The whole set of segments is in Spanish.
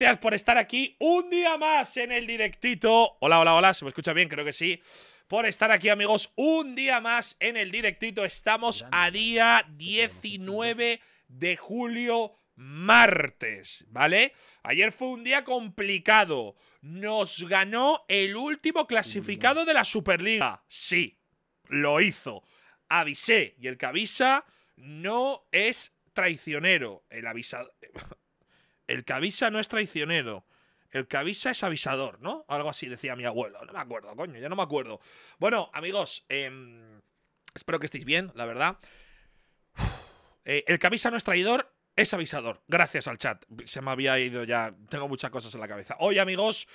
Gracias por estar aquí un día más en el directito. Hola, hola, hola, ¿se me escucha bien? Creo que sí. Por estar aquí, amigos, un día más en el directito. Estamos a día 19 de julio, martes, ¿vale? Ayer fue un día complicado. Nos ganó el último clasificado de la Superliga. Sí, lo hizo. Avisé. Y el que avisa no es traicionero. El avisado el que no es traicionero. El que es avisador, ¿no? Algo así decía mi abuelo. No me acuerdo, coño, ya no me acuerdo. Bueno, amigos, em, espero que estéis bien, la verdad. Eh, el que no es traidor, es avisador. Gracias al chat. Se me había ido ya. Tengo muchas cosas en la cabeza. Hoy, amigos,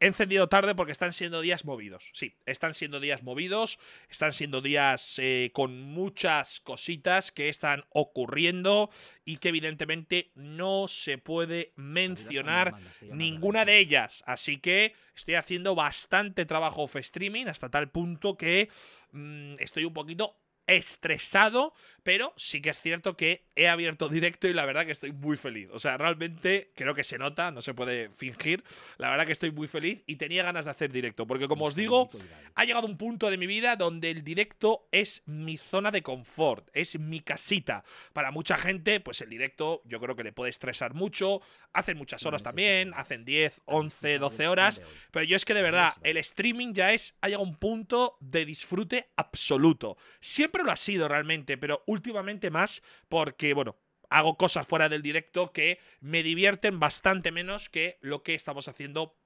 He encendido tarde porque están siendo días movidos. Sí, están siendo días movidos, están siendo días eh, con muchas cositas que están ocurriendo y que evidentemente no se puede mencionar ninguna de ellas. Así que estoy haciendo bastante trabajo off streaming hasta tal punto que mm, estoy un poquito estresado, pero sí que es cierto que he abierto directo y la verdad que estoy muy feliz. O sea, realmente creo que se nota, no se puede fingir. La verdad que estoy muy feliz y tenía ganas de hacer directo, porque como os digo, ha llegado un punto de mi vida donde el directo es mi zona de confort, es mi casita. Para mucha gente, pues el directo yo creo que le puede estresar mucho, hacen muchas horas también, hacen 10, 11, 12 horas, pero yo es que de verdad, el streaming ya es, ha llegado un punto de disfrute absoluto. Siempre lo ha sido realmente, pero últimamente más porque, bueno, hago cosas fuera del directo que me divierten bastante menos que lo que estamos haciendo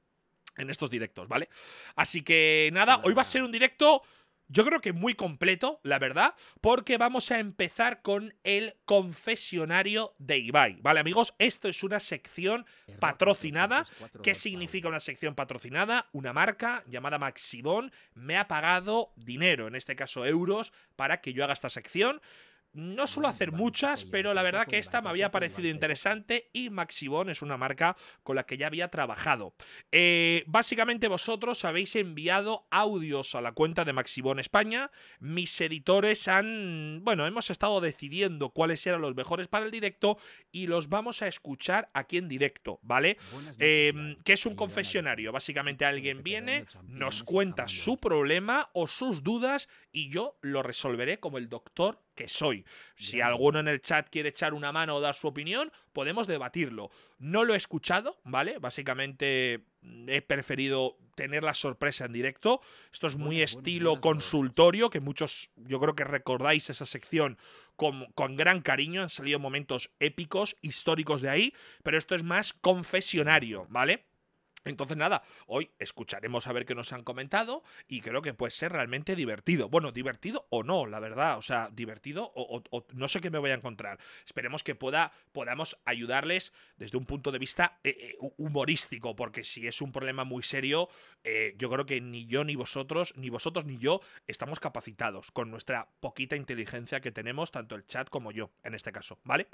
en estos directos, ¿vale? Así que nada, hoy va a ser un directo yo creo que muy completo, la verdad, porque vamos a empezar con el confesionario de Ibai. ¿Vale, amigos? Esto es una sección patrocinada. ¿Qué significa una sección patrocinada? Una marca llamada Maxibon me ha pagado dinero, en este caso euros, para que yo haga esta sección. No suelo hacer muchas, pero la verdad que esta me había parecido interesante y Maxibon es una marca con la que ya había trabajado. Eh, básicamente vosotros habéis enviado audios a la cuenta de Maxibon España. Mis editores han, bueno, hemos estado decidiendo cuáles eran los mejores para el directo y los vamos a escuchar aquí en directo, ¿vale? Eh, que es un confesionario. Básicamente alguien viene, nos cuenta su problema o sus dudas y yo lo resolveré como el doctor que soy. Si alguno en el chat quiere echar una mano o dar su opinión, podemos debatirlo. No lo he escuchado, ¿vale? Básicamente mm, he preferido tener la sorpresa en directo. Esto es muy estilo consultorio, que muchos yo creo que recordáis esa sección con, con, gran cariño. Han salido momentos épicos, históricos de ahí, pero esto es más confesionario, ¿vale? Entonces nada, hoy escucharemos a ver qué nos han comentado y creo que puede ser realmente divertido. Bueno, divertido o no, la verdad, o sea, divertido o, no sé qué me voy a encontrar. Esperemos que pueda, podamos ayudarles desde un punto de vista eh, eh, humorístico, porque si es un problema muy serio, eh, yo creo que ni yo ni vosotros, ni vosotros ni yo estamos capacitados con nuestra poquita inteligencia que tenemos, tanto el chat como yo, en este caso, ¿vale?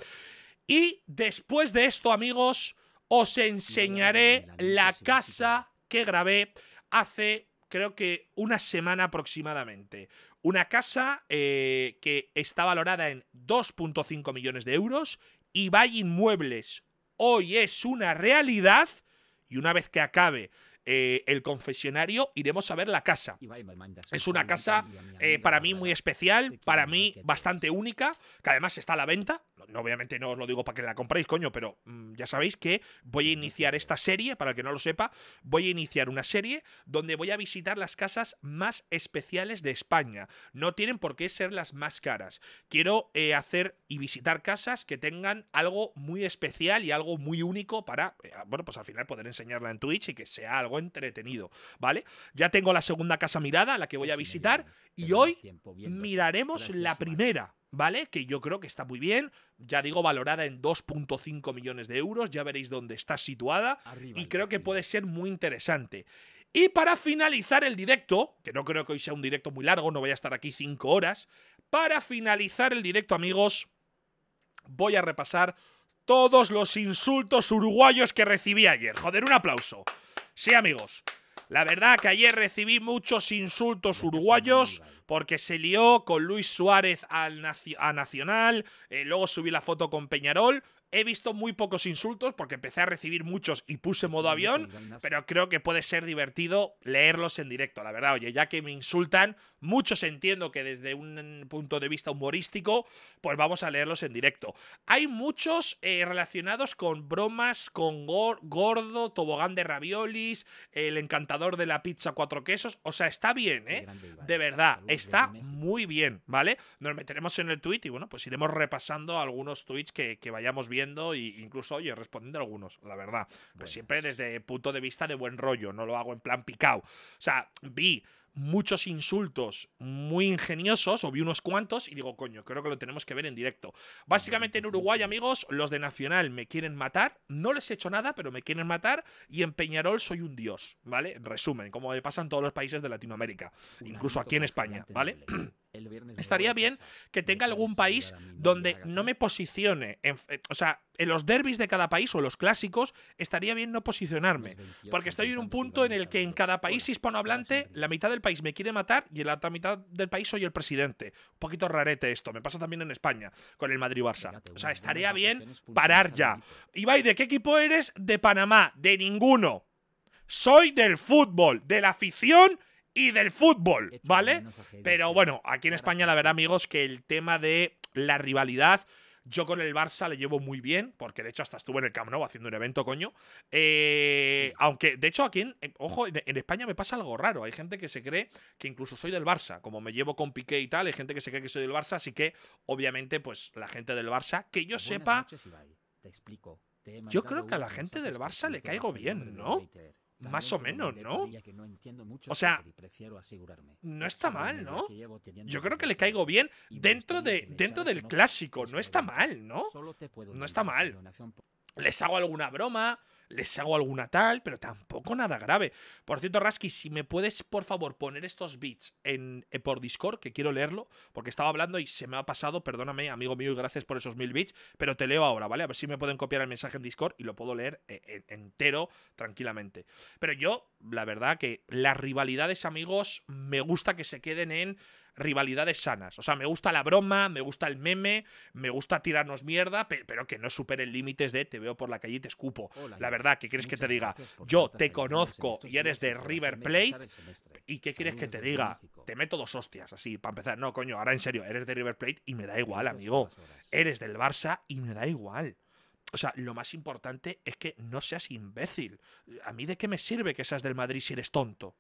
Y después de esto, amigos os enseñaré la casa que grabé hace creo que una semana aproximadamente. Una casa eh, que está valorada en 2.5 millones de euros y Valle Inmuebles hoy es una realidad y una vez que acabe eh, el confesionario, iremos a ver la casa. Es una casa eh, para mí muy especial, para mí bastante única, que además está a la venta. Obviamente no os lo digo para que la compréis, coño, pero mm, ya sabéis que voy a iniciar esta serie, para el que no lo sepa, voy a iniciar una serie donde voy a visitar las casas más especiales de España. No tienen por qué ser las más caras. Quiero eh, hacer y visitar casas que tengan algo muy especial y algo muy único para, bueno, pues al final poder enseñarla en Twitch y que sea algo entretenido, ¿vale? Ya tengo la segunda casa mirada, la que voy a pues visitar, y hoy miraremos la primera. ¿Vale? Que yo creo que está muy bien. Ya digo, valorada en 2.5 millones de euros. Ya veréis dónde está situada. y creo que puede ser muy interesante. Y para finalizar el directo, que no creo que hoy sea un directo muy largo, no voy a estar aquí 5 horas, para finalizar el directo amigos, voy a repasar todos los insultos uruguayos que recibí ayer. Joder, un aplauso. Sí, amigos. La verdad que ayer recibí muchos insultos uruguayos porque se lió con Luis Suárez al a Nacional, eh, luego subí la foto con Peñarol He visto muy pocos insultos porque empecé a recibir muchos y puse modo avión, pero creo que puede ser divertido leerlos en directo, la verdad. Oye, ya que me insultan, muchos entiendo que desde un punto de vista humorístico, pues vamos a leerlos en directo. Hay muchos eh, relacionados con bromas, con gordo, tobogán de raviolis, el encantador de la pizza cuatro quesos. O sea, está bien, ¿eh? De verdad, está muy bien, ¿vale? Nos meteremos en el tweet y bueno, pues iremos repasando algunos tweets que vayamos viendo y incluso, oye, respondiendo a algunos, la verdad. Pues siempre desde el punto de vista de buen rollo, no lo hago en plan picao. O sea, vi muchos insultos muy ingeniosos, o vi unos cuantos, y digo, coño, creo que lo tenemos que ver en directo. Básicamente en pues Uruguay, amigos, los de Nacional me quieren matar, no les he hecho nada, pero me quieren matar, y en Peñarol soy un dios, ¿vale? Resumen, como le pasa en todos los países de Latinoamérica, incluso aquí en España, ¿vale? Estaría bien que tenga algún país donde no me posicione. Eh, o sea, en los derbis de cada país o los clásicos, estaría bien no posicionarme. Porque estoy en un punto en el que en cada país hispanohablante, la mitad del país me quiere matar y en la otra mitad del país soy el presidente. Un poquito rarete esto. Me pasa también en España con el Madrid-Barça. O sea, estaría bien parar ya. Ibai, ¿de qué equipo eres? De Panamá. De ninguno. Soy del fútbol, de la afición y del fútbol, ¿vale? Pero bueno, aquí en España la verdad, amigos, que el tema de la rivalidad yo con el Barça le llevo muy bien, porque de hecho hasta estuve en el Camp haciendo un evento, coño. Eh, aunque, de hecho, aquí, en, eh, ojo, en, España me pasa algo raro. Hay gente que se cree que incluso soy del Barça. Como me llevo con Piqué y tal, hay gente que se cree que soy del Barça. Así que, obviamente, pues la gente del Barça, que yo sepa. Te explico. yo creo que a la gente del Barça le caigo bien, ¿no? Más o menos, ¿no? O sea, no pues está mal, ¿no? Yo creo que le caigo bien dentro, de, dentro del clásico. No está mal, ¿no? No está mal. Les hago alguna broma les hago alguna tal, pero tampoco nada grave. Por cierto, Rasky, si me puedes, por favor, poner estos bits en, eh, por Discord, que quiero leerlo, porque estaba hablando y se me ha pasado, perdóname, amigo mío, y gracias por esos mil bits, pero te leo ahora, ¿vale? A ver si me pueden copiar el mensaje en Discord y lo puedo leer eh, eh, entero, tranquilamente. Pero yo, la verdad que las rivalidades, amigos, me gusta que se queden en rivalidades sanas. O sea, me gusta la broma, me gusta el meme, me gusta tirarnos mierda, pero que no superen límites de te veo por la calle y te escupo. la verdad, ¿qué quieres que te diga? Yo te conozco y eres de River Plate. ¿Y qué quieres que te diga? Te meto dos hostias, así, para empezar. No, coño, ahora en serio, eres de River Plate y me da igual, amigo. Eres del Barça y me da igual. O sea, lo más importante es que no seas imbécil. ¿A mí de qué me sirve que seas del Madrid si eres tonto?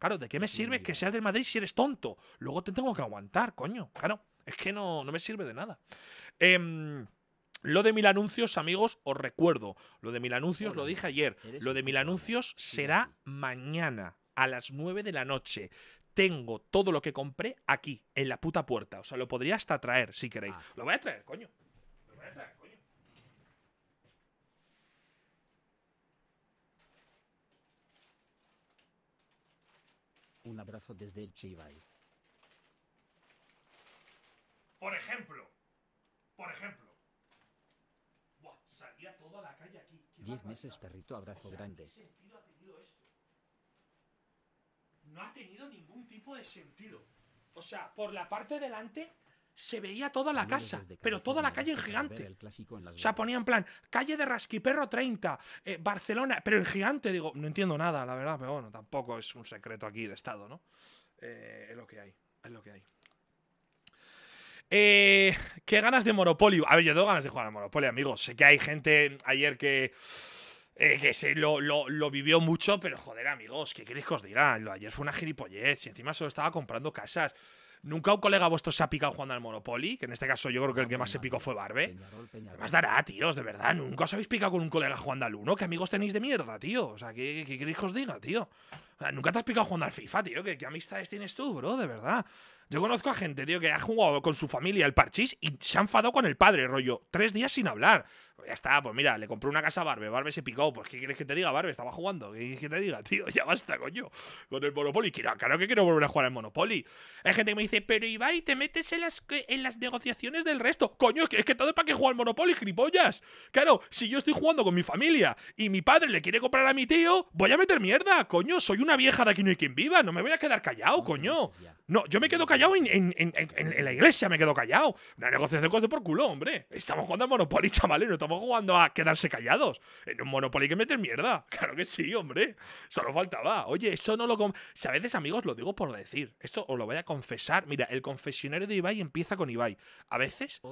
Claro, ¿de qué me sirve que seas del Madrid si eres tonto? Luego te tengo que aguantar, coño. Claro, es que no, no me sirve de nada. Em, lo de mil anuncios, amigos, os recuerdo. Lo de mil anuncios lo dije ayer. Lo de mil anuncios será mañana a las 9 de la noche. Tengo todo lo que compré aquí, en la puta puerta. O sea, lo podría hasta traer si queréis. Ah. Lo voy a traer, coño. Un abrazo desde el Chivay. Por ejemplo. Por ejemplo. Buah, salía toda la calle aquí. Diez meses perrito abrazo grande. No ha tenido ningún tipo de sentido. O sea, por la parte delante se veía toda la casa, pero toda la calle en gigante. O sea, ponía en plan, calle de Rasquiperro 30, eh, Barcelona, pero en gigante. Digo, no entiendo nada, la verdad, pero bueno, tampoco es un secreto aquí de Estado, ¿no? Eh, es lo que hay, es lo que hay. Eh, ¿Qué ganas de Monopoly? A ver, yo tengo ganas de jugar al Monopoly, amigos. Sé que hay gente ayer que... que se lo, lo, lo, vivió mucho, pero joder, amigos, ¿qué queréis que os diga? ayer fue una gilipollez y encima solo estaba comprando casas. Nunca un colega vuestro se ha picado jugando al Monopoly, que en este caso yo creo que el que más se picó fue Barbe. Además dará, tíos, de verdad. Nunca os habéis picado con un colega jugando al uno. ¿Qué amigos tenéis de mierda, tío? O sea, ¿qué, queréis que os diga, tío? nunca te has picado jugando al FIFA, tío. ¿Qué, amistades tienes tú, bro? De verdad. Yo conozco a gente, tío, que ha jugado con su familia al parchís y se ha enfadado con el padre, rollo. Tres días sin hablar. Pues ya está, pues mira, le compré una casa a Barbe. Barbe se picó. Pues, ¿qué quieres que te diga, Barbe? Estaba jugando. ¿Qué quieres que te diga, tío? Ya basta, coño. Con el Monopoly. claro que quiero volver a jugar al Monopoly. Hay gente que me dice, pero Ibai, te metes en las, en las negociaciones del resto. Coño, es que, es que todo es para que juegue al Monopoly, gilipollas. Claro, si yo estoy jugando con mi familia y mi padre le quiere comprar a mi tío, voy a meter mierda. Coño, soy una vieja de aquí no hay quien viva, no me voy a quedar callado, coño. No, yo me quedo callado en, la iglesia, me quedo callado. Una negociación coste por culo, hombre. Estamos jugando a Monopoly, chavales, no estamos jugando a quedarse callados. En un Monopoly que meter mierda. Claro que sí, hombre. Solo faltaba. Oye, eso no lo... Si a veces, amigos, lo digo por decir. Esto os lo voy a confesar. Mira, el confesionario de Ibai empieza con Ibai. A veces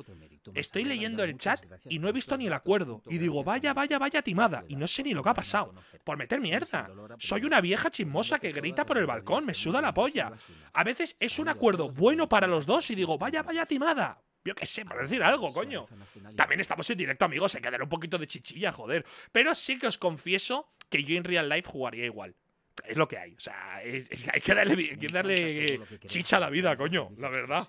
estoy leyendo el chat y no he visto ni el acuerdo. Y digo, vaya, vaya, vaya timada. Y no sé ni lo que ha pasado. Por meter mierda. Soy una vieja Mosa que grita por el balcón, me suda la polla. A veces es un acuerdo bueno para los dos y digo, vaya, vaya timada. Yo qué sé, para decir algo, coño. También estamos en directo, amigos, que darle un poquito de chichilla, joder. Pero sí que os confieso que yo en real life jugaría igual es lo que hay. O sea, hay que darle, eh, chicha a la vida, coño, la verdad.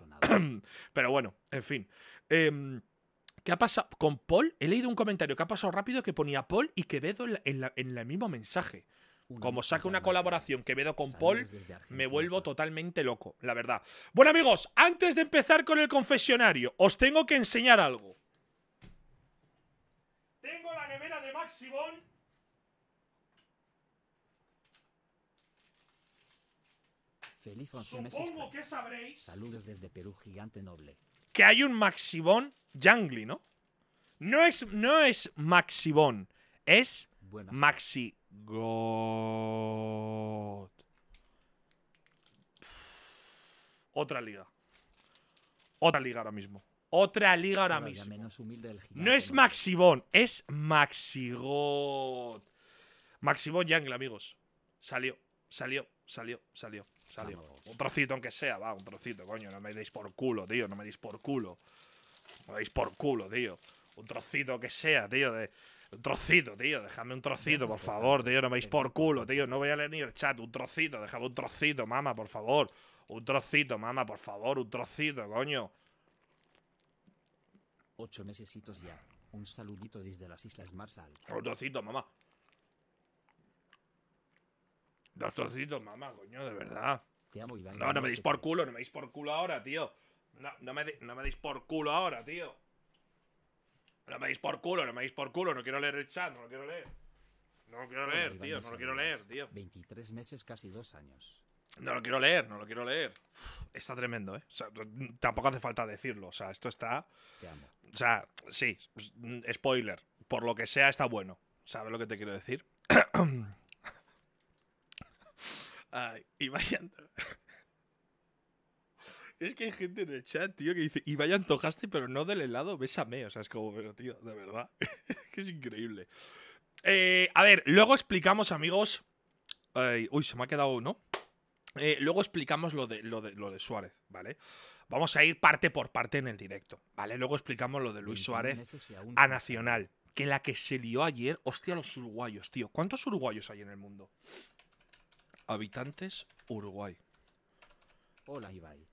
Pero bueno, en fin. Em, ¿Qué ha pasado? Con Paul, he leído un comentario que ha pasado rápido que ponía Paul y Quevedo en, en el mismo mensaje. Como saque una colaboración que Quevedo con Paul, me vuelvo totalmente loco, la verdad. Bueno, amigos, antes de empezar con el confesionario, os tengo que enseñar algo. Tengo la nevera de Maximón. Feliz Supongo que sabréis. Saludos desde Perú, gigante noble. Que hay un Maximón Jangli, ¿no? No es, no es Maximón, es Maxi God. Otra liga. Otra liga ahora mismo. Otra liga ahora mismo. Menos humilde no es Maxibón, es Maxigot. Maxibón Jungle, amigos. Salió, salió, salió, salió, salió. Un trocito aunque sea, va, un trocito, coño. No me deis por culo, tío. No me deis por culo. No me deis por culo, tío. Un trocito que sea, tío, de, un trocito, tío, déjame un trocito, por favor, tío, no me vais por culo, tío, no voy a leer ni el chat, un trocito, déjame un trocito, mama, por favor. Un trocito, mama, por favor, un trocito, coño. Ocho mesecitos ya. Un saludito desde las Islas Marshall. Un trocito, mamá. Dos trocitos, mamá, coño, de verdad. No, no me deis por culo, no me por culo ahora, tío. No, no me, no por culo ahora, tío. No me por culo, no me por culo, no quiero leer el chat, no lo quiero leer. No lo quiero leer, tío, no lo quiero leer, tío. 23 meses, casi dos años. No lo quiero leer, no lo quiero leer. está tremendo, ¿eh? tampoco hace falta decirlo. O sea, esto está. O sea, sí, spoiler. Por lo que sea, está bueno. ¿Sabes lo que te quiero decir? Ay, y es que hay gente en el chat, tío, que dice, y vaya antojaste, pero no del helado, bésame. O sea, es como, pero tío, de verdad. es increíble. Eh, a ver, luego explicamos, amigos. uy, se me ha quedado uno. Eh, luego explicamos lo de, lo, de, lo de Suárez, ¿vale? Vamos a ir parte por parte en el directo, ¿vale? Luego explicamos lo de Luis Suárez a Nacional. Que la que se lió ayer, hostia, los uruguayos, tío. ¿Cuántos uruguayos hay en el mundo? Habitantes Uruguay. Hola, Ibai.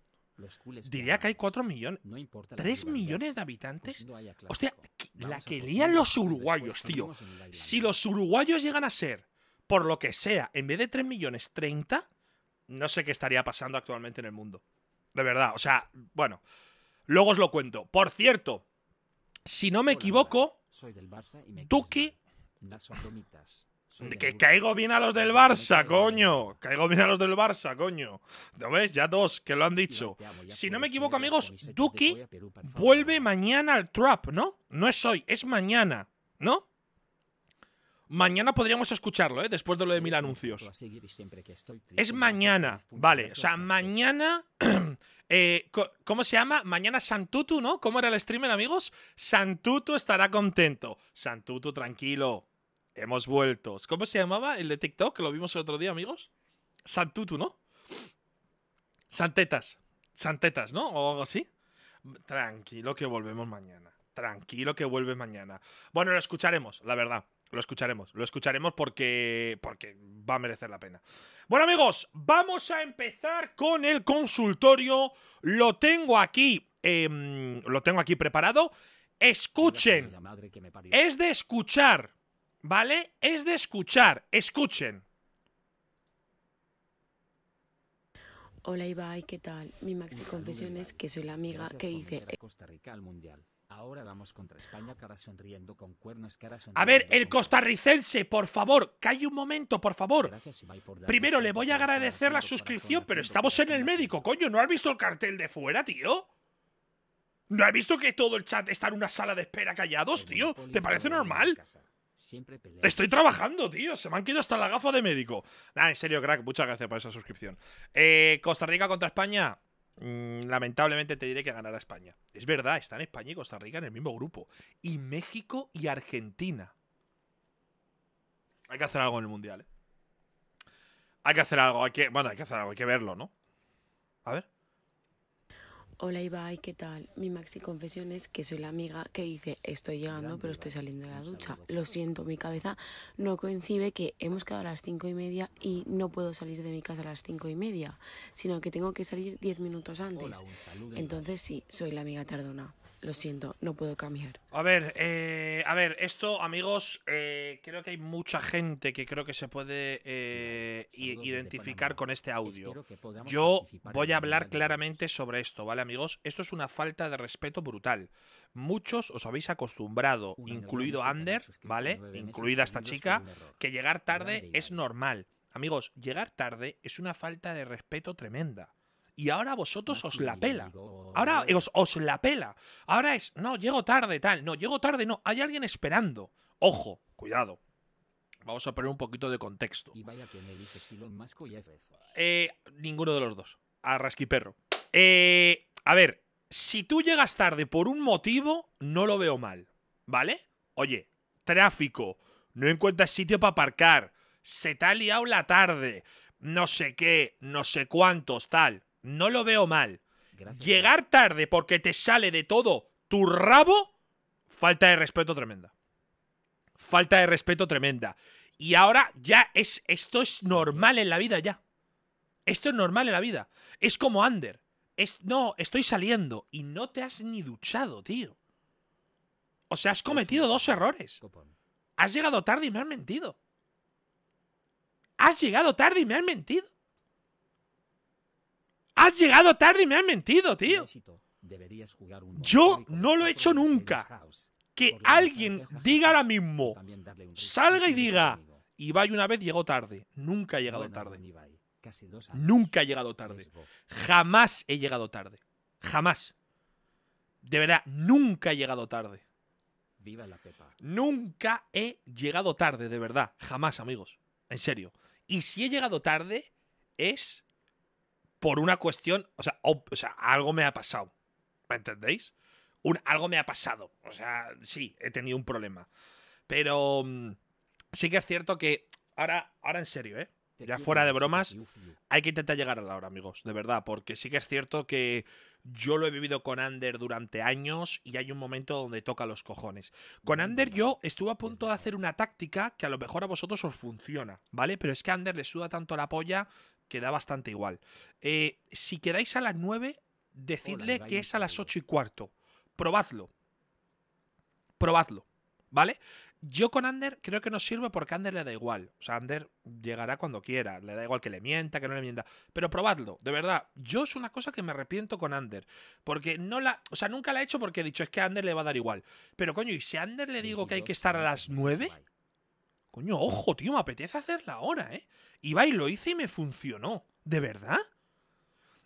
Diría que hay 4 millones. No 3 millones de habitantes. Pues Hostia, la que lían los uruguayos, tío. Si los uruguayos llegan a ser, por lo que sea, en vez de 3 millones 30, no sé qué estaría pasando actualmente en el mundo. De verdad, o sea, bueno. Luego os lo cuento. Por cierto, si no me equivoco, Tuki que caigo bien a los del Barça, coño. Caigo bien a los del Barça, coño. ¿No ves? Ya dos que lo han dicho. Si no me equivoco, amigos, Duki vuelve mañana al trap, ¿no? No es hoy, es mañana, ¿no? Mañana podríamos escucharlo, ¿eh? Después de lo de mil anuncios. Es mañana, vale. O sea, mañana. Eh, ¿Cómo se llama? Mañana Santutu, ¿no? ¿Cómo era el streamer, amigos? Santutu estará contento. Santutu, tranquilo. Hemos vuelto. ¿Cómo se llamaba el de TikTok? Que lo vimos el otro día, amigos. Santutu, ¿no? Santetas. Santetas, ¿no? O algo así. Tranquilo que volvemos mañana. Tranquilo que vuelve mañana. Bueno, lo escucharemos, la verdad. Lo escucharemos, lo escucharemos porque, porque va a merecer la pena. Bueno amigos, vamos a empezar con el consultorio. Lo tengo aquí, em, lo tengo aquí preparado. Escuchen. Es de escuchar ¿vale? Es de escuchar. Escuchen. Hola Ibai, ¿qué tal? Mi maxi confesión es que soy la amiga que dice. Eh Costa Rica al mundial. Ahora vamos contra España, cara sonriendo con cuernos, cara sonriendo. A ver, el costarricense, por favor, calle un momento, por favor. Primero le voy a agradecer la suscripción, pero estamos en el médico, coño, ¿no has visto el cartel de fuera, tío? ¿No has visto que todo el chat está en una sala de espera callados, tío? ¿Te parece normal? Siempre Estoy trabajando, tío. Se me han quedado hasta la gafa de médico. Nah, en serio, crack. Muchas gracias por esa suscripción. Eh, Costa Rica contra España. Mm, lamentablemente te diré que ganará España. Es verdad, están España y Costa Rica en el mismo grupo. Y México y Argentina. Hay que hacer algo en el Mundial, ¿eh? Hay que hacer algo, hay que, bueno, hay que hacer algo, hay que verlo, ¿no? A ver. Hola Ibai, ¿qué tal? Mi maxi confesión es que soy la amiga que dice estoy llegando pero estoy saliendo de la ducha. Lo siento, mi cabeza no coincide que hemos quedado a las cinco y media y no puedo salir de mi casa a las cinco y media, sino que tengo que salir diez minutos antes. Entonces sí, soy la amiga tardona. Lo siento, no puedo cambiar. A ver, eh, a ver, esto, amigos, eh, creo que hay mucha gente que creo que se puede eh, identificar con este audio. Yo voy a hablar claramente sobre esto, ¿vale, amigos? Esto es una falta de respeto brutal. Muchos os habéis acostumbrado, incluido Ander, ¿vale? Incluida esta chica, que llegar tarde es normal. Amigos, llegar tarde es una falta de respeto tremenda y ahora vosotros os la pela. Ahora os, la pela. Ahora es, no, llego tarde, tal. No, llego tarde, no. Hay alguien esperando. Ojo, cuidado. Vamos a poner un poquito de contexto. Y vaya que me eh, ninguno de los dos. Arrasqui, perro. Eh, a ver, si tú llegas tarde por un motivo, no lo veo mal. ¿Vale? Oye, tráfico. No encuentras sitio para aparcar. Se te ha liado la tarde. No sé qué, no sé cuántos, tal no lo veo mal. Llegar tarde porque te sale de todo tu rabo, falta de respeto tremenda. Falta de respeto tremenda. Y ahora ya es. Esto es normal en la vida ya. Esto es normal en la vida. Es como Ander. Es, no, estoy saliendo y no te has ni duchado, tío. O sea, has cometido dos errores. Has llegado tarde y me has mentido. Has llegado tarde y me has mentido. Has llegado tarde y me han mentido, tío. Yo no lo he hecho nunca. Que alguien diga ahora mismo, salga y diga, vaya una vez llegó tarde. Nunca he llegado tarde. Nunca he llegado tarde. Jamás he llegado tarde. Jamás. De verdad, nunca he llegado tarde. Viva la Pepa. Nunca he llegado tarde, de verdad. Jamás, amigos. En serio. Y si he llegado tarde, es por una cuestión, o sea, o, sea algo me ha pasado. ¿Me entendéis? Un, algo me ha pasado. O sea, sí, he tenido un problema. Pero mm, sí que es cierto que ahora, ahora en serio, ¿eh? Ya fuera de bromas, hay que intentar llegar a la hora, amigos, de verdad, porque sí que es cierto que yo lo he vivido con Ander durante años y hay un momento donde toca los cojones. Con Ander yo estuve a punto de hacer una táctica que a lo mejor a vosotros os funciona, ¿vale? Pero es que Ander le suda tanto la polla queda bastante igual. Eh, si quedáis a las 9, decidle que es a las 8 y cuarto. Probadlo. Probadlo. ¿Vale? Yo con Ander creo que no sirve porque a Ander le da igual. O sea, Ander llegará cuando quiera. Le da igual que le mienta, que no le mienta. Pero probadlo, de verdad. Yo es una cosa que me arrepiento con Ander. Porque no la. O sea, nunca la he hecho porque he dicho es que a Ander le va a dar igual. Pero coño, ¿y si a Ander le digo que hay que estar a las 9? Coño, ojo, tío, me apetece hacerla ahora, ¿eh? Iba y lo hice y me funcionó. ¿De verdad?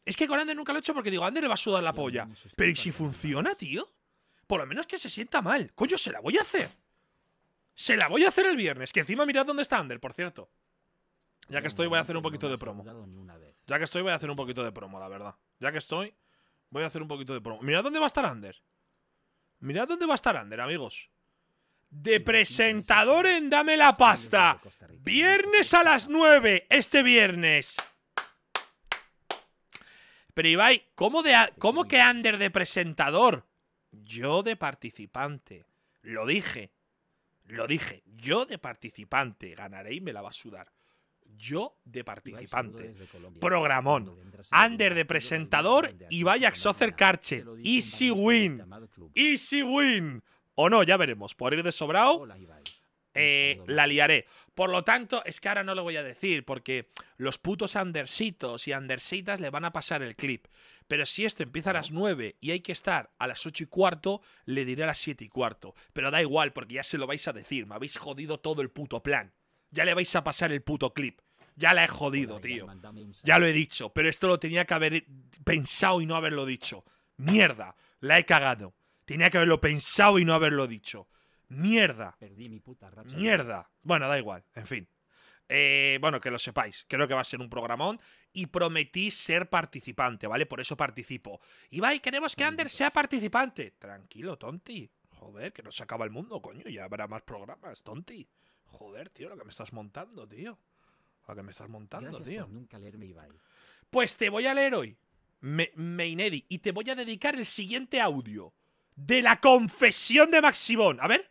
Es que con Ander nunca lo he hecho porque digo, Ander le va a sudar la polla. Pero ¿y si funciona, tío? Por lo menos que se sienta mal. Coño, se la voy a hacer. Se la voy a hacer el viernes. Que encima mirad dónde está Ander, por cierto. Ya que estoy, voy a hacer un poquito de promo. Ya que estoy, voy a hacer un poquito de promo, la verdad. Ya que estoy, voy a hacer un poquito de promo. Mirad dónde va a estar Ander. Mirad dónde va a estar Ander, amigos de presentador en Dame la Pasta. Viernes a las 9, este viernes. Pero Ibai, ¿cómo, de, ¿cómo que Ander de presentador? Yo de participante. Lo dije. Lo dije. Yo de participante. Ganaré y me la va a sudar. Yo de participante. Programón. Ander de presentador. Ibai soccer carche. Easy win. Easy win. O no, ya veremos. Por ir de sobrado, eh, la liaré. Por lo tanto, es que ahora no lo voy a decir, porque los putos andersitos y andersitas le van a pasar el clip. Pero si esto empieza a las 9 y hay que estar a las 8 y cuarto, le diré a las 7 y cuarto. Pero da igual, porque ya se lo vais a decir. Me habéis jodido todo el puto plan. Ya le vais a pasar el puto clip. Ya la he jodido, tío. Ya lo he dicho, pero esto lo tenía que haber pensado y no haberlo dicho. Mierda, la he cagado. Tenía que haberlo pensado y no haberlo dicho. Mierda. Perdí mi puta racha. Mierda. Bueno, da igual, en fin. Eh, bueno, que lo sepáis. Creo que va a ser un programón. Y prometí ser participante, ¿vale? Por eso participo. Ibai, queremos que Ander sea participante. Tranquilo, tonti. Joder, que no se acaba el mundo, coño. Ya habrá más programas, tonti. Joder, tío, lo que me estás montando, tío. Lo que me estás montando, tío. nunca leerme Ibai. Pues te voy a leer hoy. Me, Y te voy a dedicar el siguiente audio de la confesión de Maximón. A ver.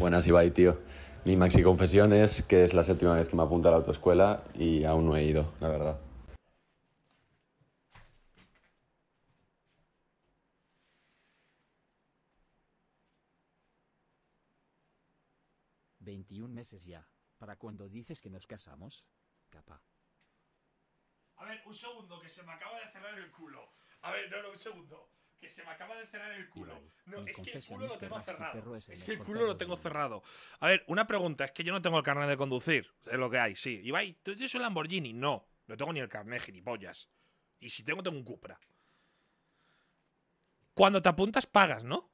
Buenas, Ibai, tío. Mi maxi confesión es que es la séptima vez que me apunta a la autoescuela y aún no he ido, la verdad. ¿21 meses ya? ¿Para cuando dices que nos casamos? Capa. A ver, un segundo, que se me acaba de cerrar el culo. A ver, no, no, un segundo. Que se me acaba de cerrar el culo. No, es que el culo lo tengo cerrado. Es que el culo lo tengo cerrado. A ver, una pregunta, es que yo no tengo el carnet de conducir. Es lo que hay, sí. Ibai, ¿tú tienes un Lamborghini? No. No tengo ni el carnet, pollas. Y si tengo, tengo un Cupra. Cuando te apuntas, pagas, ¿no? O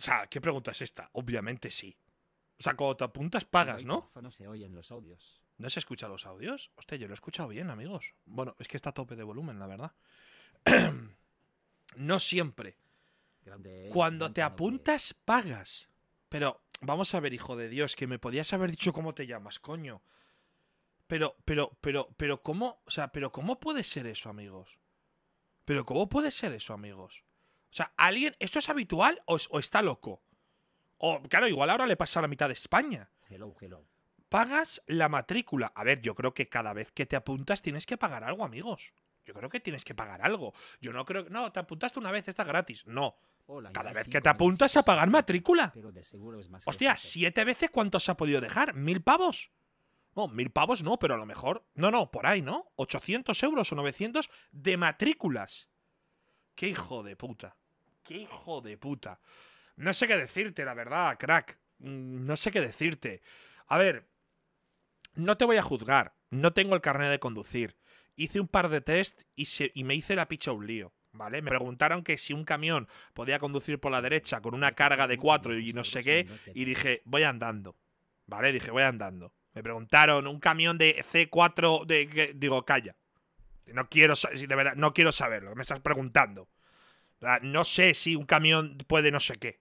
sea, ¿qué pregunta es esta? Obviamente sí. O sea, cuando te apuntas, pagas, ¿no? No se oyen los audios. ¿No se escucha los audios? Hostia, yo lo he escuchado bien, amigos. Bueno, es que está a tope de volumen, la verdad. no siempre. Eh, Cuando te apuntas, pagas. Pero, vamos a ver, hijo de Dios, que me podías haber dicho cómo te llamas, coño. Pero, pero, pero, pero, ¿cómo? O sea, pero ¿cómo puede ser eso, amigos? Pero ¿cómo puede ser eso, amigos? O sea, ¿alguien. ¿Esto es habitual o, o está loco? O, claro, igual ahora le pasa a la mitad de España. Hello, hello pagas la matrícula. A ver, yo creo que cada vez que te apuntas tienes que pagar algo, amigos. Yo creo que tienes que pagar algo. Yo no creo. No, te apuntaste una vez, está gratis. No. cada vez que te apuntas a pagar matrícula. Pero de seguro es más Hostia, siete veces cuánto se ha podido dejar. ¿Mil pavos? No, mil pavos no, pero a lo mejor. No, no, por ahí, ¿no? 800 euros o 900 de matrículas. ¡Qué hijo de puta! ¡Qué hijo de puta! No sé qué decirte, la verdad, crack. Mm, no sé qué decirte. A ver, no te voy a juzgar, no tengo el carnet de conducir. Hice un par de test y, y me hice la picha un lío. ¿Vale? Me preguntaron que si un camión podía conducir por la derecha con una carga de cuatro y no sé qué, y dije, voy andando. ¿Vale? Dije, voy andando. Me preguntaron, un camión de C4 de. digo, calla. No quiero, no quiero saberlo. Me estás preguntando. No sé si un camión puede no sé qué.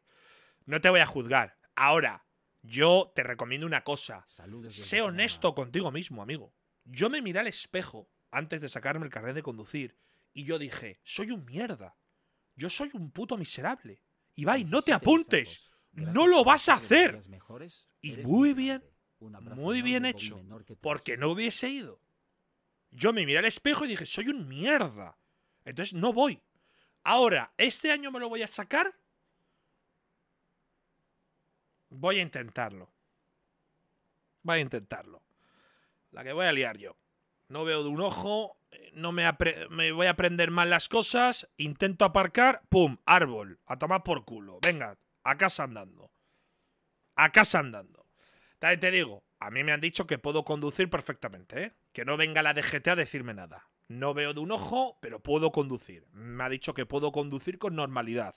No te voy a juzgar. Ahora, yo te recomiendo una cosa. sé honesto contigo mismo, amigo. Yo me miré al espejo antes de sacarme el carnet de conducir y yo dije, soy un mierda. Yo soy un puto miserable. y y no te apuntes. No lo vas a hacer. Y muy bien, muy bien hecho. Porque no hubiese ido. Yo me miré al espejo y dije, soy un mierda. Entonces no voy. Ahora, este año me lo voy a sacar Voy a intentarlo. Voy a intentarlo. La que voy a liar yo. No veo de un ojo, no me, me voy a aprender mal las cosas, intento aparcar, ¡pum! Árbol, a tomar por culo. Venga, a casa andando. A casa andando. te digo, a mí me han dicho que puedo conducir perfectamente, ¿eh? Que no venga la DGT a decirme nada. No veo de un ojo, pero puedo conducir. Me ha dicho que puedo conducir con normalidad.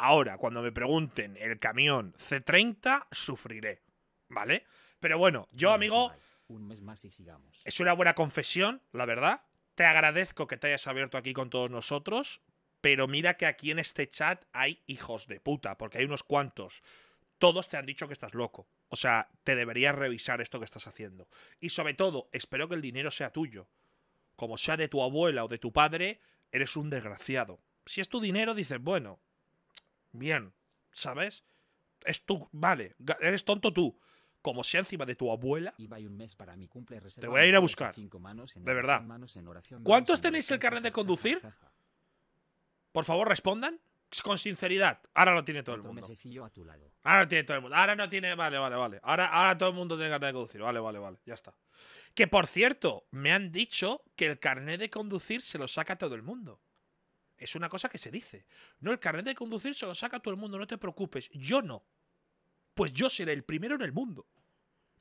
Ahora, cuando me pregunten el camión C30, sufriré, ¿vale? Pero bueno, yo, amigo, un mes más y sigamos. Es una buena confesión, la verdad. Te agradezco que te hayas abierto aquí con todos nosotros, pero mira que aquí en este chat hay hijos de puta, porque hay unos cuantos. Todos te han dicho que estás loco. O sea, te deberías revisar esto que estás haciendo. Y sobre todo, espero que el dinero sea tuyo. Como sea de tu abuela o de tu padre, eres un desgraciado. Si es tu dinero, dices, bueno, bien, ¿sabes? Es tú, vale, eres tonto tú. Como sea encima de tu abuela. un mes para te voy a ir a buscar. de verdad. en oración, ¿Cuántos tenéis el carnet de conducir? Por favor, respondan con sinceridad. Ahora lo tiene todo el mundo. Ahora tiene todo el mundo. Ahora no tiene. Vale, vale, vale. Ahora, todo el mundo tiene carnet de conducir. Vale, vale, vale. Ya está. Que por cierto, me han dicho que el carnet de conducir se lo saca todo el mundo. Es una cosa que se dice. No, el carnet de conducir se lo saca todo el mundo, no te preocupes. Yo no. Pues yo seré el primero en el mundo.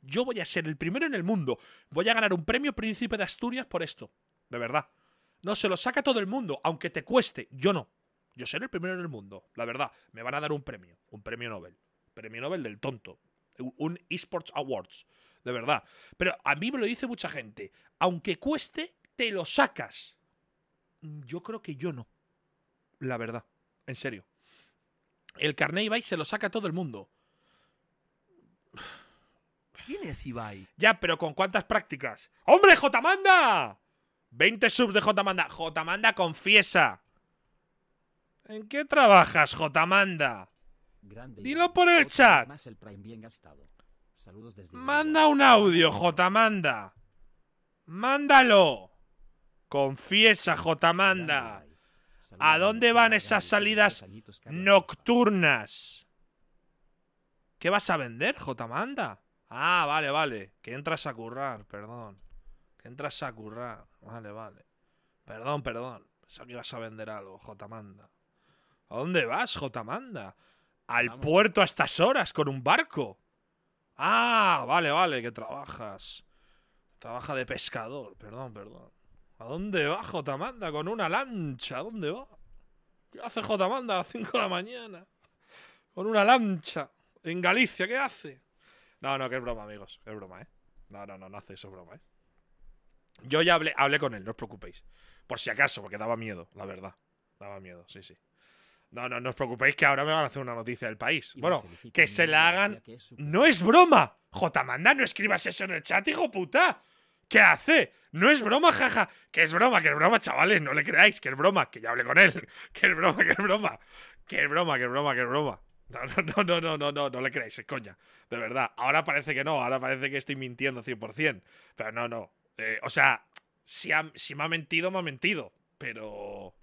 Yo voy a ser el primero en el mundo. Voy a ganar un premio Príncipe de Asturias por esto. De verdad. No se lo saca todo el mundo, aunque te cueste. Yo no. Yo seré el primero en el mundo. La verdad. Me van a dar un premio. Un premio Nobel. Premio Nobel del tonto. Un Esports Awards. De verdad. Pero a mí me lo dice mucha gente. Aunque cueste, te lo sacas. Mm, yo creo que yo no. La verdad. En serio. El carnet Ibai se lo saca todo el mundo. ¿Quién es Ibai? Ya, pero ¿con cuántas prácticas? ¡Hombre, Jotamanda! 20 subs de Jotamanda. Jotamanda confiesa. ¿En qué trabajas, Jotamanda? Dilo por el chat. Manda un audio, Jotamanda. Mándalo. Confiesa, Jotamanda. ¿A dónde van esas salidas nocturnas? ¿Qué vas a vender, manda. Ah, vale, vale. Que entras a currar, perdón. Que entras a currar. Vale, vale. Perdón, perdón. Pensaba que ibas a vender algo, manda. ¿A dónde vas, manda. Al puerto a estas horas, con un barco. Ah, vale, vale, que trabajas. Trabaja de pescador, perdón, perdón. ¿A dónde va Jotamanda con una lancha? ¿A dónde va? ¿Qué hace Jotamanda a las 5 de la mañana? Con una lancha. En Galicia, ¿qué hace? No, no, que es broma, amigos. es broma, ¿eh? No, no, no, no hace eso, broma, ¿eh? Yo ya hablé, hablé con él, no os preocupéis. Por si acaso, porque daba miedo, la verdad. Daba miedo, sí, sí. No, no, no os preocupéis que ahora me van a hacer una noticia del país. bueno, que se la hagan. ¡No es broma! Jotamanda, no escribas eso en el chat, hijo puta. ¿Qué hace? No es broma, jaja. Que es broma, que es broma, chavales. No le creáis, que es broma. Que ya hablé con él. Que es broma, que es broma. Que es broma, que es broma, que es broma. No, no, no, no, no, no, no le creáis, es coña. De verdad. Ahora parece que no, ahora parece que estoy mintiendo 100%. Pero no, no. Eh, o sea, si, si me ha mentido, me ha mentido. Pero...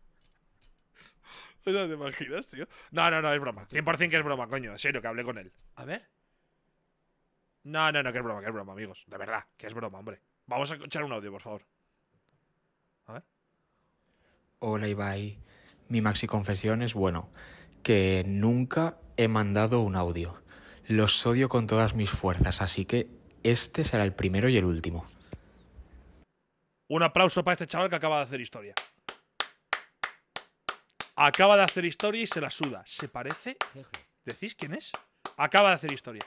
¿No te imaginas, tío? No, no, no, es broma. 100% que es broma, coño. En serio, que hablé con él. A ver. No, no, no, que broma, qué broma, amigos. De verdad, que es broma, hombre. Vamos a escuchar un audio, por favor. A ver. Hola, Ibai. Mi maxi confesión es, bueno, que nunca he mandado un audio. Los odio con todas mis fuerzas, así que este será el primero y el último. Un aplauso para este chaval que acaba de hacer historia. Acaba de hacer historia y se la suda. ¿Se parece? ¿Decís quién es? Acaba de hacer historia.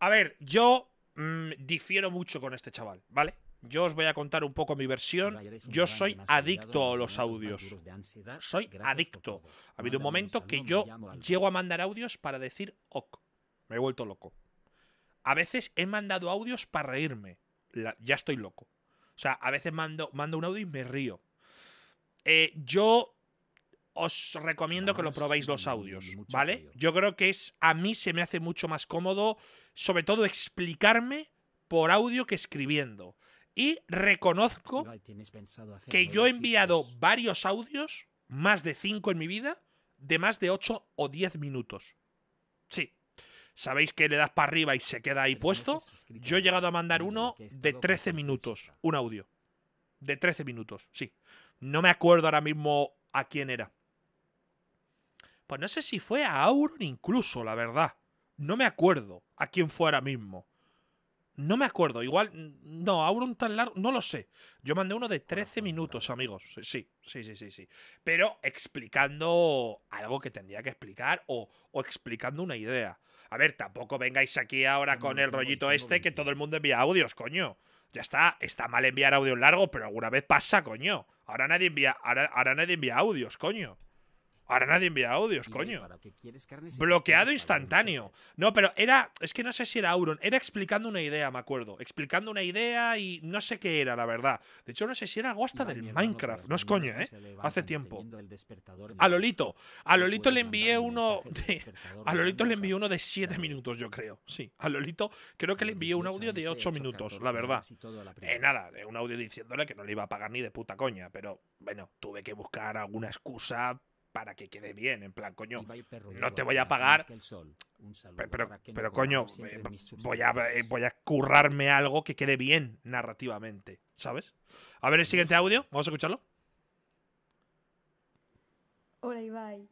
A ver, yo mm, difiero mucho con este chaval, ¿vale? Yo os voy a contar un poco mi versión. Yo soy adicto a los audios. Soy adicto. Ha habido un momento que yo llego a mandar audios para decir, ok, me he vuelto loco. A veces he mandado audios para reírme. ya estoy loco. O sea, a veces mando, mando un audio y me río. Eh, yo os recomiendo que lo probéis los mm, audios, ¿vale? Yo creo que es a mí se me hace mucho más cómodo, sobre todo explicarme por audio que escribiendo. Y reconozco que yo he enviado varios audios, más de cinco en mi vida, de más de 8 o 10 minutos. Sí. Sabéis que le das para arriba y se queda ahí puesto. Yo he llegado a mandar uno de 13 minutos, un audio. De 13 minutos, sí. No me acuerdo ahora mismo a quién era. Pues no sé si fue a Auron incluso, la verdad. No me acuerdo a quién fue ahora mismo. No me acuerdo. Igual, no, Auron tan largo, no lo sé. Yo mandé uno de 13 pues minutos, amigos. Sí, sí, sí, sí, sí. Pero explicando algo que tendría que explicar o, explicando una idea. A ver, tampoco vengáis aquí ahora con el rollito este que todo el mundo envía audios, coño. Ya está, está mal enviar audios largos, pero alguna vez pasa, coño. Ahora nadie envía, ahora, ahora nadie envía audios, coño. Ahora nadie envía audios, coño. Bloqueado instantáneo. No, pero era. Es que no sé si era Auron. Era explicando una idea, me acuerdo. Explicando una idea y no sé qué era, la verdad. De hecho, no sé si era algo hasta del Minecraft. No es coño, ¿eh? Hace tiempo. A Lolito. A Lolito le envié uno. De, a Lolito le envié uno de 7 minutos, yo creo. Sí. A Lolito creo que le envié un audio de 8 minutos, la verdad. Eh, nada, un audio diciéndole que no le iba a pagar ni de puta coña. Pero bueno, tuve que buscar alguna excusa para que quede bien. En plan, coño, no te voy a pagar. Pero, pero coño, eh, voy a, eh, voy a currarme algo que quede bien narrativamente, ¿sabes? A ver el siguiente audio, vamos a escucharlo. Hola y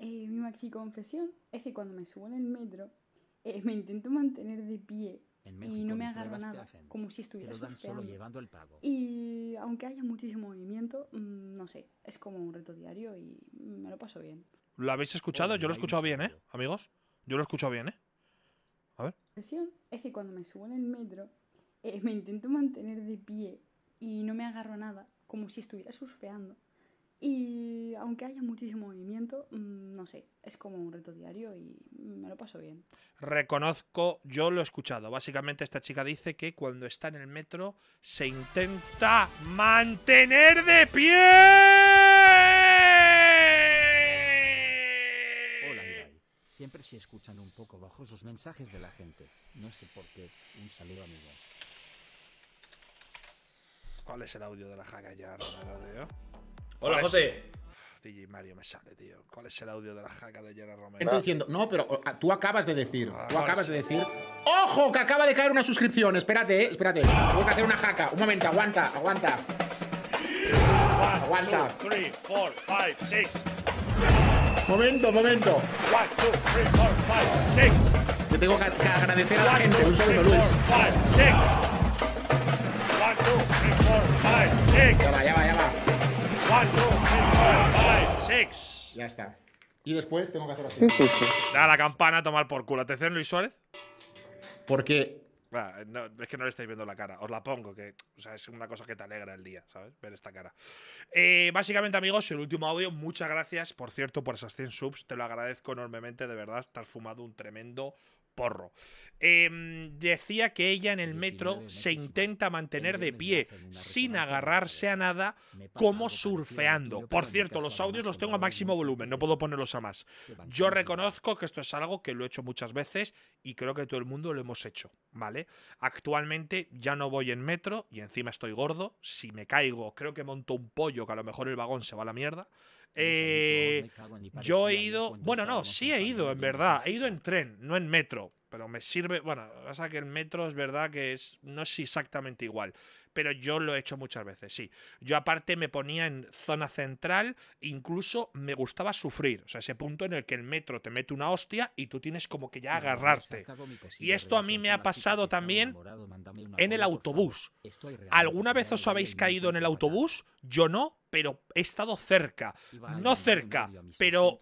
eh, mi maxi confesión es que cuando me subo en el metro eh, me intento mantener de pie y no me agarro nada, como si estuviera surfeando. solo llevando el pago. Y aunque haya muchísimo movimiento, mm, no sé, es como un reto diario y me lo paso bien. ¿Lo habéis escuchado? Yo lo he escuchado bien, ¿eh? Amigos, yo lo he escuchado bien, ¿eh? A ver. La es que cuando me subo en el metro, eh, me intento mantener de pie y no me agarro nada, como si estuviera surfeando. Y aunque haya muchísimo movimiento, mm, no sé, es como un reto diario y me lo paso bien. Reconozco, yo lo he escuchado. Básicamente esta chica dice que cuando está en el metro se intenta mantener de pie. Hola, Siempre se escuchan un poco bajos los mensajes de la gente. No sé por qué. Un saludo, amigo. ¿Cuál es el audio de la jaca ya? Hola, José. DJ Mario me sale, tío. ¿Cuál es el audio de la jaca de Jenna Romero? Estoy diciendo, no, pero tú acabas de decir, ah, tú acabas de decir. ¡Ojo! Que acaba de caer una suscripción. Espérate, eh, espérate. Tengo que hacer una jaca. Un momento, aguanta, aguanta. Aguanta. 3, 4, 5, 6. Momento, momento. 1, 2, 3, 4, 5, 6. Te tengo que agradecer a la gente. Un segundo, Luis. 1, 2, 3, 4, 5, 6. Ya va, ya va, ya va. 6. Ya está. Y después tengo que hacer así. Da la campana a tomar por culo. ¿Te Luis Suárez? Porque no, es que no le estáis viendo la cara. Os la pongo, que sea, es una cosa que te alegra el día, ¿sabes? Ver esta cara. Eh, básicamente, amigos, el último audio. Muchas gracias, por cierto, por esas 100 subs. Te lo agradezco enormemente, de verdad. Te has fumado un tremendo porro. Em, decía que ella en el metro se intenta mantener de pie sin agarrarse a nada como surfeando. Por cierto, los audios los tengo a máximo volumen, no puedo ponerlos a más. Yo reconozco que esto es algo que lo he hecho muchas veces y creo que todo el mundo lo hemos hecho, ¿vale? Actualmente ya no voy en metro y encima estoy gordo, si me caigo creo que monto un pollo que a lo mejor el vagón se va a la mierda. Eh, yo he ido, bueno, no, sí he ido, en verdad. He ido en tren, no en metro. Pero me sirve, bueno, pasa que el metro es verdad que es, no es exactamente igual. Pero yo lo he hecho muchas veces, sí. Yo aparte me ponía en zona central, incluso me gustaba sufrir. O sea, ese punto en el que el metro te mete una hostia y tú tienes como que ya agarrarte. Y esto a mí me ha pasado también en el autobús. ¿Alguna vez os habéis caído en el autobús? Yo no, pero he estado cerca. No cerca, pero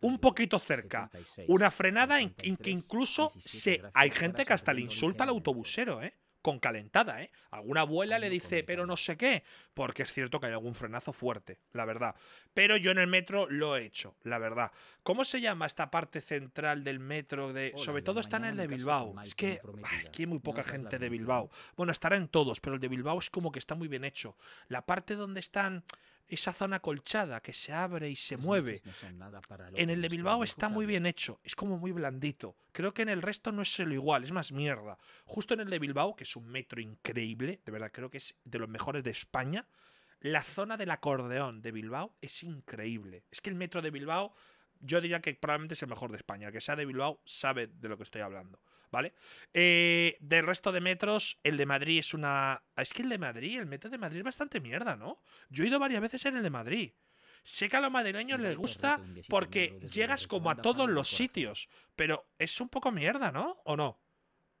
un poquito cerca. Una frenada en, que incluso se, hay gente que hasta le insulta al autobusero, ¿eh? con calentada, ¿eh? Alguna abuela le dice, pero no sé qué, porque es cierto que hay algún frenazo fuerte, la verdad. Pero yo en el metro lo he hecho, la verdad. ¿Cómo se llama esta parte central del metro de, sobre todo está en el de Bilbao? Es que aquí hay muy poca gente de Bilbao. Bueno, estará en todos, pero el de Bilbao es como que está muy bien hecho. La parte donde están esa zona colchada que se abre y se mueve. en el de Bilbao está muy bien hecho, es como muy blandito. Creo que en el resto no es lo igual, es más mierda. Justo en el de Bilbao, que es un metro increíble, de verdad creo que es de los mejores de España, la zona del acordeón de Bilbao es increíble. Es que el metro de Bilbao, yo diría que probablemente es el mejor de España. El que sea de Bilbao sabe de lo que estoy hablando. ¿vale? Eh, del resto de metros, el de Madrid es una... Es que el de Madrid, el metro de Madrid es bastante mierda, ¿no? Yo he ido varias veces en el de Madrid. Sé que a los madrileños les gusta porque llegas como a todos los sitios, pero es un poco mierda, ¿no? ¿O no?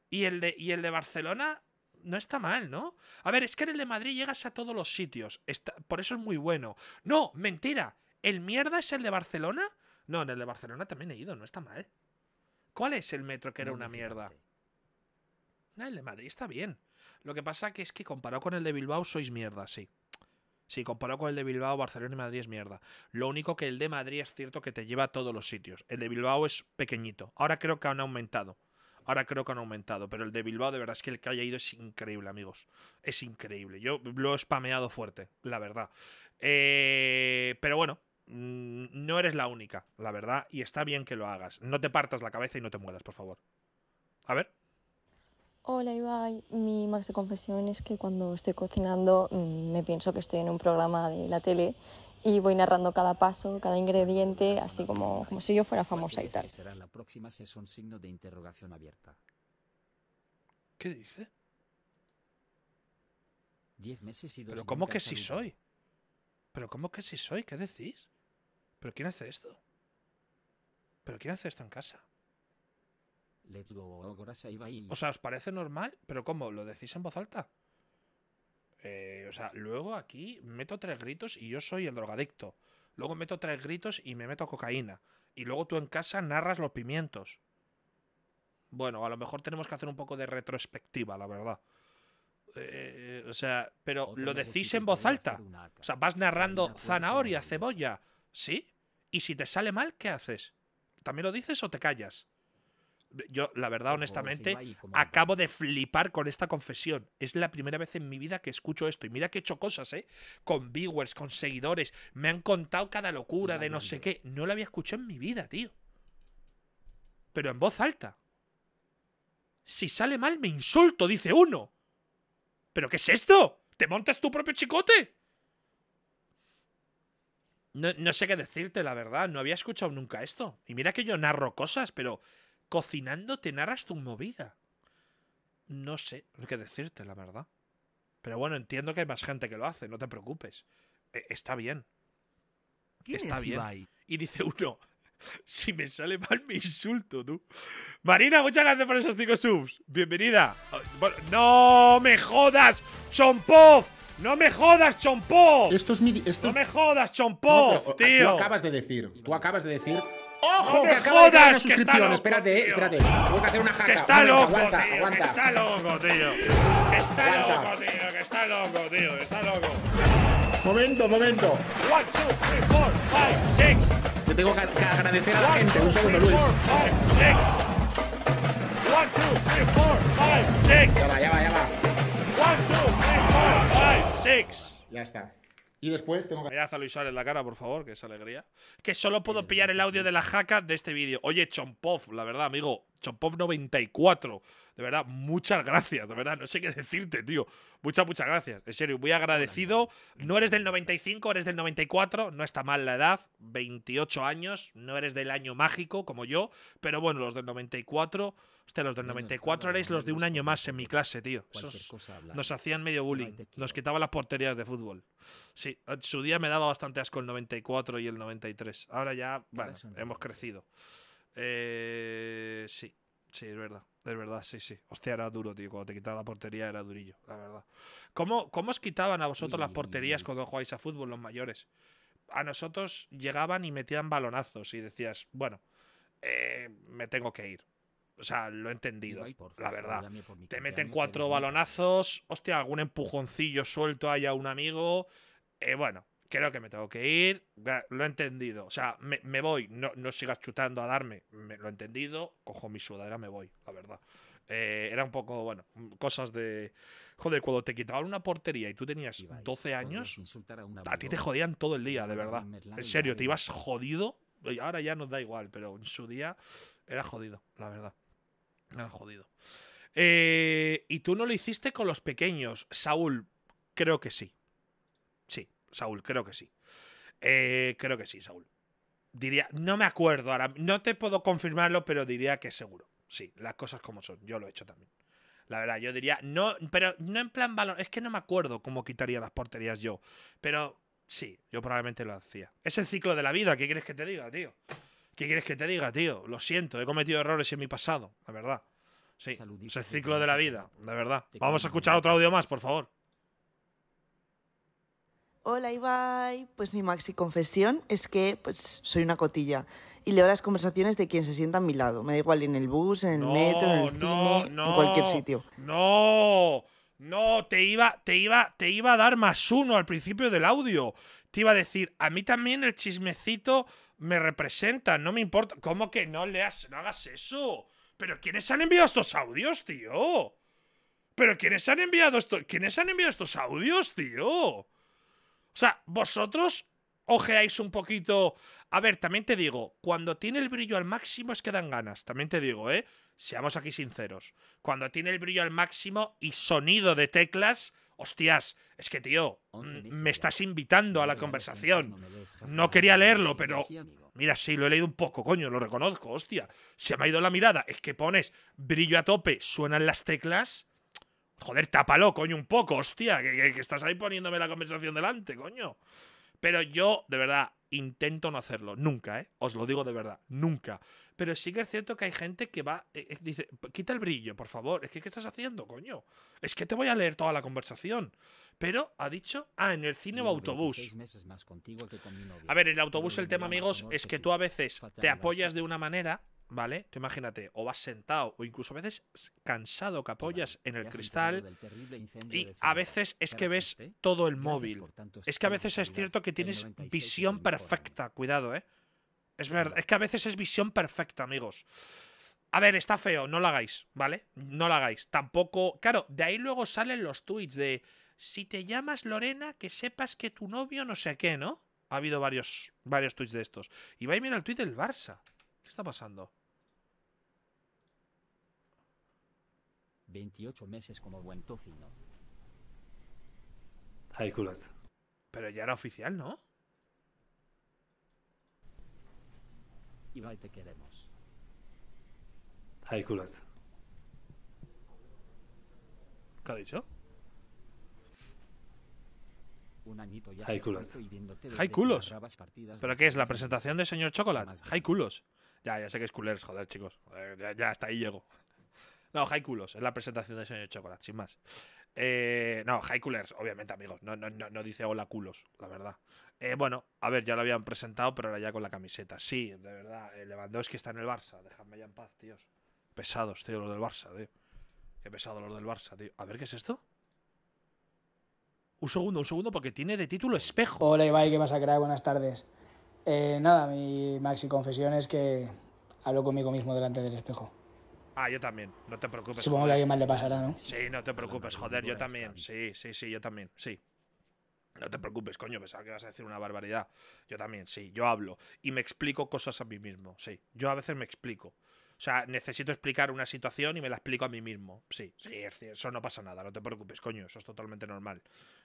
Y el de, y el de Barcelona no está mal, ¿no? A ver, es que en el de Madrid llegas a todos los sitios, está, por eso es muy bueno. No, mentira, ¿el mierda es el de Barcelona? No, en el de Barcelona también he ido, no está mal. ¿Cuál es el metro que era una mierda? el de Madrid está bien. Lo que pasa que es que comparado con el de Bilbao sois mierda, sí. Sí, comparado con el de Bilbao, Barcelona y Madrid es mierda. Lo único que el de Madrid es cierto que te lleva a todos los sitios. El de Bilbao es pequeñito. Ahora creo que han aumentado. Ahora creo que han aumentado. Pero el de Bilbao, de verdad, es que el que haya ido es increíble, amigos. Es increíble. Yo lo he spameado fuerte, la verdad. Eh, pero bueno, Mm, no eres la única, la verdad, y está bien que lo hagas. No te partas la cabeza y no te mueras, por favor. A ver. Hola Ibai, mi más de confesión es que cuando estoy cocinando mm, me pienso que estoy en un programa de la tele y voy narrando cada paso, cada ingrediente, así como, como si yo fuera famosa y tal. Será la próxima signo de interrogación abierta. ¿Qué dice? Diez meses y dos ¿Pero cómo que si soy? ¿Pero cómo que si soy? ¿Qué decís? ¿Pero quién hace esto? ¿Pero quién hace esto en casa? O sea, ¿os parece normal? ¿Pero cómo? ¿Lo decís en voz alta? Eh, o sea, luego aquí meto tres gritos y yo soy el drogadicto. Luego meto tres gritos y me meto cocaína. Y luego tú en casa narras los pimientos. Bueno, a lo mejor tenemos que hacer un poco de retrospectiva, la verdad. Eh, o sea, pero lo decís en voz alta. O sea, vas narrando zanahoria, cebolla, ¿Sí? ¿Y si te sale mal, qué haces? ¿También lo dices o te callas? Yo, la verdad, honestamente, acabo de flipar con esta confesión. Es la primera vez en mi vida que escucho esto. Y mira que he hecho cosas, ¿eh? Con viewers, con seguidores. Me han contado cada locura de no sé qué. No la había escuchado en mi vida, tío. Pero en voz alta. Si sale mal, me insulto, dice uno. ¿Pero qué es esto? ¿Te montas tu propio chicote? No, sé qué decirte, la verdad. No había escuchado nunca esto. Y mira que yo narro cosas, pero cocinando te narras tu movida. No sé qué decirte, la verdad. Pero bueno, entiendo que hay más gente que lo hace, no te preocupes. E, está bien. Está bien. Y dice uno, si me sale mal me insulto, tú. Marina, muchas gracias por esos cinco subs. Bienvenida. no me jodas, Chompov. ¡No me jodas, Chompó! Esto es mi. ¡No me jodas, Chompó, tío. Tú acabas de decir. Tú acabas de decir. ¡Ojo! que jodas, de espérate, espérate. Tengo que hacer una jaca. Que está loco, tío, Que está loco, tío. Que está loco, tío. Que está loco, tío. está loco. Momento, momento. ¡1, two, three, four, five, six. Te tengo que, agradecer a la gente. un segundo, Luis. One, two, three, four, five, Ya va, ya va, ya va. Six. Ya está. Y después tengo que. Mirad a Luis en la cara, por favor, que es alegría. Que solo puedo pillar el audio de la jaca de este vídeo. Oye, Chompov, la verdad, amigo. Chompov 94 de verdad, muchas gracias, de verdad, no sé qué decirte, tío. Muchas, muchas gracias. En serio, muy agradecido. No eres del 95, eres del 94, no está mal la edad, 28 años, no eres del año mágico como yo, pero bueno, los del 94, hostia, los del 94 erais los de un año más en mi clase, tío. nos hacían medio bullying, nos quitaban las porterías de fútbol. Sí, su día me daba bastante asco el 94 y el 93. Ahora ya, bueno, hemos crecido. Eh, sí, sí, es verdad de verdad, sí, sí. Hostia, era duro, tío. Cuando te quitaba la portería era durillo, la verdad. ¿Cómo, cómo os quitaban a vosotros las porterías cuando jugáis a fútbol, los mayores? A nosotros llegaban y metían balonazos y decías, bueno, eh, me tengo que ir. O sea, lo he entendido, la verdad. Te meten cuatro balonazos, hostia, algún empujoncillo suelto haya a un amigo. Eh, bueno, creo que me tengo que ir, lo he entendido, o sea, me, voy, no, sigas chutando a darme, lo he entendido, cojo mi sudadera, me voy, la verdad. Eh, era un poco, bueno, cosas de... Joder, cuando te quitaban una portería y tú tenías 12 años, a, ti te jodían todo el día, de verdad. En serio, te ibas jodido. ahora ya nos da igual, pero en su día era jodido, la verdad. Era jodido. Eh, y tú no lo hiciste con los pequeños, Saúl. Creo que sí. Sí, Saúl, creo que sí. Eh, creo que sí, Saúl. Diría, no me acuerdo ahora, no te puedo confirmarlo, pero diría que seguro. Sí, las cosas como son, yo lo he hecho también. La verdad, yo diría, no, pero no en plan balón. es que no me acuerdo cómo quitaría las porterías yo, pero sí, yo probablemente lo hacía. Es el ciclo de la vida, ¿qué quieres que te diga, tío? ¿Qué quieres que te diga, tío? Lo siento, he cometido errores en mi pasado, la verdad. Sí, es el ciclo de la vida, la verdad. Vamos a escuchar otro audio más, por favor. Hola Ibai, pues mi maxi confesión es que pues, soy una cotilla y leo las conversaciones de quien se sienta a mi lado. Me da igual en el bus, en el metro, en el cine, en cualquier sitio. No, no, te iba, te iba, te iba a dar más uno al principio del audio. Te iba a decir, a mí también el chismecito me representa, no me importa. ¿Cómo que no leas, no hagas eso? Pero ¿quiénes han enviado estos audios, tío? Pero ¿quiénes han enviado estos, quiénes han enviado estos audios, tío? O sea, vosotros ojeáis un poquito. A ver, también te digo, cuando tiene el brillo al máximo es que dan ganas. También te digo, ¿eh? Seamos aquí sinceros. Cuando tiene el brillo al máximo y sonido de teclas, hostias, es que tío, me estás invitando a la pues conversación. No quería leerlo, pero mira, sí, lo he leído un poco, coño, lo reconozco, hostia. Se me ha ido la mirada. Es que pones brillo a tope, suenan las teclas. Joder, tápalo, coño, un poco, hostia, que, estás ahí poniéndome la conversación delante, coño. Pero yo, de verdad, intento no hacerlo, nunca, ¿eh? Os lo digo de verdad, nunca. Pero sí que es cierto que hay gente que va, eh, eh, dice, quita el brillo, por favor, es que ¿qué estás haciendo, coño? Es que te voy a leer toda la conversación. Pero ha dicho, ah, en el cine o autobús. a ver, en el autobús el tema, amigos, es que tú a veces te apoyas de una manera ¿vale? Tú imagínate, o vas sentado o incluso a veces cansado que apoyas en el cristal y a veces es que ves todo el móvil. Es que a veces es cierto que tienes visión perfecta, cuidado, ¿eh? Es verdad, es que a veces es visión perfecta, amigos. A ver, está feo, no lo hagáis, ¿vale? No lo hagáis. Tampoco, claro, de ahí luego salen los tweets de si te llamas Lorena, que sepas que tu novio no sé qué, ¿no? Ha habido varios, varios tweets de estos. Y va a mirar el tweet del Barça. ¿Qué está pasando? 28 meses como buen tocino. Ay, Pero ya era oficial, ¿no? Ibai, te queremos. ¿Qué ha dicho? Un añito ya Hay ¿Pero qué es? ¿La presentación de señor Chocolate? Hay culos. Ya, ya sé que es culers, joder, chicos. Eh, ya, ya hasta ahí llego. No, Haikulos, es la presentación del señor Chocolate, sin más. Eh, no, Haikulers, obviamente, amigos. No, no, no, no, dice hola culos, la verdad. Eh, bueno, a ver, ya lo habían presentado, pero ahora ya con la camiseta. Sí, de verdad, eh, Lewandowski está en el Barça. Dejadme ya en paz, tíos. Pesados, tío, los del Barça, tío. Qué pesado los del Barça, tío. A ver, ¿qué es esto? Un segundo, un segundo, porque tiene de título espejo. Hola Ibai, ¿qué pasa, crear? Buenas tardes. Eh, nada, mi maxi confesión es que hablo conmigo mismo delante del espejo. Ah, yo también, no te preocupes. Supongo que a alguien más le pasará, ¿no? Sí, no te preocupes, joder, yo también. Sí, sí, sí, yo también, sí. No te preocupes, coño, pensaba que vas a decir una barbaridad. Yo también, sí, yo hablo. Y me explico cosas a mí mismo, sí. Yo a veces me explico. O sea, necesito explicar una situación y me la explico a mí mismo. Sí, sí, eso no pasa nada, no te preocupes, coño, eso es totalmente normal.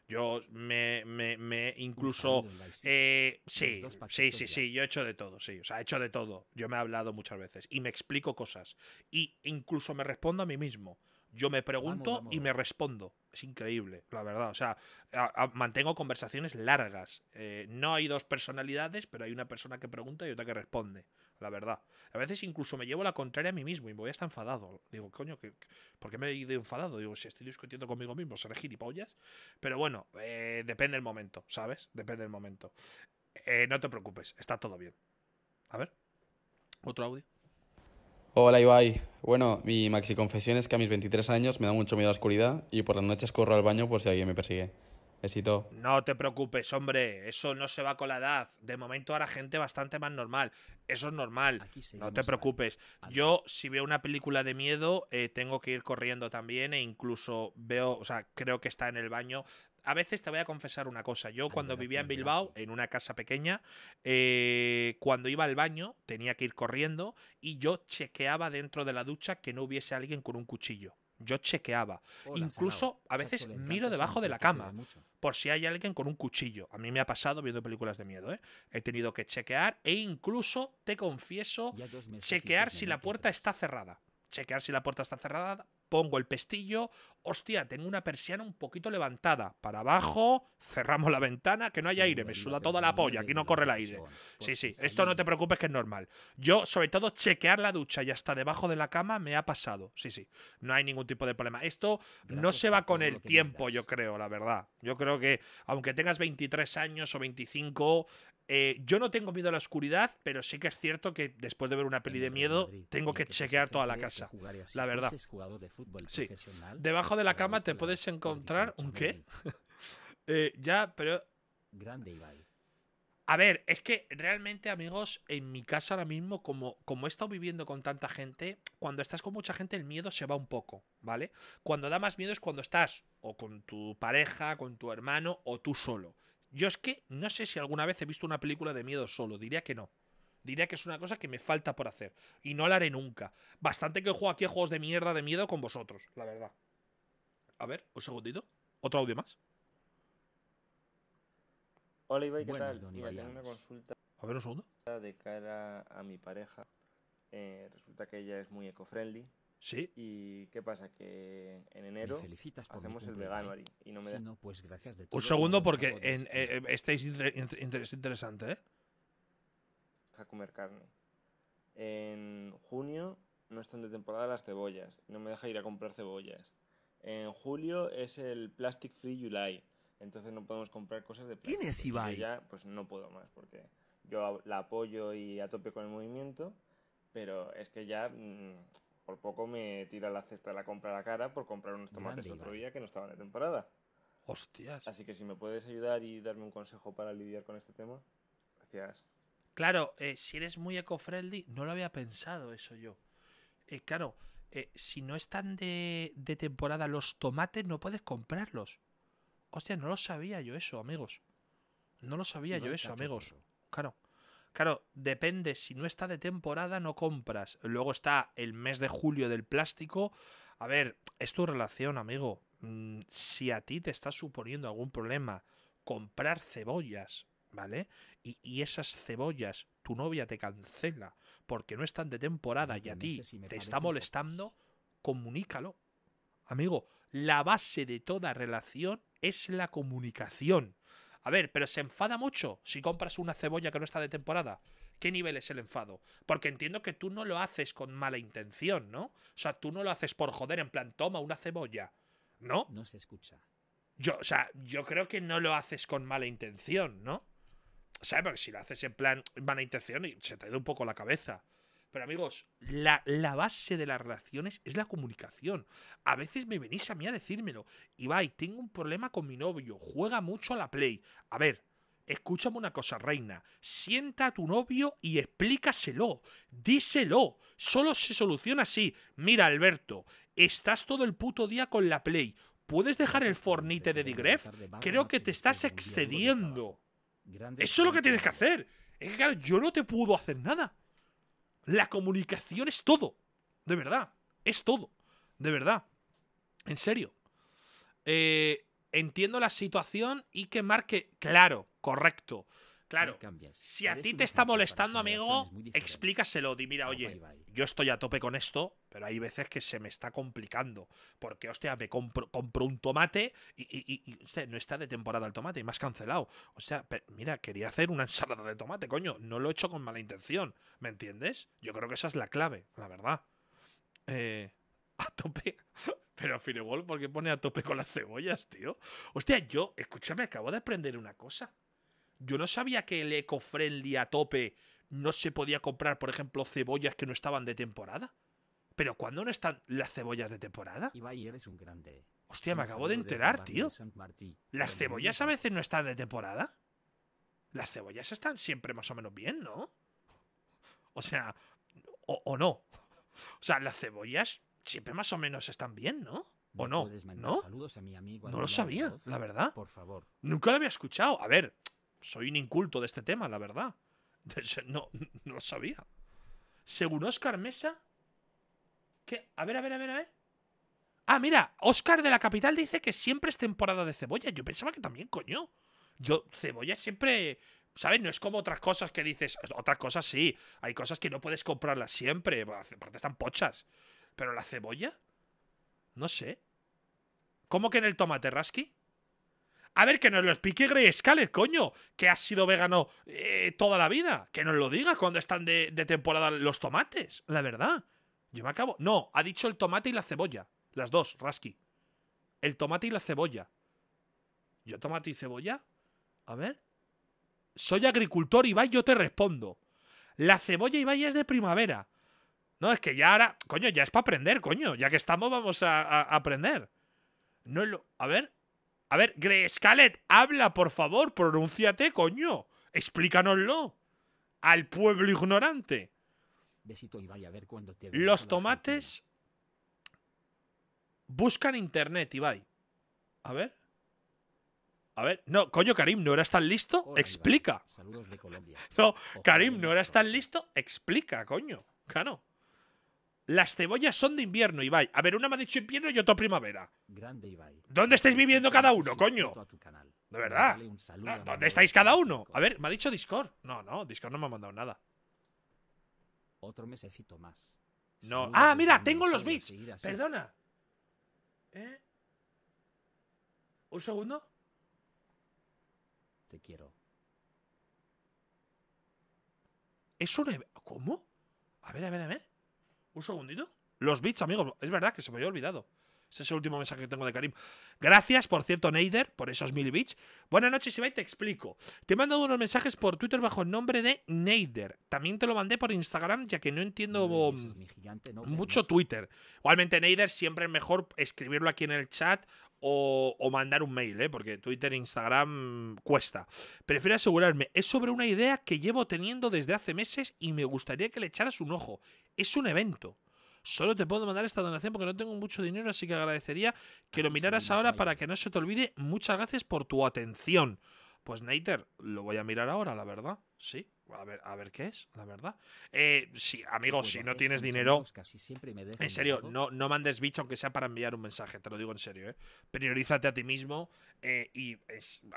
Yo me, me, me incluso... Eh, sí, sí, sí, sí, yo he hecho de todo, sí. O sea, he hecho de todo. Yo me he hablado muchas veces y me explico cosas. Y incluso me respondo a mí mismo. Yo me pregunto y me respondo es increíble, la verdad. O sea, mantengo conversaciones largas. Eh, no hay dos personalidades, pero hay una persona que pregunta y otra que responde, la verdad. A veces incluso me llevo la contraria a mí mismo y me voy hasta enfadado. Digo, coño, ¿por qué me he ido enfadado? Digo, si estoy discutiendo conmigo mismo, seré gilipollas. Pero bueno, eh, depende el momento, ¿sabes? Depende el momento. Eh, no te preocupes, está todo bien. A ver, otro audio. Hola Ibai. Bueno, mi maxi confesión es que a mis 23 años me da mucho miedo a la oscuridad y por las noches corro al baño por si alguien me persigue. Éxito. No te preocupes, hombre, eso no se va con la edad. De momento ahora gente bastante más normal. Eso es normal. No te ¿eh? preocupes. Yo si veo una película de miedo eh, tengo que ir corriendo también e incluso veo, o sea, creo que está en el baño, a veces te voy a confesar una cosa. Yo cuando vivía en Bilbao, en una casa pequeña, eh, cuando iba al baño tenía que ir corriendo y yo chequeaba dentro de la ducha que no hubiese alguien con un cuchillo. Yo chequeaba. Incluso a veces miro debajo de la cama por si hay alguien con un cuchillo. A mí me ha pasado viendo películas de miedo, ¿eh? He tenido que chequear e incluso, te confieso, chequear si la puerta está cerrada. Chequear si la puerta está cerrada pongo el pestillo, hostia, tengo una persiana un poquito levantada, para abajo, cerramos la ventana, que no haya aire, me suda toda la polla, aquí no corre el aire. Sí, sí, esto no te preocupes que es normal. Yo, sobre todo, chequear la ducha y hasta debajo de la cama me ha pasado. Sí, sí, no hay ningún tipo de problema. Esto no se va con el tiempo, yo creo, la verdad. Yo creo que aunque tengas 23 años o 25, eh, yo no tengo miedo a la oscuridad, pero sí que es cierto que después de ver una peli de miedo, tengo que chequear toda la casa. La verdad. Sí. Debajo de la cama te puedes encontrar un qué. Eh, ya, pero. Grande A ver, es que realmente, amigos, en mi casa ahora mismo, como, como he estado viviendo con tanta gente, cuando estás con mucha gente, el miedo se va un poco, ¿vale? Cuando da más miedo es cuando estás o con tu pareja, con tu hermano o tú solo. Yo es que no sé si alguna vez he visto una película de miedo solo, diría que no. Diría que es una cosa que me falta por hacer. Y no la haré nunca. Bastante que juego aquí a juegos de mierda de miedo con vosotros, la verdad. A ver, un segundito. Otro audio más. Hola Ibai, ¿qué tal? tengo una consulta. A ver, un segundo. De cara a mi pareja, eh, resulta que ella es muy eco Sí. ¿Y qué pasa? Que en enero hacemos el vegano y no pues gracias de Un segundo porque en, eh, estáis es interesante, ¿eh? comer carne. En junio no están de temporada las cebollas. No me deja ir a comprar cebollas. En julio es el Plastic Free July. Entonces no podemos comprar cosas de plástico. ¿Quién es ya pues no puedo más porque yo la apoyo y a tope con el movimiento, pero es que ya mm, por poco me tira la cesta de la compra a la cara por comprar unos tomates otro día que no estaban de temporada. Hostias. Así que si me puedes ayudar y darme un consejo para lidiar con este tema, gracias. Claro, eh, si eres muy ecofriendly no lo había pensado eso yo. Eh, claro, eh, si no están de, temporada los tomates, no puedes comprarlos. ¡Hostias! no lo sabía yo eso, amigos. No lo sabía yo eso, amigos. Claro. Claro, depende, si no está de temporada no compras. Luego está el mes de julio del plástico. A ver, es tu relación, amigo. Mm, si a ti te está suponiendo algún problema comprar cebollas, ¿vale? Y, esas cebollas tu novia te cancela porque no están de temporada y a ti te está molestando, comunícalo. Amigo, la base de toda relación es la comunicación. A ver, pero se enfada mucho si compras una cebolla que no está de temporada. ¿Qué nivel es el enfado? Porque entiendo que tú no lo haces con mala intención, ¿no? O sea, tú no lo haces por joder, en plan, toma una cebolla. ¿No? No se escucha. Yo, o sea, yo creo que no lo haces con mala intención, ¿no? O sea, porque si lo haces en plan mala intención, se te da un poco la cabeza. Pero amigos, la, base de las relaciones es la comunicación. A veces me venís a mí a decírmelo. Ibai, tengo un problema con mi novio, juega mucho a la Play. A ver, escúchame una cosa, reina. Sienta a tu novio y explícaselo. Díselo. Solo se soluciona así. Mira, Alberto, estás todo el puto día con la Play. ¿Puedes dejar el fornite de Digref? Creo que te estás excediendo. Eso es lo que tienes que hacer. Es que claro, yo no te puedo hacer nada. La comunicación es todo. De verdad. Es todo. De verdad. En serio. Eh, entiendo la situación y que marque. Claro, correcto. Claro, si a ti te está molestando, amigo, explícaselo. Di, mira, oye, yo estoy a tope con esto, pero hay veces que se me está complicando. Porque, hostia, me compro, un tomate y, no está de temporada el tomate y me has cancelado. O sea, mira, quería hacer una ensalada de tomate, coño. No lo he hecho con mala intención, ¿me entiendes? Yo creo que esa es la clave, la verdad. Eh, a tope. Pero Firewall, ¿por qué pone a tope con las cebollas, tío? Hostia, yo, escúchame, acabo de aprender una cosa. Yo no sabía que el eco-friendly a tope no se podía comprar, por ejemplo, cebollas que no estaban de temporada. Pero ¿cuándo no están las cebollas de temporada? Ibai, eres un grande. Hostia, me acabo de enterar, tío. ¿Las cebollas a veces no están de temporada? Las cebollas están siempre más o menos bien, ¿no? O sea, o, no. O sea, las cebollas siempre más o menos están bien, ¿no? ¿O no? ¿No? no lo sabía, la verdad. Por favor. Nunca lo había escuchado. A ver, soy un inculto de este tema, la verdad. No, no lo sabía. Según Oscar Mesa. ¿Qué? A ver, a ver, a ver, a ver. Ah, mira, Oscar de la capital dice que siempre es temporada de cebolla. Yo pensaba que también, coño. Yo, cebolla siempre. ¿Sabes? No es como otras cosas que dices. Otras cosas sí. Hay cosas que no puedes comprarlas siempre. Aparte están pochas. Pero la cebolla. No sé. ¿Cómo que en el tomate, Rasky? A ver, que nos lo explique Grey coño, que ha sido vegano eh, toda la vida. Que nos lo diga cuando están de, temporada los tomates, la verdad. Yo me acabo. No, ha dicho el tomate y la cebolla. Las dos, Rasky. El tomate y la cebolla. ¿Yo tomate y cebolla? A ver. Soy agricultor, Ibai, yo te respondo. La cebolla, Ibai, es de primavera. No, es que ya ahora. Coño, ya es para aprender, coño. Ya que estamos, vamos a, aprender. No lo. A ver. A ver, Grescalet, habla, por favor, pronúnciate, coño. Explícanoslo. Al pueblo ignorante. Los tomates buscan internet, Ibai. A ver. A ver, no, coño, Karim, ¿no eras tan listo? Explica. no, Karim, ¿no eras tan listo? Explica, coño. Cano. Las cebollas son de invierno, Ibai. A ver, una me ha dicho invierno y otra primavera. Grande, Ibai. ¿Dónde estáis viviendo cada uno, coño? De verdad. ¿Dónde estáis cada uno? A ver, me ha dicho Discord. No, no, Discord no me ha mandado nada. Otro mesecito más. No. Ah, mira, tengo los bits. Perdona. ¿Eh? ¿Un segundo? Te quiero. Es un... E-? ¿Cómo? A ver, a ver, a ver. Un segundito. Los bits, amigos. Es verdad que se me había olvidado. Ese es el último mensaje que tengo de Karim. Gracias, por cierto, Neider, por esos mil bits. Buenas noches, Ibai, te explico. Te he mandado unos mensajes por Twitter bajo el nombre de Neider. También te lo mandé por Instagram, ya que no entiendo um, mucho Twitter. Igualmente, Neider, siempre es mejor escribirlo aquí en el chat o, mandar un mail, ¿eh? porque Twitter, Instagram cuesta. Prefiero asegurarme. Es sobre una idea que llevo teniendo desde hace meses y me gustaría que le echaras un ojo. Es un evento. Solo te puedo mandar esta donación porque no tengo mucho dinero, así que agradecería que lo ah, miraras ahora para que no se te olvide. Muchas gracias por tu atención. Pues Nater, lo voy a mirar ahora, la verdad. Sí a ver, qué es, la verdad. Eh, sí, amigos, pues si no tienes dinero, en serio, no, no mandes bicho aunque sea para enviar un mensaje, te lo digo en serio. Eh. Priorízate a ti mismo eh, y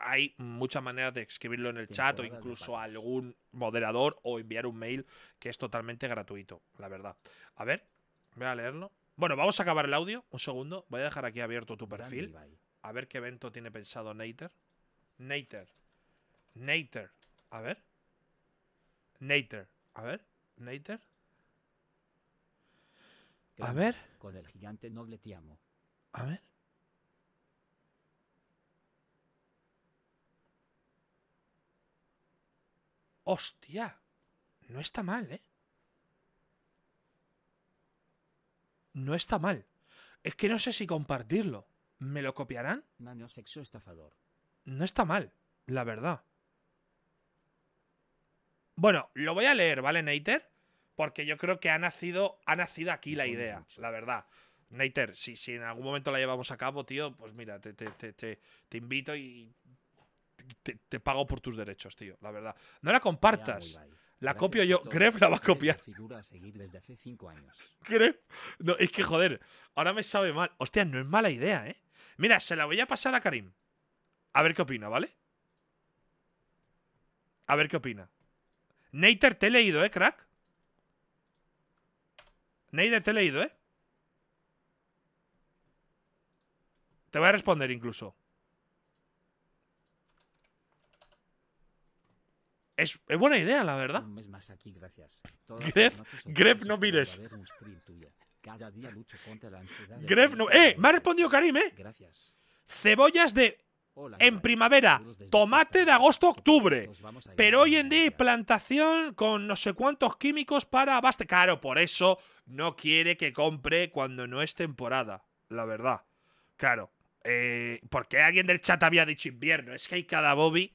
hay muchas maneras de escribirlo en el chat o incluso a algún moderador o enviar un mail que es totalmente gratuito, la verdad. A ver, voy a leerlo. Bueno, vamos a acabar el audio, un segundo. Voy a dejar aquí abierto tu perfil. A ver qué evento tiene pensado Nater. Nater. Nater. A ver. Nater. A ver, Nater. A ver. Con el gigante noble te amo. A ver. Hostia. No está mal, ¿eh? No está mal. Es que no sé si compartirlo. ¿Me lo copiarán? nano sexo estafador. No está mal, la verdad. Bueno, lo voy a leer, ¿vale, Neiter? Porque yo creo que ha nacido, ha nacido aquí la idea, la verdad. Neiter, si, en algún momento la llevamos a cabo, tío, pues mira, te, invito y te, pago por tus derechos, tío, la verdad. No la compartas. La copio yo. Gref la va a copiar. No, es que joder, ahora me sabe mal. Hostia, no es mala idea, ¿eh? Mira, se la voy a pasar a Karim. A ver qué opina, ¿vale? A ver qué opina. Neiter te he leído, ¿eh, crack? Nader, te he leído, ¿eh? Te voy a responder incluso. Es, buena idea, la verdad. Un mes más aquí, gracias. Gref, no mires. Gref, no. ¡Eh! Me ha respondido Karim, ¿eh? Gracias. Cebollas de en primavera, tomate de agosto-octubre. Pero hoy en día plantación con no sé cuántos químicos para Claro, por eso no quiere que compre cuando no es temporada, la verdad. Claro, eh, porque alguien del chat había dicho invierno. Es que hay cada Bobby.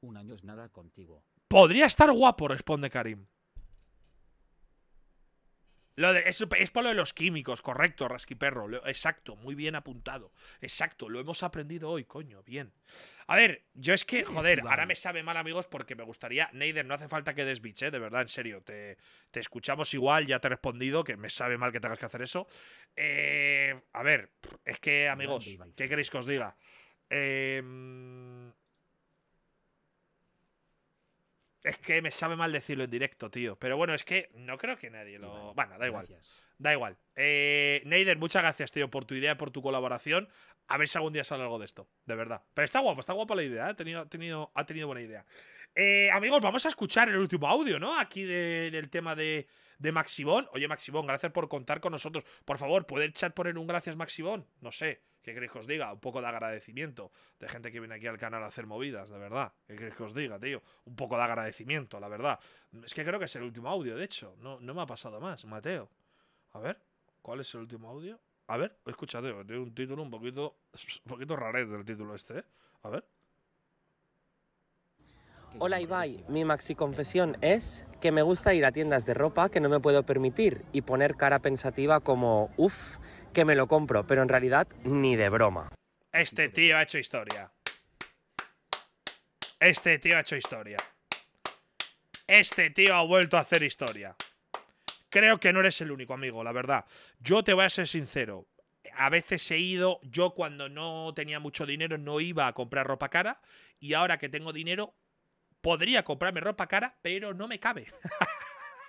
Un año es nada contigo. Podría estar guapo, responde Karim es, por lo de los químicos, correcto, Rasquiperro. Perro. exacto, muy bien apuntado. Exacto, lo hemos aprendido hoy, coño, bien. A ver, yo es que, joder, ahora me sabe mal, amigos, porque me gustaría. Neider, no hace falta que des de verdad, en serio. Te, escuchamos igual, ya te he respondido, que me sabe mal que tengas que hacer eso. Eh, a ver, es que, amigos, ¿qué queréis que os diga? Eh, es que me sabe mal decirlo en directo, tío. Pero bueno, es que no creo que nadie lo. bueno, da igual. Da igual. Eh, Neider, muchas gracias, tío, por tu idea, por tu colaboración. A ver si algún día sale algo de esto, de verdad. Pero está guapo, está guapa la idea, ¿eh? ha, tenido, buena idea. Eh, amigos, vamos a escuchar el último audio, ¿no? Aquí del tema de, de Maximón. Oye, Maximón, gracias por contar con nosotros. Por favor, ¿puede el chat poner un gracias, Maximón? No sé, ¿qué queréis que os diga? Un poco de agradecimiento de gente que viene aquí al canal a hacer movidas, de verdad. ¿Qué queréis que os diga, tío? Un poco de agradecimiento, la verdad. Es que creo que es el último audio, de hecho. No, no me ha pasado más, Mateo. A ver, ¿cuál es el último audio? A ver, escúchate, tiene un título un poquito, un poquito raro del título este, ¿eh? A ver. Hola Ibai, mi maxi confesión es que me gusta ir a tiendas de ropa que no me puedo permitir y poner cara pensativa como, uff, que me lo compro, pero en realidad ni de broma. Este tío ha hecho historia. Este tío ha hecho historia. Este tío ha vuelto a hacer historia. Creo que no eres el único, amigo, la verdad. Yo te voy a ser sincero a veces he ido, yo cuando no tenía mucho dinero no iba a comprar ropa cara y ahora que tengo dinero podría comprarme ropa cara, pero no me cabe.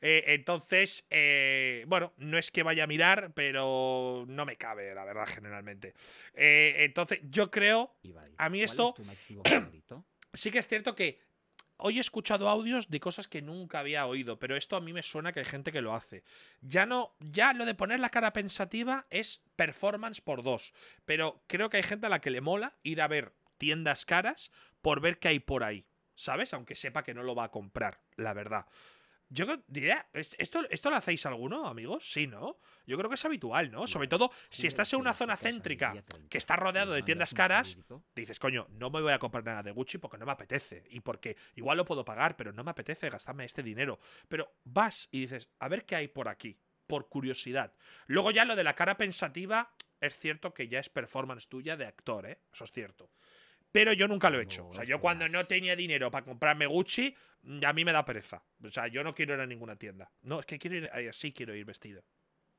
Eh, entonces, eh, bueno, no es que vaya a mirar, pero no me cabe, la verdad, generalmente. Eh, entonces, yo creo, a mí esto... sí que es cierto que hoy he escuchado audios de cosas que nunca había oído, pero esto a mí me suena que hay gente que lo hace. Ya no, ya lo de poner la cara pensativa es performance por dos, pero creo que hay gente a la que le mola ir a ver tiendas caras por ver qué hay por ahí, ¿sabes? Aunque sepa que no lo va a comprar, la verdad. Yo diría, ¿esto, ¿esto lo hacéis alguno, amigos? Sí, ¿no? Yo creo que es habitual, ¿no? Sobre todo si estás en una zona céntrica que está rodeado de tiendas caras, dices, coño, no me voy a comprar nada de Gucci porque no me apetece. Y porque igual lo puedo pagar, pero no me apetece gastarme este dinero. Pero vas y dices, a ver qué hay por aquí, por curiosidad. Luego ya lo de la cara pensativa, es cierto que ya es performance tuya de actor, ¿eh? Eso es cierto pero yo nunca lo he hecho. O sea, yo cuando no tenía dinero para comprarme Gucci, mm, a mí me da pereza. O sea, yo no quiero ir a ninguna tienda. No, es que quiero ir, así quiero ir vestido.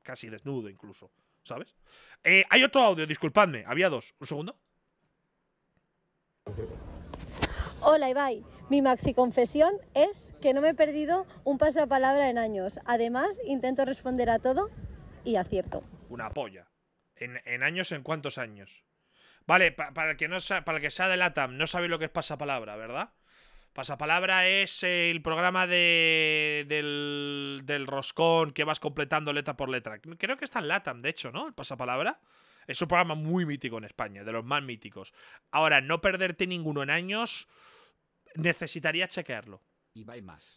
Casi desnudo incluso, ¿sabes? Eh, hay otro audio, disculpadme, había dos. Un segundo. Hola Ibai, mi maxi confesión es que no me he perdido un paso palabra en años. Además, intento responder a todo y acierto. Una polla. ¿En, en años en cuántos años? Vale, para, el que no para que sea de LATAM, no sabéis lo que es pasapalabra, ¿verdad? Pasapalabra es el programa del, del, roscón que vas completando letra por letra. Creo que está en LATAM, de hecho, ¿no? El pasapalabra. Es un programa muy mítico en España, de los más míticos. Ahora, no perderte ninguno en años, necesitaría chequearlo.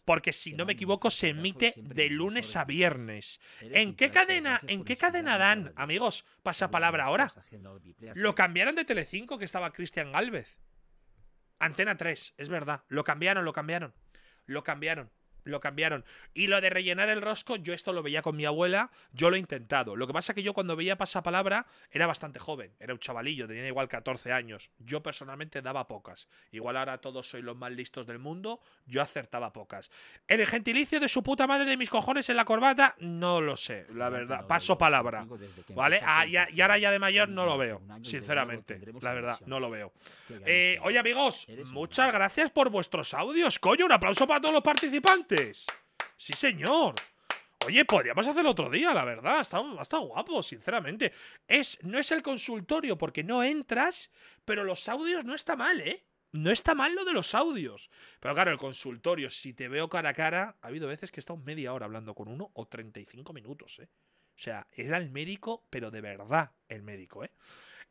Porque si no me equivoco se emite de lunes a viernes. ¿En qué cadena, en qué cadena dan, amigos? Pasa palabra ahora. Lo cambiaron de Telecinco que estaba Cristian Galvez. Antena 3, es verdad. Lo cambiaron, lo cambiaron. Lo cambiaron lo cambiaron. Y lo de rellenar el rosco, yo esto lo veía con mi abuela, yo lo he intentado. Lo que pasa es que yo cuando veía pasapalabra era bastante joven, era un chavalillo, tenía igual 14 años. Yo personalmente daba pocas. Igual ahora todos soy los más listos del mundo, yo acertaba pocas. ¿El gentilicio de su puta madre de mis cojones en la corbata? No lo sé, la verdad. Paso palabra. ¿Vale? Ah, y, ahora ya de mayor no lo veo, sinceramente. La verdad, no lo veo. Eh, oye amigos, muchas gracias por vuestros audios. Coño, un aplauso para todos los participantes. Sí, señor. Oye, podríamos hacerlo otro día, la verdad. Está, estado guapo, sinceramente. Es, no es el consultorio porque no entras, pero los audios no está mal, ¿eh? No está mal lo de los audios. Pero claro, el consultorio, si te veo cara a cara, ha habido veces que he estado media hora hablando con uno o 35 minutos, ¿eh? O sea, era el médico, pero de verdad el médico, ¿eh?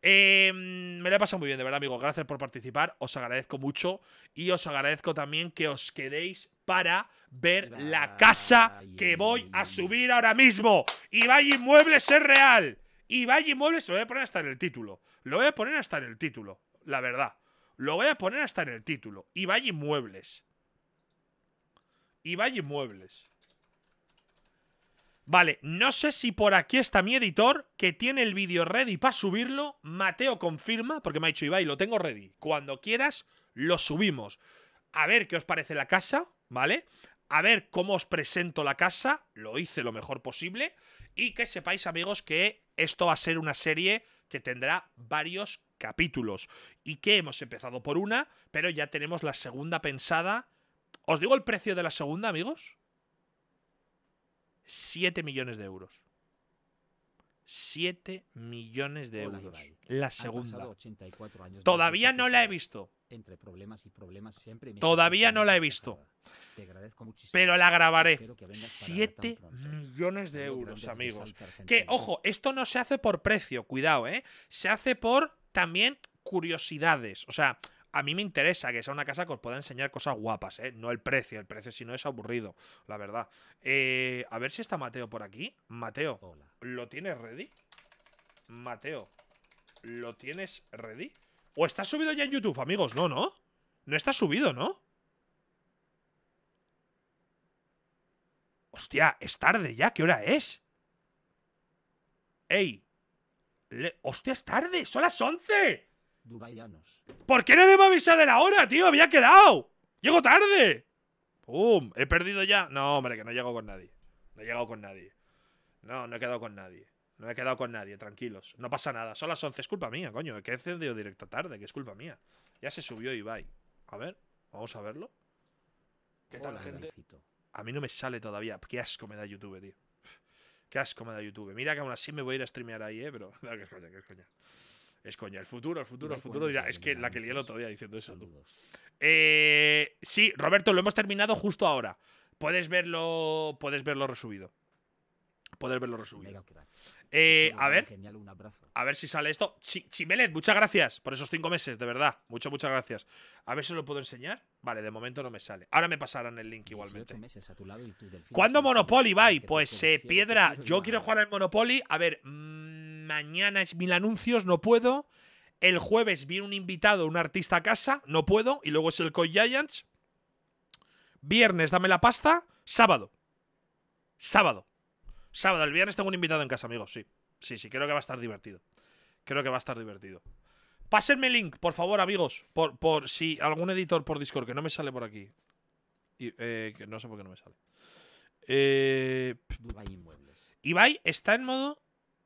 Em, me la he pasado muy bien, de verdad, amigos. Gracias por participar. Os agradezco mucho. Y os agradezco también que os quedéis para ver la casa que voy a subir ahora mismo. Ibai Inmuebles es real. Ibai Inmuebles lo voy a poner hasta en el título. Lo voy a poner hasta en el título, la verdad. Lo voy a poner hasta en el título. Ibai Inmuebles. Ibai Inmuebles. Vale, no sé si por aquí está mi editor, que tiene el vídeo ready para subirlo. Mateo confirma, porque me ha dicho Ibai, lo tengo ready. Cuando quieras, lo subimos. A ver qué os parece la casa, ¿vale? A ver cómo os presento la casa, lo hice lo mejor posible. Y que sepáis, amigos, que esto va a ser una serie que tendrá varios capítulos. Y que hemos empezado por una, pero ya tenemos la segunda pensada. ¿Os digo el precio de la segunda, amigos? 7 millones de euros. 7 millones de euros. La segunda. Todavía no la he visto. Entre problemas y problemas siempre Todavía no la he visto. pero la grabaré. 7 millones de euros, amigos. Que, ojo, esto no se hace por precio, cuidado, ¿eh? Se hace por también curiosidades. O sea, a mí me interesa que sea una casa que os pueda enseñar cosas guapas, ¿eh? No el precio, el precio si no es aburrido, la verdad. Eh, a ver si está Mateo por aquí. Mateo, ¿lo tienes ready? Mateo, ¿lo tienes ready? ¿O está subido ya en YouTube, amigos? No, no. No está subido, ¿no? Hostia, es tarde ya, ¿qué hora es? ¡Ey! ¡Hostia, es tarde! ¡Son las 11! Dubaianos. ¿Por qué nadie me avisar de la hora, tío? Había quedado. Llego tarde. ¡Pum! He perdido ya. No, hombre, que no he llegado con nadie. No he llegado con nadie. No, no he quedado con nadie. No he quedado con nadie, tranquilos. No pasa nada. Son las 11, es culpa mía, coño. Que he encendido directo tarde, que es culpa mía. Ya se subió Ibai. A ver, vamos a verlo. ¿Qué tal, gente? A mí no me sale todavía. Qué asco me da YouTube, tío. Qué asco me da YouTube. Mira que aún así me voy a ir a streamear ahí, eh, pero. qué coña, es coña, el futuro, el futuro, el futuro. es que la que lié el otro día diciendo eso. Eh, sí, Roberto, lo hemos terminado justo ahora. Puedes verlo, puedes verlo resubido. Puedes verlo resubido. Eh, a ver. A ver si sale esto. Chimelet, muchas gracias por esos cinco meses, de verdad. Muchas, muchas gracias. A ver si lo puedo enseñar. Vale, de momento no me sale. Ahora me pasarán el link igualmente. ¿Cuándo Monopoly, va? Pues se eh, Piedra, yo quiero jugar al Monopoly. A ver, mm, mañana es mil anuncios, no puedo. El jueves viene un invitado, un artista a casa, no puedo. Y luego es el Coy Giants. Viernes, dame la pasta. Sábado. Sábado. Sábado, el viernes tengo un invitado en casa, amigos, sí. Sí, sí, creo que va a estar divertido. Creo que va a estar divertido. Pásenme el link, por favor, amigos. Por, por si algún editor por Discord, que no me sale por aquí. Y, eh, que no sé por qué no me sale. Eh, Inmuebles. Ibai está en modo.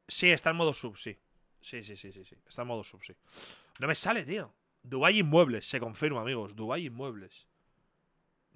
Sí, está en modo sub, sí. Sí, sí, sí, sí, sí. Está en modo sub, sí. No me sale, tío. Dubai Inmuebles, se confirma, amigos. Dubai Inmuebles.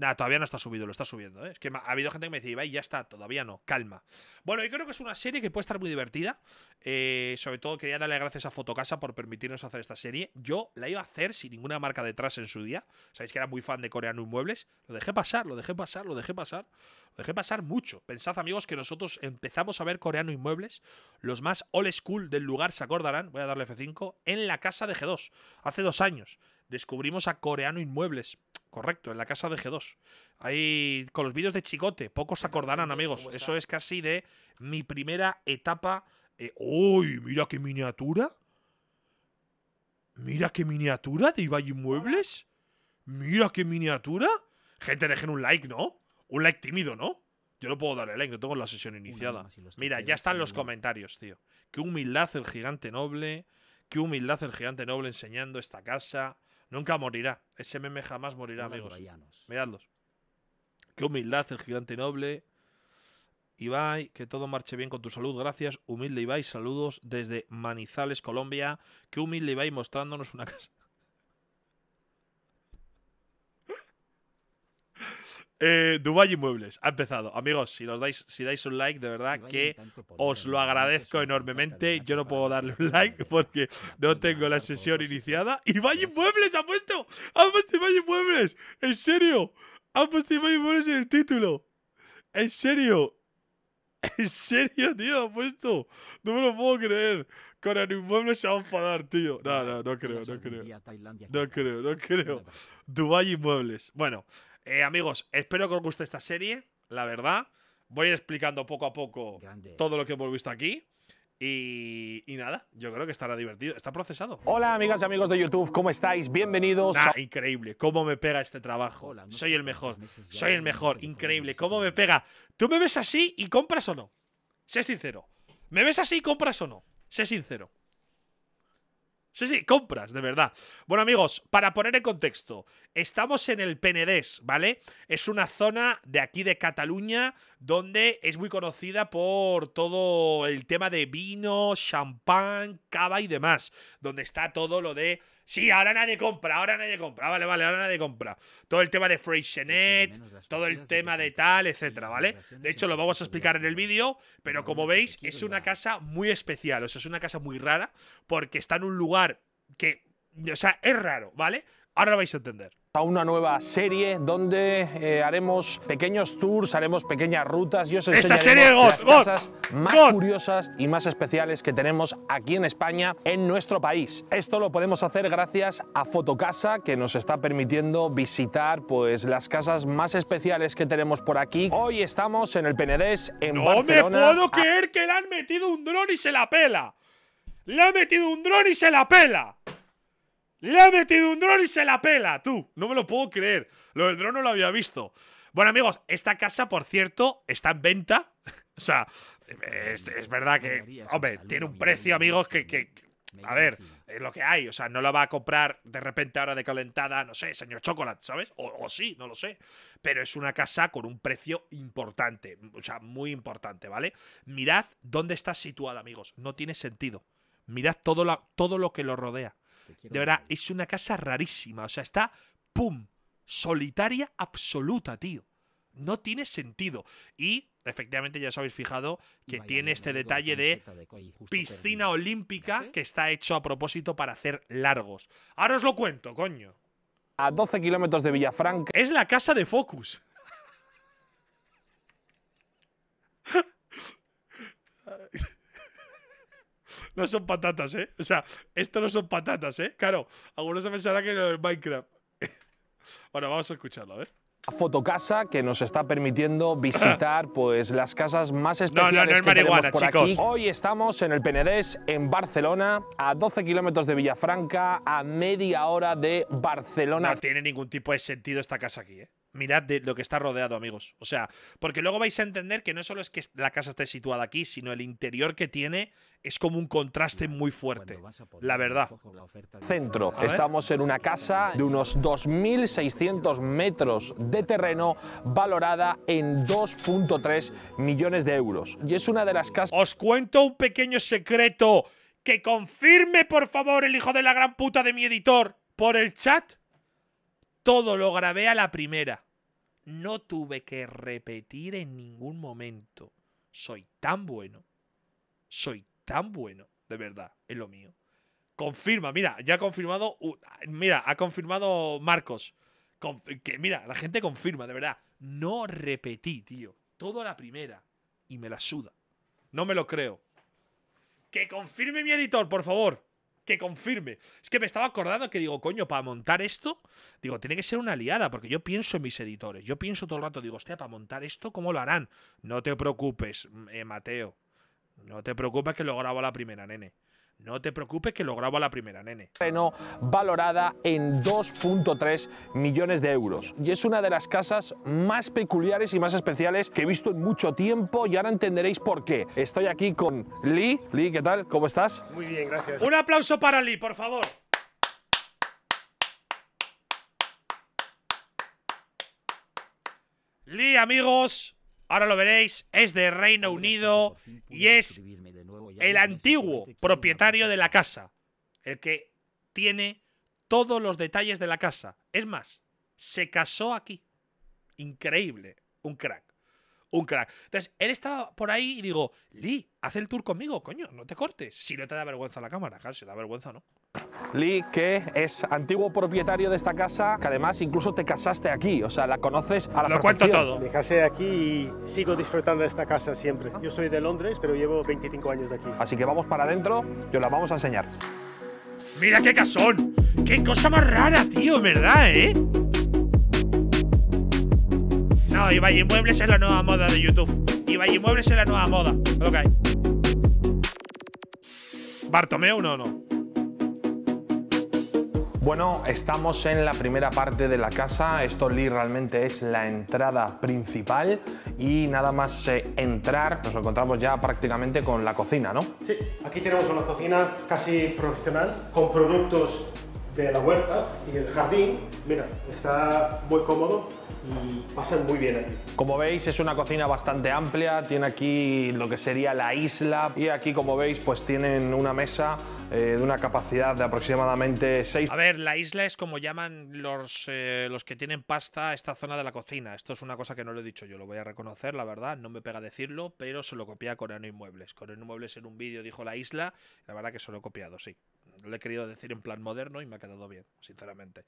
Nada, todavía no está subido, lo está subiendo. ¿eh? Es que ha habido gente que me dice, Ibai, ya está, todavía no, calma. Bueno, yo creo que es una serie que puede estar muy divertida. Eh, sobre todo quería darle gracias a Fotocasa por permitirnos hacer esta serie. Yo la iba a hacer sin ninguna marca detrás en su día. Sabéis que era muy fan de Coreano Inmuebles. Lo dejé pasar, lo dejé pasar, lo dejé pasar. Lo dejé pasar mucho. Pensad, amigos, que nosotros empezamos a ver Coreano Inmuebles. Los más old school del lugar se acordarán, voy a darle F5, en la casa de G2, hace dos años descubrimos a Coreano Inmuebles. Correcto, en la casa de G2. Ahí, con los vídeos de Chicote, pocos acordarán, amigos. Eso es casi de mi primera etapa. Eh, ¡Uy! Mira qué miniatura. Mira qué miniatura de Ibai Inmuebles. Mira qué miniatura. Gente, dejen un like, ¿no? Un like tímido, ¿no? Yo no puedo darle like, no tengo la sesión iniciada. Mira, ya están los comentarios, tío. Qué humildad el gigante noble. Qué humildad el gigante noble enseñando esta casa. Nunca morirá. Ese meme jamás morirá, amigos. Miradlos. Qué humildad el gigante noble. Ibai, que todo marche bien con tu salud, gracias. Humilde Ibai, saludos desde Manizales, Colombia. Qué humilde Ibai mostrándonos una casa. Eh, Dubai Inmuebles ha empezado. Amigos, si nos dais, si dais un like, de verdad que os lo agradezco enormemente. Yo no puedo darle un like porque no tengo la sesión iniciada. ¡Ibai Inmuebles ha puesto! ¡Ha puesto Ibai Inmuebles! ¡En serio! ¡Ha puesto Ibai Inmuebles en el título! ¡En serio! ¿En serio, tío? ¿Ha puesto? No me lo puedo creer. Con el inmueble se va a enfadar, tío. No, no, no creo, no creo. No creo, no creo. Dubai Inmuebles. Bueno, eh, amigos, espero que os guste esta serie, la verdad. Voy a ir explicando poco a poco todo lo que hemos visto aquí. Y, nada, yo creo que estará divertido. Está procesado. Hola, amigas y amigos de YouTube, ¿cómo estáis? Bienvenidos. a... increíble, cómo me pega este trabajo. soy el mejor, soy el mejor, increíble, cómo me pega. ¿Tú me ves así y compras o no? Sé sincero. ¿Me ves así y compras o no? Sé sincero. Sí, sí, compras, de verdad. Bueno, amigos, para poner en contexto, estamos en el Penedés, ¿vale? Es una zona de aquí de Cataluña donde es muy conocida por todo el tema de vino, champán, cava y demás, donde está todo lo de Sí, ahora nadie compra, ahora nadie compra. Ah, vale, vale, ahora nadie compra. Todo el tema de Freixenet, todo el tema de tal, etcétera, ¿vale? De hecho, lo vamos a explicar en el vídeo, pero como veis, es una casa muy especial. O sea, es una casa muy rara porque está en un lugar que o sea, es raro, ¿vale? Ahora lo vais a entender. A una nueva serie donde eh, haremos pequeños tours, haremos pequeñas rutas. Yo os enseñaré las más curiosas y más especiales que tenemos aquí en España, en nuestro país. Esto lo podemos hacer gracias a Fotocasa, que nos está permitiendo visitar pues, las casas más especiales que tenemos por aquí. Hoy estamos en el Penedés, en Barcelona. ¡No me puedo ah. creer que le han metido un dron y se la pela! ¡Le ha metido un dron y se la pela! Le ha metido un dron y se la pela, tú. No me lo puedo creer. Lo del dron no lo había visto. Bueno, amigos, esta casa, por cierto, está en venta. o sea, es, verdad que, hombre, tiene un precio, amigos, que, a ver, es lo que hay. O sea, no la va a comprar de repente ahora de calentada, no sé, señor Chocolate, ¿sabes? O, sí, no lo sé. Pero es una casa con un precio importante, o sea, muy importante, ¿vale? Mirad dónde está situada, amigos. No tiene sentido. Mirad todo, la, todo lo que lo rodea de verdad, es una casa rarísima. O sea, está, ¡pum! Solitaria absoluta, tío. No tiene sentido. Y efectivamente ya os habéis fijado que tiene este detalle de, piscina olímpica que está hecho a propósito para hacer largos. Ahora os lo cuento, coño. A 12 kilómetros de Villafranca. Es la casa de Focus. no son patatas, ¿eh? O sea, esto no son patatas, ¿eh? Claro, algunos se pensarán que es Minecraft. bueno, vamos a escucharlo, a ver. fotocasa que nos está permitiendo visitar pues las casas más especiales no, no, no es que tenemos por chicos. aquí. Hoy estamos en el Penedés en Barcelona, a 12 kilómetros de Villafranca, a media hora de Barcelona. No tiene ningún tipo de sentido esta casa aquí, ¿eh? mirad lo que está rodeado, amigos. O sea, porque luego vais a entender que no solo es que la casa esté situada aquí, sino el interior que tiene es como un contraste muy fuerte. La verdad. Centro. Estamos en una casa de unos 2.600 metros de terreno valorada en 2.3 millones de euros. Y es una de las casas... Os cuento un pequeño secreto. Que confirme, por favor, el hijo de la gran puta de mi editor por el chat todo lo grabé a la primera. No tuve que repetir en ningún momento. Soy tan bueno. Soy tan bueno. De verdad, es lo mío. Confirma, mira, ya ha confirmado. Mira, ha confirmado Marcos. Que mira, la gente confirma, de verdad. No repetí, tío. Todo a la primera. Y me la suda. No me lo creo. Que confirme mi editor, por favor que confirme. Es que me estaba acordando que digo, coño, para montar esto, digo, tiene que ser una liada, porque yo pienso en mis editores, yo pienso todo el rato, digo, hostia, para montar esto, ¿cómo lo harán? No te preocupes, mm, eh, Mateo. No te preocupes que lo grabo la primera, nene. No te preocupes que lo grabo a la primera, nene. valorada en 2.3 millones de euros. Y es una de las casas más peculiares y más especiales que he visto en mucho tiempo y ahora entenderéis por qué. Estoy aquí con Lee. Lee, ¿qué tal? ¿Cómo estás? Muy bien, gracias. Un aplauso para Lee, por favor. Lee, amigos, ahora lo veréis, es de Reino Unido y es el antiguo propietario de la casa, el que tiene todos los detalles de la casa. Es más, se casó aquí. Increíble, un crack. Un crack. Entonces, él estaba por ahí y digo, Lee, haz el tour conmigo, coño, no te cortes. Si no te da vergüenza la cámara, claro, si te da vergüenza, ¿no? Lee, que es antiguo propietario de esta casa, que además incluso te casaste aquí, o sea, la conoces a la Lo perfección. cuento todo. Me casé aquí y sigo disfrutando de esta casa siempre. Yo soy de Londres, pero llevo 25 años de aquí. Así que vamos para adentro y os la vamos a enseñar. ¡Mira qué casón! ¡Qué cosa más rara, tío! ¿Verdad, eh? No, Ibai Inmuebles es la nueva moda de YouTube. Ibai Inmuebles es la nueva moda. Ok. no, no. Bueno, estamos en la primera parte de la casa. Esto Lee realmente es la entrada principal y nada más eh, entrar nos encontramos ya prácticamente con la cocina, ¿no? Sí, aquí tenemos una cocina casi profesional con productos de la huerta y el jardín, mira, está muy cómodo y pasan muy bien aquí. Como veis es una cocina bastante amplia, tiene aquí lo que sería la isla y aquí como veis pues tienen una mesa eh, de una capacidad de aproximadamente 6. A ver, la isla es como llaman los, eh, los que tienen pasta esta zona de la cocina. Esto es una cosa que no lo he dicho yo, lo voy a reconocer, la verdad, no me pega decirlo, pero se lo copia Coreano Inmuebles. Coreano Inmuebles en un vídeo dijo la isla, la verdad que se lo he copiado, sí lo he querido decir en plan moderno y me ha quedado bien, sinceramente.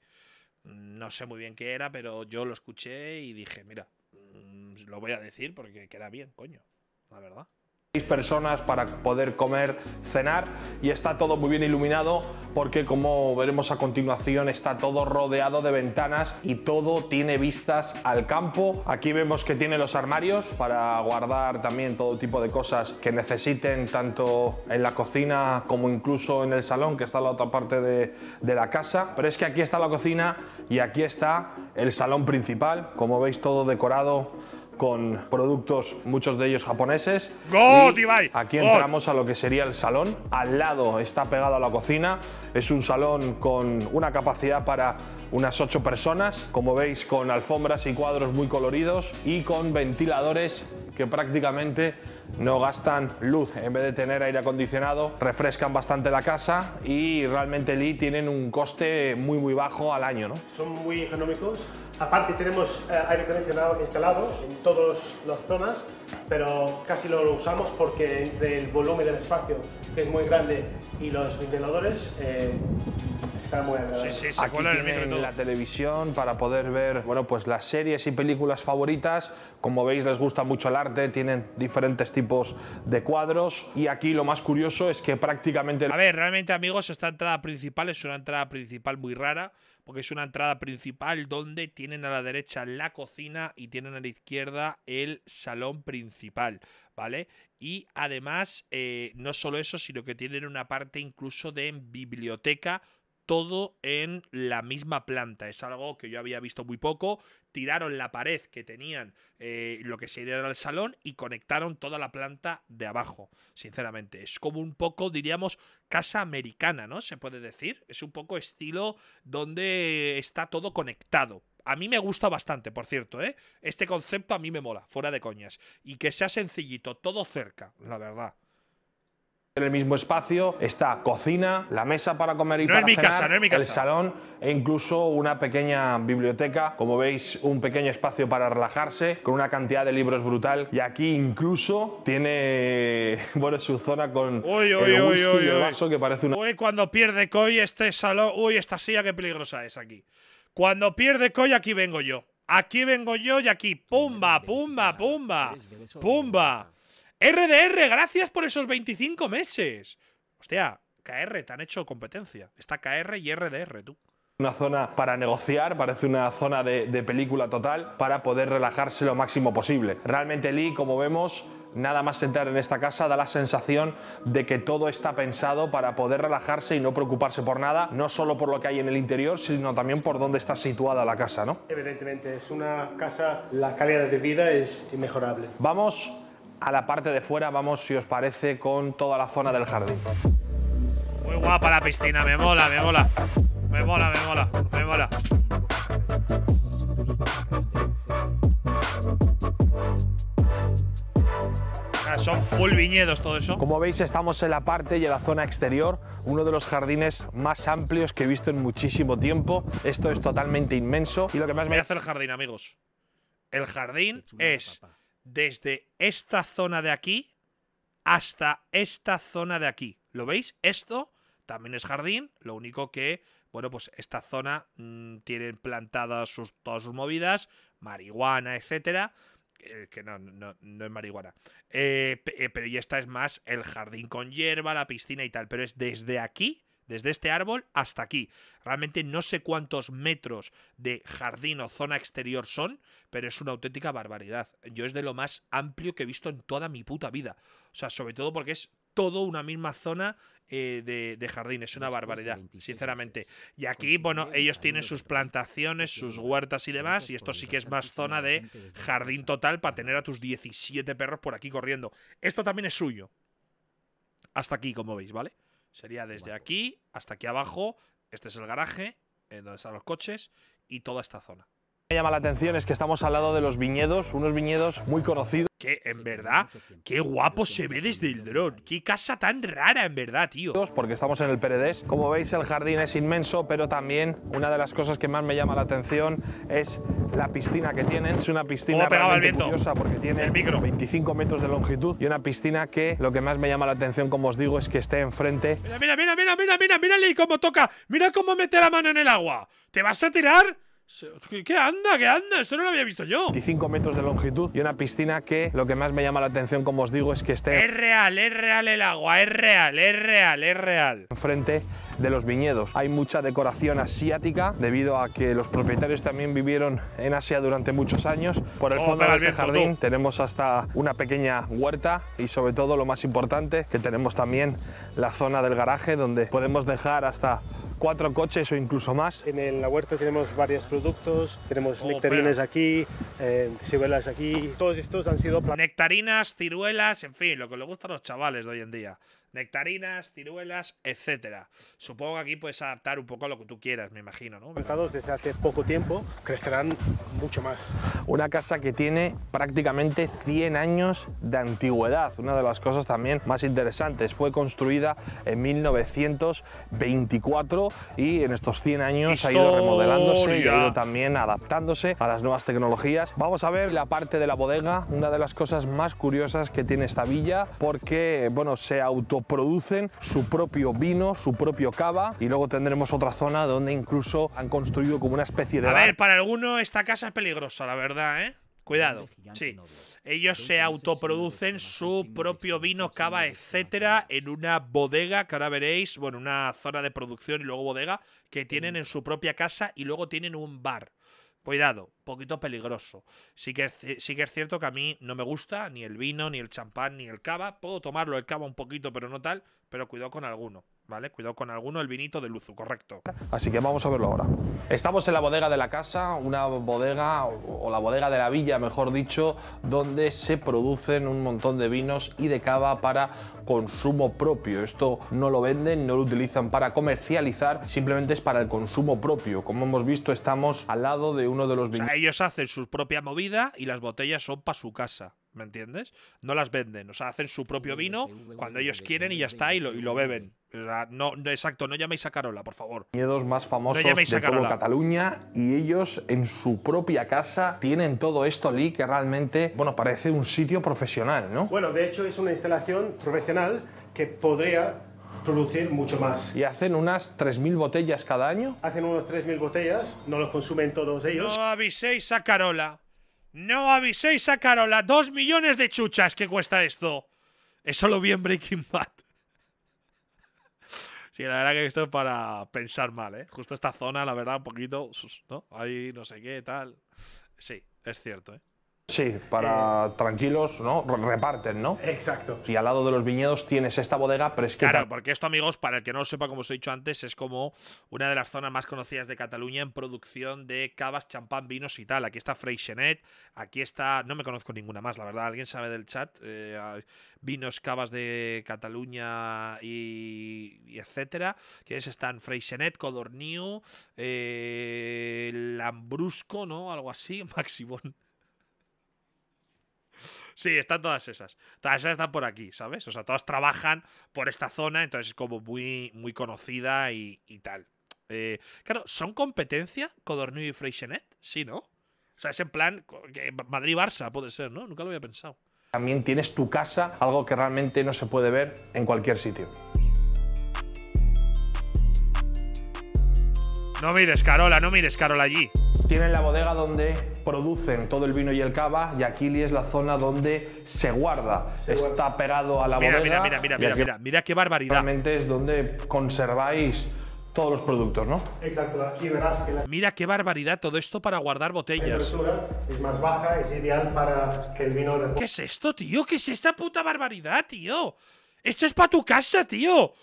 Mm, no sé muy bien qué era, pero yo lo escuché y dije, mira, mm, lo voy a decir porque queda bien, coño, la verdad personas para poder comer, cenar y está todo muy bien iluminado porque como veremos a continuación está todo rodeado de ventanas y todo tiene vistas al campo. Aquí vemos que tiene los armarios para guardar también todo tipo de cosas que necesiten tanto en la cocina como incluso en el salón que está en la otra parte de, de la casa. Pero es que aquí está la cocina y aquí está el salón principal, como veis todo decorado con productos, muchos de ellos japoneses. Aquí entramos a lo que sería el salón. Al lado está pegado a la cocina. Es un salón con una capacidad para unas ocho personas, como veis, con alfombras y cuadros muy coloridos y con ventiladores que prácticamente no gastan luz en vez de tener aire acondicionado, refrescan bastante la casa y realmente tienen un coste muy muy bajo al año. ¿no? ¿Son muy económicos? Aparte tenemos eh, aire acondicionado instalado en todas las zonas, pero casi lo usamos porque entre el volumen del espacio, que es muy grande, y los ventiladores, eh, está muy agradable. Sí, sí, se Aquí tienen la televisión para poder ver bueno, pues las series y películas favoritas. Como veis, les gusta mucho el arte, tienen diferentes tipos de cuadros. Y aquí lo más curioso es que prácticamente... A ver, realmente, amigos, esta entrada principal es una entrada principal muy rara porque es una entrada principal donde tienen a la derecha la cocina y tienen a la izquierda el salón principal, ¿vale? Y además, eh, no solo eso, sino que tienen una parte incluso de biblioteca todo en la misma planta. Es algo que yo había visto muy poco. Tiraron la pared que tenían eh, lo que sería el salón y conectaron toda la planta de abajo, sinceramente. Es como un poco, diríamos, casa americana, ¿no? Se puede decir. Es un poco estilo donde está todo conectado. A mí me gusta bastante, por cierto, ¿eh? Este concepto a mí me mola, fuera de coñas. Y que sea sencillito, todo cerca, la verdad. En el mismo espacio está cocina, la mesa para comer y no para es mi cenar, casa, no es mi casa. el salón e incluso una pequeña biblioteca. Como veis, un pequeño espacio para relajarse con una cantidad de libros brutal. Y aquí incluso tiene bueno, su zona con uy, uy, el whisky uy, y vaso que parece una... Uy, cuando pierde Coy este salón... Uy, esta silla qué peligrosa es aquí. Cuando pierde Coy aquí vengo yo. Aquí vengo yo y aquí. ¡Pumba, pumba! ¡Pumba! pumba RDR, gracias por esos 25 meses. Hostia, KR, te han hecho competencia. Está KR y RDR, tú una zona para negociar, parece una zona de, película total para poder relajarse lo máximo posible. Realmente Lee, como vemos, nada más entrar en esta casa da la sensación de que todo está pensado para poder relajarse y no preocuparse por nada, no solo por lo que hay en el interior, sino también por dónde está situada la casa, ¿no? Evidentemente, es una casa, la calidad de vida es inmejorable. Vamos a la parte de fuera. Vamos, si os parece, con toda la zona del jardín. Muy guapa la piscina, me mola, me mola. Me mola, me mola, me mola. son full viñedos todo eso. Como veis, estamos en la parte y en la zona exterior, uno de los jardines más amplios que he visto en muchísimo tiempo. Esto es totalmente inmenso y lo que más me hace el jardín, amigos. El jardín es desde esta zona de aquí hasta esta zona de aquí. ¿Lo veis? Esto también es jardín, lo único que, bueno, pues esta zona mm, tiene tienen plantadas sus, todas sus movidas, marihuana, etcétera. Eh, que no, no, es marihuana. Eh, eh, pero ya esta es más el jardín con hierba, la piscina y tal. Pero es desde aquí desde este árbol hasta aquí. Realmente no sé cuántos metros de jardín o zona exterior son, pero es una auténtica barbaridad. Yo es de lo más amplio que he visto en toda mi puta vida. O sea, sobre todo porque es todo una misma zona eh, de, de, jardín. Es una barbaridad, sinceramente. Y aquí, bueno, ellos tienen sus plantaciones, sus huertas y demás, y esto sí que es más zona de jardín total para tener a tus 17 perros por aquí corriendo. Esto también es suyo. Hasta aquí, como veis, ¿vale? Sería desde aquí hasta aquí abajo. Este es el garaje, eh, donde están los coches, y toda esta zona me llama la atención es que estamos al lado de los viñedos, unos viñedos muy conocidos. Que en verdad, qué guapo se ve desde el dron. Qué casa tan rara, en verdad, tío. Porque estamos en el Peredés. Como veis, el jardín es inmenso, pero también una de las cosas que más me llama la atención es la piscina que tienen. Es una piscina realmente curiosa porque tiene el micro. 25 metros de longitud y una piscina que lo que más me llama la atención, como os digo, es que esté enfrente. Mira, mira, mira, mira, mira, mira, mira, cómo toca. Mira cómo mete la mano en el agua. ¿Te vas a tirar? ¿Qué anda? ¿Qué anda? Eso no lo había visto yo. 25 metros de longitud y una piscina que lo que más me llama la atención, como os digo, es que esté. Es real, es real el agua, es real, es real, es real. Enfrente de los viñedos. Hay mucha decoración asiática debido a que los propietarios también vivieron en Asia durante muchos años. Por el oh, fondo de este jardín tenemos hasta una pequeña huerta y sobre todo lo más importante que tenemos también la zona del garaje donde podemos dejar hasta cuatro coches o incluso más. En el huerto tenemos varios productos, tenemos oh, nectarines aquí, eh, ciruelas aquí, todos estos han sido... Nectarinas, ciruelas, en fin, lo que le gustan a los chavales de hoy en día nectarinas, ciruelas, etcétera. Supongo que aquí puedes adaptar un poco a lo que tú quieras, me imagino, ¿no? Mercados desde hace poco tiempo crecerán mucho más. Una casa que tiene prácticamente 100 años de antigüedad. Una de las cosas también más interesantes. Fue construida en 1924 y en estos 100 años ha ido remodelándose y ha ido también adaptándose a las nuevas tecnologías. Vamos a ver la parte de la bodega, una de las cosas más curiosas que tiene esta villa porque, bueno, se auto producen su propio vino, su propio cava y luego tendremos otra zona donde incluso han construido como una especie de... A ver, para alguno esta casa es peligrosa, la verdad, ¿eh? Cuidado, sí. Ellos se autoproducen su propio vino, cava, etcétera, en una bodega que ahora veréis, bueno, una zona de producción y luego bodega que tienen en su propia casa y luego tienen un bar. Cuidado, poquito peligroso. Sí que, es, sí que es cierto que a mí no me gusta ni el vino, ni el champán, ni el cava. Puedo tomarlo el cava un poquito, pero no tal, pero cuidado con alguno. ¿vale? Cuidado con alguno, el vinito de Luzu, correcto. Así que vamos a verlo ahora. Estamos en la bodega de la casa, una bodega, o la bodega de la villa, mejor dicho, donde se producen un montón de vinos y de cava para consumo propio. Esto no lo venden, no lo utilizan para comercializar, simplemente es para el consumo propio. Como hemos visto, estamos al lado de uno de los vinos. ellos hacen su propia movida y las botellas son para su casa. ¿me entiendes? No las venden, o sea, hacen su propio vino cuando ellos quieren y ya está, y lo, y lo beben. no, exacto, no llaméis a Carola, por favor. Miedos más famosos de todo Cataluña y ellos en su propia casa tienen todo esto, Lee, que realmente, bueno, parece un sitio profesional, ¿no? Bueno, de hecho es una instalación profesional que podría producir mucho más. ¿Y hacen unas 3.000 botellas cada año? Hacen unas 3.000 botellas, no los consumen todos ellos. No aviséis a Carola. No aviséis a Carola. Dos millones de chuchas que cuesta esto. Eso lo vi en Breaking Bad. sí, la verdad que esto es para pensar mal, ¿eh? Justo esta zona, la verdad, un poquito... ¿No? Ahí no sé qué, tal. Sí, es cierto, ¿eh? Sí, para eh, tranquilos, ¿no? Reparten, ¿no? Exacto. Y al lado de los viñedos tienes esta bodega prescrita. Claro, porque esto, amigos, para el que no lo sepa, como os he dicho antes, es como una de las zonas más conocidas de Cataluña en producción de cavas, champán, vinos y tal. Aquí está Freixenet, aquí está. No me conozco ninguna más, la verdad. ¿Alguien sabe del chat? Eh, vinos, cavas de Cataluña y, etcétera. es están? Freixenet, Codorniu, eh, Lambrusco, ¿no? Algo así, Maximón. Sí, están todas esas. Todas esas están por aquí, ¿sabes? O sea, todas trabajan por esta zona, entonces es como muy, muy conocida y, tal. Eh, claro, ¿son competencia Codorniu y Freixenet? Sí, ¿no? O sea, es en plan Madrid-Barça, puede ser, ¿no? Nunca lo había pensado. También tienes tu casa, algo que realmente no se puede ver en cualquier sitio. No mires, Carola, no mires, Carola, allí. Tienen la bodega donde producen todo el vino y el cava y aquí es la zona donde se guarda. Está pegado a la bodega. Mira, mira, mira, mira, mira, qué barbaridad. es donde conserváis todos los productos, ¿no? Exacto, aquí verás que la Mira qué barbaridad todo esto para guardar botellas. es más baja, es ideal para que el vino... ¿Qué es esto, tío? ¿Qué es esta puta barbaridad, tío? Esto es para tu casa, tío.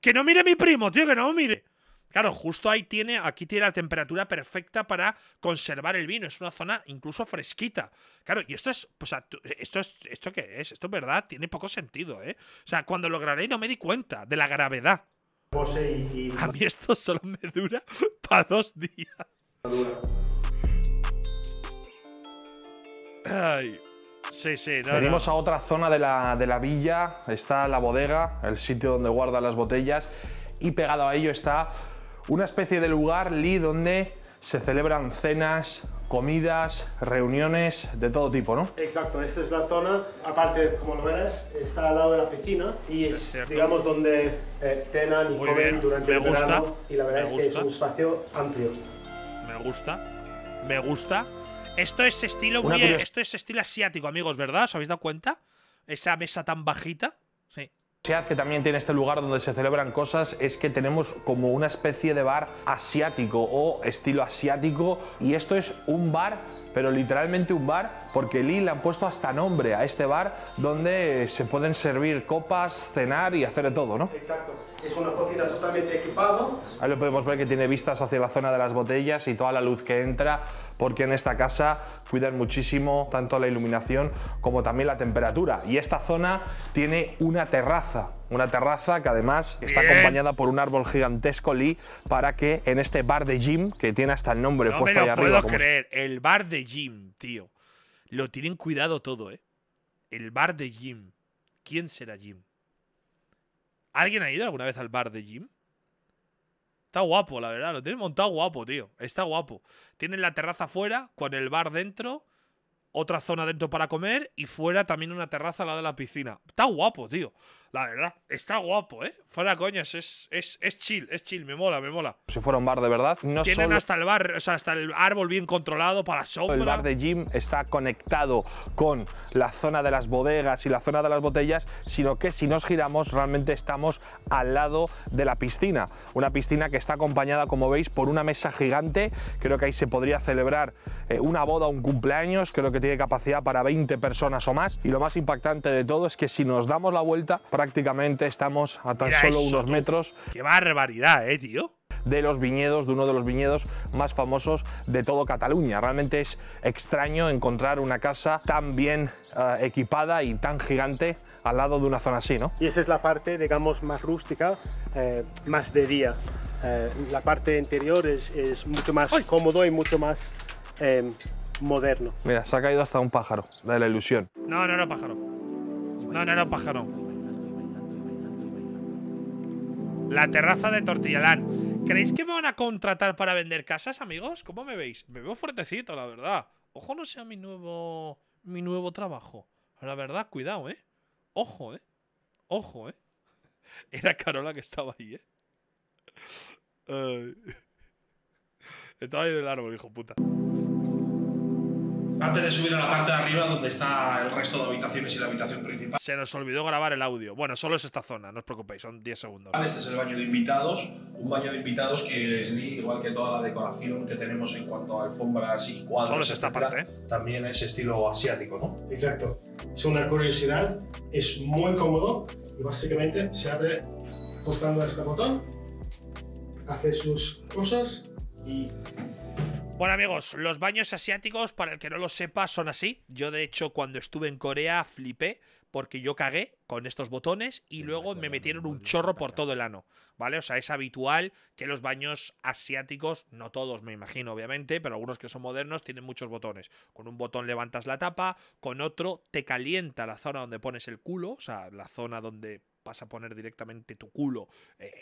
Que no mire mi primo, tío, que no mire. Claro, justo ahí tiene, aquí tiene la temperatura perfecta para conservar el vino. Es una zona incluso fresquita. Claro, y esto es, sea, esto es, esto qué es, esto es verdad, tiene poco sentido, ¿eh? O sea, cuando lo grabé no me di cuenta de la gravedad. A mí esto solo me dura para dos días. Ay. Sí, sí. No, Venimos a otra zona de la, de la villa. Está la bodega, el sitio donde guardan las botellas. Y pegado a ello está una especie de lugar, Lee, donde se celebran cenas, comidas, reuniones de todo tipo, ¿no? Exacto, esta es la zona, aparte, como lo verás, está al lado de la piscina y es, digamos, donde eh, cenan y comen durante me el gusta. verano. Y la verdad es que es un espacio amplio. Me gusta, me gusta. Esto es estilo, muy, esto es estilo asiático, amigos, ¿verdad? ¿Os habéis dado cuenta? Esa mesa tan bajita. Sí que también tiene este lugar donde se celebran cosas es que tenemos como una especie de bar asiático o estilo asiático y esto es un bar pero literalmente un bar, porque Lee le han puesto hasta nombre a este bar donde se pueden servir copas, cenar y hacer de todo, ¿no? Exacto. Es una cocina totalmente equipada. Ahí lo podemos ver que tiene vistas hacia la zona de las botellas y toda la luz que entra, porque en esta casa cuidan muchísimo tanto la iluminación como también la temperatura. Y esta zona tiene una terraza, una terraza que además está acompañada por un árbol gigantesco, Lee, para que en este bar de Jim, que tiene hasta el nombre no puesto me lo puedo creer, el bar de Jim, tío. Lo tienen cuidado todo, ¿eh? El bar de Jim. ¿Quién será Jim? ¿Alguien ha ido alguna vez al bar de Jim? Está guapo, la verdad. Lo tienen montado guapo, tío. Está guapo. Tienen la terraza afuera, con el bar dentro, otra zona dentro para comer y fuera también una terraza al lado de la piscina. Está guapo, tío la verdad, está guapo, ¿eh? Fuera coñas, es, es, chill, es chill, me mola, me mola. Si fuera un bar de verdad, no Tienen hasta el bar, o sea, hasta el árbol bien controlado para sombra. El bar de gym está conectado con la zona de las bodegas y la zona de las botellas, sino que si nos giramos realmente estamos al lado de la piscina. Una piscina que está acompañada, como veis, por una mesa gigante. Creo que ahí se podría celebrar eh, una boda, un cumpleaños, creo que tiene capacidad para 20 personas o más. Y lo más impactante de todo es que si nos damos la vuelta, prácticamente estamos a tan solo unos metros. ¡Qué barbaridad, eh, tío! de los viñedos, de uno de los viñedos más famosos de todo Cataluña. Realmente es extraño encontrar una casa tan bien eh, equipada y tan gigante al lado de una zona así, ¿no? Y esa es la parte, digamos, más rústica, eh, más de día. Eh, la parte interior es, es mucho más cómodo y mucho más moderno. Mira, se ha caído hasta un pájaro, de la ilusión. No, no, era pájaro. No, no, no, pájaro. La terraza de Tortillalán. ¿Creéis que me van a contratar para vender casas, amigos? ¿Cómo me veis? Me veo fuertecito, la verdad. Ojo no sea mi nuevo... Mi nuevo trabajo. La verdad, cuidado, ¿eh? Ojo, ¿eh? Ojo, ¿eh? Era Carola que estaba ahí, ¿eh? Estaba ahí en el árbol, hijo puta. Antes de subir a la parte de arriba donde está el resto de habitaciones y la habitación principal. Se nos olvidó grabar el audio. Bueno, solo es esta zona, no os preocupéis, son 10 segundos. Este es el baño de invitados, un baño de invitados que igual que toda la decoración que tenemos en cuanto a alfombras y cuadros. Solo es esta parte. ¿eh? También es estilo asiático, ¿no? Exacto. Es una curiosidad, es muy cómodo y básicamente se abre cortando este botón, hace sus cosas y bueno amigos, los baños asiáticos, para el que no lo sepa, son así. Yo de hecho cuando estuve en Corea flipé porque yo cagué con estos botones y luego me metieron un chorro por todo el ano, ¿vale? O sea, es habitual que los baños asiáticos, no todos me imagino obviamente, pero algunos que son modernos tienen muchos botones. Con un botón levantas la tapa, con otro te calienta la zona donde pones el culo, o sea, la zona donde vas a poner directamente tu culo eh,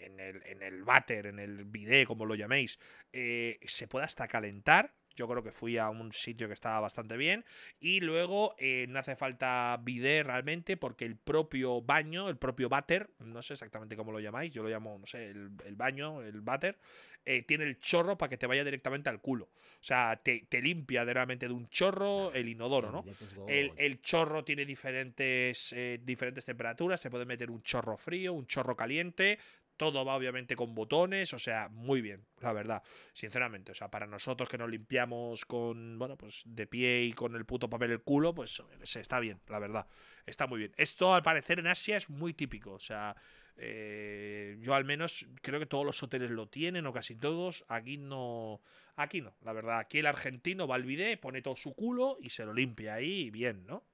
en, el, en váter, en el bidé, como lo llaméis, eh, se puede hasta calentar yo creo que fui a un sitio que estaba bastante bien. Y luego eh, no hace falta bidet realmente porque el propio baño, el propio váter, no sé exactamente cómo lo llamáis, yo lo llamo, no sé, el, baño, el váter, eh, tiene el chorro para que te vaya directamente al culo. O sea, te, limpia de, realmente de un chorro el inodoro, ¿no? El, chorro tiene diferentes, eh, diferentes temperaturas, se puede meter un chorro frío, un chorro caliente, todo va obviamente con botones, o sea, muy bien, la verdad, sinceramente, o sea, para nosotros que nos limpiamos con, bueno, pues de pie y con el puto papel el culo, pues está bien, la verdad, está muy bien. Esto al parecer en Asia es muy típico, o sea, eh, yo al menos creo que todos los hoteles lo tienen o casi todos, aquí no, aquí no, la verdad, aquí el argentino va al bidet, pone todo su culo y se lo limpia ahí bien, ¿no?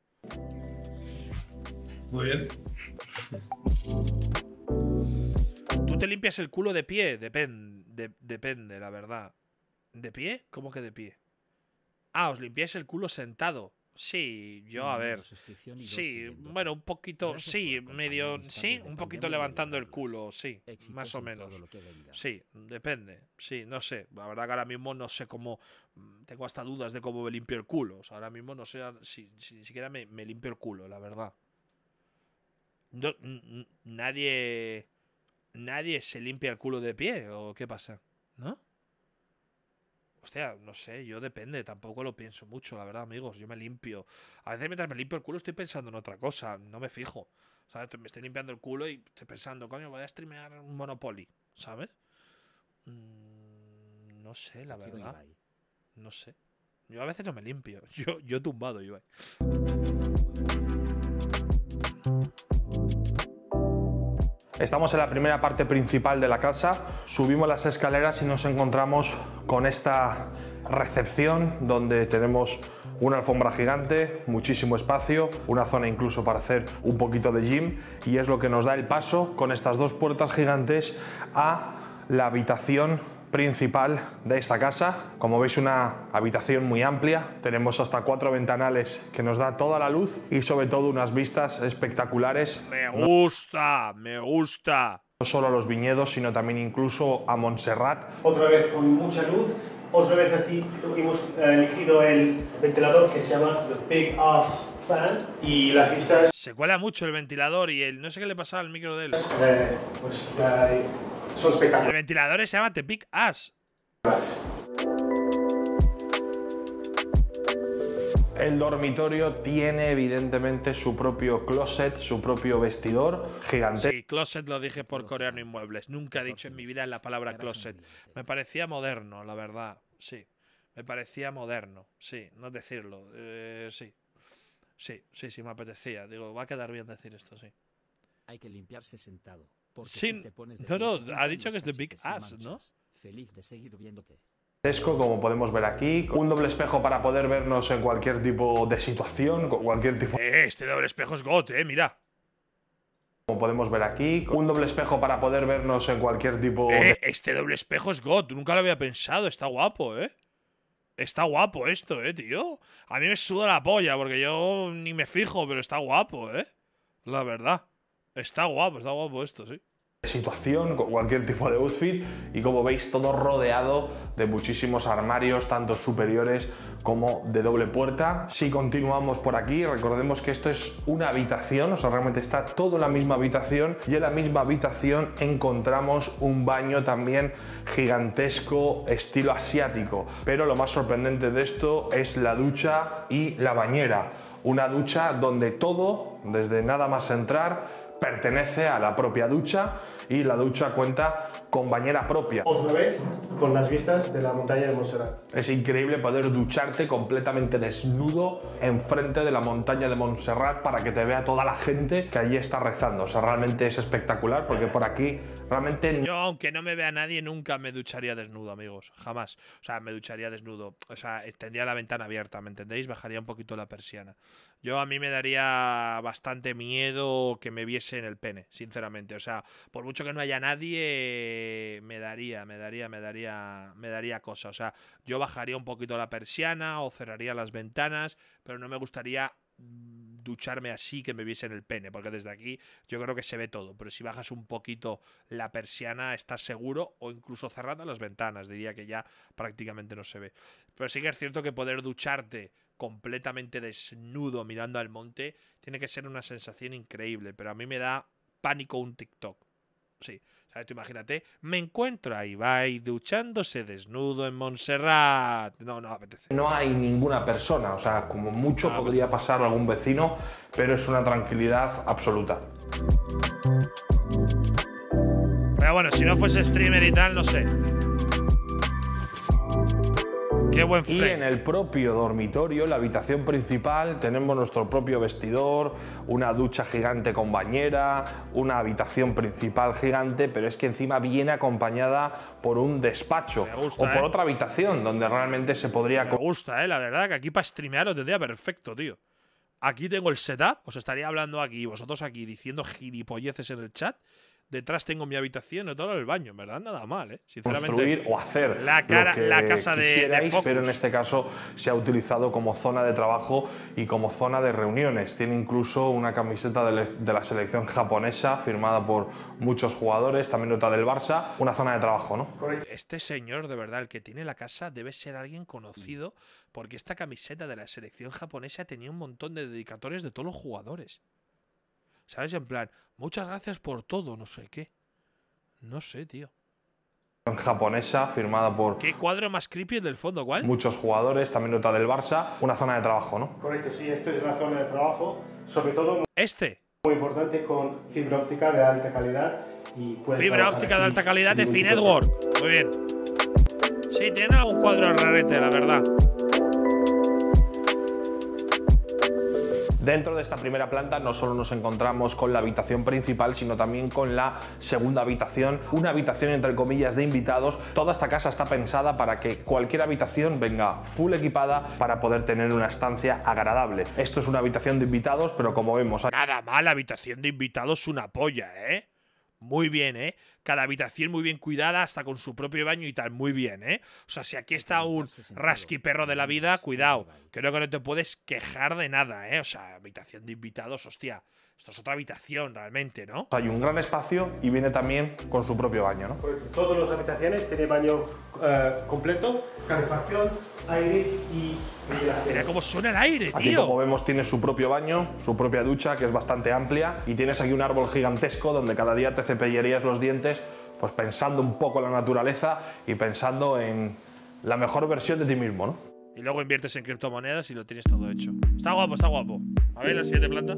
Muy bien. Tú te limpias el culo de pie, depende, depende, la verdad. ¿De pie? ¿Cómo que de pie? Ah, os limpiáis el culo sentado. Sí, yo a ver. Sí, bueno, un poquito, sí, medio, sí, un poquito levantando el culo, sí, más o menos. Sí, depende, sí, no sé. La verdad que ahora mismo no sé cómo, mm, tengo hasta dudas de cómo me limpio el culo. ahora mismo no sé si, ni siquiera me, me, limpio el culo, la verdad. nadie, nadie se limpia el culo de pie, ¿o qué pasa? ¿No? Hostia, no sé, yo depende, tampoco lo pienso mucho, la verdad, amigos. Yo me limpio. A veces mientras me limpio el culo estoy pensando en otra cosa, no me fijo. ¿Sabes? Me estoy limpiando el culo y estoy pensando, coño, voy a streamear un Monopoly, ¿sabes? Mm, no sé, la verdad. No sé. Yo a veces no me limpio. Yo, yo tumbado, yo. Estamos en la primera parte principal de la casa, subimos las escaleras y nos encontramos con esta recepción donde tenemos una alfombra gigante, muchísimo espacio, una zona incluso para hacer un poquito de gym y es lo que nos da el paso con estas dos puertas gigantes a la habitación principal de esta casa. Como veis, una habitación muy amplia. Tenemos hasta cuatro ventanales que nos da toda la luz y sobre todo unas vistas espectaculares. Me gusta, me gusta. No solo a los viñedos, sino también incluso a Montserrat. Otra vez con mucha luz. Otra vez aquí hemos eh, elegido el ventilador que se llama The Big Ass Fan y las vistas... Se cuela mucho el ventilador y el... no sé qué le pasaba al micro de él. Eh, pues son espectaculares. El ventilador se llama Tepic Ash. El dormitorio tiene evidentemente su propio closet, su propio vestidor gigante. Sí, closet lo dije por coreano inmuebles. Nunca he dicho en mi vida la palabra closet. Me parecía moderno, la verdad. Sí. Me parecía moderno. Sí, no decirlo. Eh, sí. Sí, sí, sí, me apetecía. Digo, va a quedar bien decir esto, sí. Hay que limpiarse sentado no, no, ha dicho que es de Big Ass, ¿no? Feliz de seguir viéndote como podemos ver aquí, un doble espejo para poder vernos en cualquier tipo de situación, cualquier tipo... Eh, este doble espejo es got, eh, mira. Como podemos ver aquí, un doble espejo para poder vernos en cualquier tipo... Eh, este doble espejo es got, nunca lo había pensado, está guapo, eh. Está guapo esto, eh, tío. A mí me suda la polla porque yo ni me fijo, pero está guapo, eh. La verdad. Está guapo, está guapo esto, sí situación, con cualquier tipo de outfit y como veis todo rodeado de muchísimos armarios, tanto superiores como de doble puerta. Si continuamos por aquí, recordemos que esto es una habitación, o sea, realmente está todo en la misma habitación y en la misma habitación encontramos un baño también gigantesco, estilo asiático. Pero lo más sorprendente de esto es la ducha y la bañera. Una ducha donde todo, desde nada más entrar, pertenece a la propia ducha y la ducha cuenta con bañera propia. Otra vez con las vistas de la montaña de Montserrat. Es increíble poder ducharte completamente desnudo enfrente de la montaña de Montserrat para que te vea toda la gente que allí está rezando. O sea, realmente es espectacular porque por aquí realmente... Yo, aunque no me vea nadie, nunca me ducharía desnudo, amigos. Jamás. O sea, me ducharía desnudo. O sea, tendría la ventana abierta, ¿me entendéis? Bajaría un poquito la persiana. Yo a mí me daría bastante miedo que me viese en el pene, sinceramente. O sea, por mucho que no haya nadie, me daría, me daría, me daría, me daría cosa. O sea, yo bajaría un poquito la persiana o cerraría las ventanas, pero no me gustaría ducharme así que me viesen el pene, porque desde aquí yo creo que se ve todo, pero si bajas un poquito la persiana estás seguro o incluso cerrando las ventanas, diría que ya prácticamente no se ve. Pero sí que es cierto que poder ducharte completamente desnudo mirando al monte tiene que ser una sensación increíble, pero a mí me da pánico un TikTok. Sí, ver Tú imagínate, me encuentro ahí va y duchándose desnudo en Montserrat. No, no apetece. No hay ninguna persona, o sea, como mucho ah, podría pasar algún vecino, pero es una tranquilidad absoluta. Pero bueno, si no fuese streamer y tal, no sé. Mm. y en el propio dormitorio, la habitación principal, tenemos nuestro propio vestidor, una ducha gigante con bañera, una habitación principal gigante, pero es que encima viene acompañada por un despacho o por eh. otra habitación donde realmente se podría... Me gusta, eh, la verdad, que aquí para streamear lo tendría perfecto, tío. Aquí tengo el setup, os estaría hablando aquí, vosotros aquí, diciendo gilipolleces en el chat detrás tengo mi habitación, no todo el baño, verdad nada mal, ¿eh? construir o hacer la, lo que la casa pero en este caso se ha utilizado como zona de trabajo y como zona de reuniones. Tiene incluso una camiseta de, la selección japonesa firmada por muchos jugadores, también otra del Barça, una zona de trabajo, ¿no? Este señor, de verdad, el que tiene la casa debe ser alguien conocido porque esta camiseta de la selección japonesa tenía un montón de dedicadores de todos los jugadores. ¿Sabes? En plan, muchas gracias por todo, no sé qué. No sé, tío. En japonesa, firmada por. ¿Qué cuadro más creepy del fondo, cuál? Muchos jugadores, también nota del Barça. Una zona de trabajo, ¿no? Correcto, sí, esto es una zona de trabajo. Sobre todo. Este. Muy importante con fibra óptica de alta calidad. Y fibra óptica de alta calidad de finetwork Muy bien. Sí, tiene algún cuadro rarete, la verdad. Dentro de esta primera planta no solo nos encontramos con la habitación principal, sino también con la segunda habitación, una habitación entre comillas de invitados. Toda esta casa está pensada para que cualquier habitación venga full equipada para poder tener una estancia agradable. Esto es una habitación de invitados, pero como vemos... Nada mal, habitación de invitados, una polla, ¿eh? muy bien, ¿eh? Cada habitación muy bien cuidada, hasta con su propio baño y tal, muy bien, ¿eh? O sea, si aquí está un perro de la vida, cuidado. Creo que no te puedes quejar de nada, ¿eh? O sea, habitación de invitados, hostia. Esto es otra habitación realmente, ¿no? Hay un gran espacio y viene también con su propio baño, ¿no? Pues todas las habitaciones tienen baño eh, completo, calefacción, aire y Mira cómo suena el aire, tío. como vemos, tiene su propio baño, su propia ducha, que es bastante amplia. Y tienes aquí un árbol gigantesco donde cada día te cepillerías los dientes, pues pensando un poco en la naturaleza y pensando en la mejor versión de ti mismo, ¿no? Y luego inviertes en criptomonedas y lo tienes todo hecho. Está guapo, está guapo. A ver, la siguiente planta.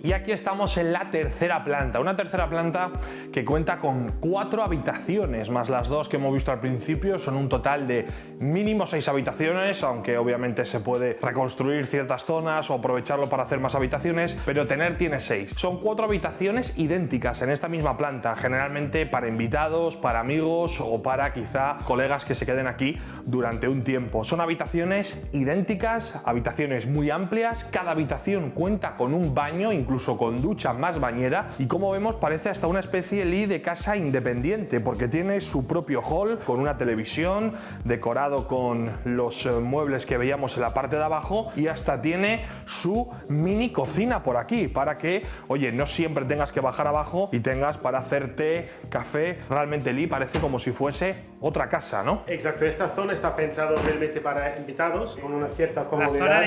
Y aquí estamos en la tercera planta, una tercera planta que cuenta con cuatro habitaciones, más las dos que hemos visto al principio, son un total de mínimo seis habitaciones, aunque obviamente se puede reconstruir ciertas zonas o aprovecharlo para hacer más habitaciones, pero tener tiene seis. Son cuatro habitaciones idénticas en esta misma planta, generalmente para invitados, para amigos o para quizá colegas que se queden aquí durante un tiempo. Son habitaciones idénticas, habitaciones muy amplias, cada habitación cuenta con un baño, incluso con ducha más bañera y como vemos parece hasta una especie Lee de casa independiente porque tiene su propio hall con una televisión decorado con los eh, muebles que veíamos en la parte de abajo y hasta tiene su mini cocina por aquí para que, oye, no siempre tengas que bajar abajo y tengas para hacerte café. Realmente Lee parece como si fuese otra casa, ¿no? Exacto, esta zona está pensada realmente para invitados, con una cierta comodidad